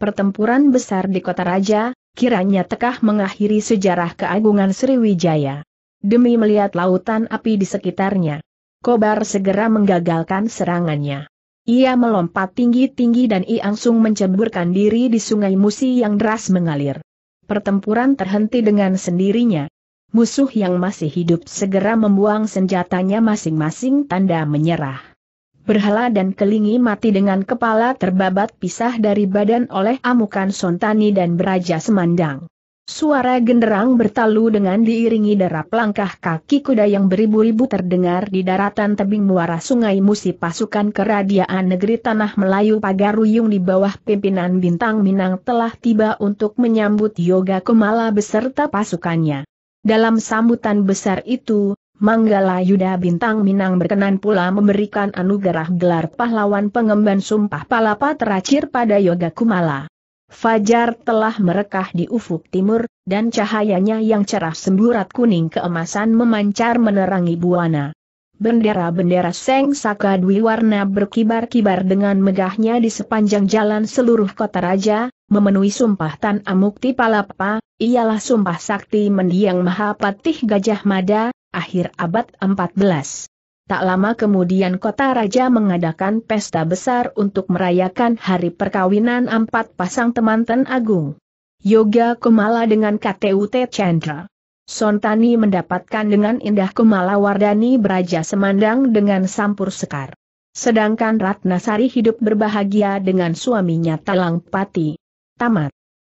Pertempuran besar di kota raja, kiranya tekah mengakhiri sejarah keagungan Sriwijaya. Demi melihat lautan api di sekitarnya, Kobar segera menggagalkan serangannya. Ia melompat tinggi-tinggi dan ia langsung menceburkan diri di sungai Musi yang deras mengalir. Pertempuran terhenti dengan sendirinya. Musuh yang masih hidup segera membuang senjatanya masing-masing tanda menyerah. Berhala dan Kelingi mati dengan kepala terbabat pisah dari badan oleh amukan Sontani dan Beraja Semandang. Suara genderang bertalu dengan diiringi derap langkah kaki kuda yang beribu-ribu terdengar di daratan tebing muara sungai Musi pasukan kerajaan negeri Tanah Melayu Pagaruyung di bawah pimpinan Bintang Minang telah tiba untuk menyambut Yoga Kumala beserta pasukannya. Dalam sambutan besar itu, Manggala Yuda Bintang Minang berkenan pula memberikan anugerah gelar pahlawan pengemban sumpah palapa terakhir pada Yoga Kumala. Fajar telah merekah di ufuk timur, dan cahayanya yang cerah semburat kuning keemasan memancar menerangi buana. Bendera-bendera Seng Saka Dwi Warna berkibar-kibar dengan megahnya di sepanjang jalan seluruh kota raja, memenuhi sumpah Tan Amukti Palapa, ialah sumpah sakti mendiang Mahapatih Gajah Mada, akhir abad 14. Tak lama kemudian kota raja mengadakan pesta besar untuk merayakan hari perkawinan empat pasang temanten agung. Yoga Kumala dengan KTUT Chandra. Sontani mendapatkan dengan indah Kumala Wardani beraja semandang dengan sampur sekar. Sedangkan Ratnasari hidup berbahagia dengan suaminya Talang Pati. Tamat.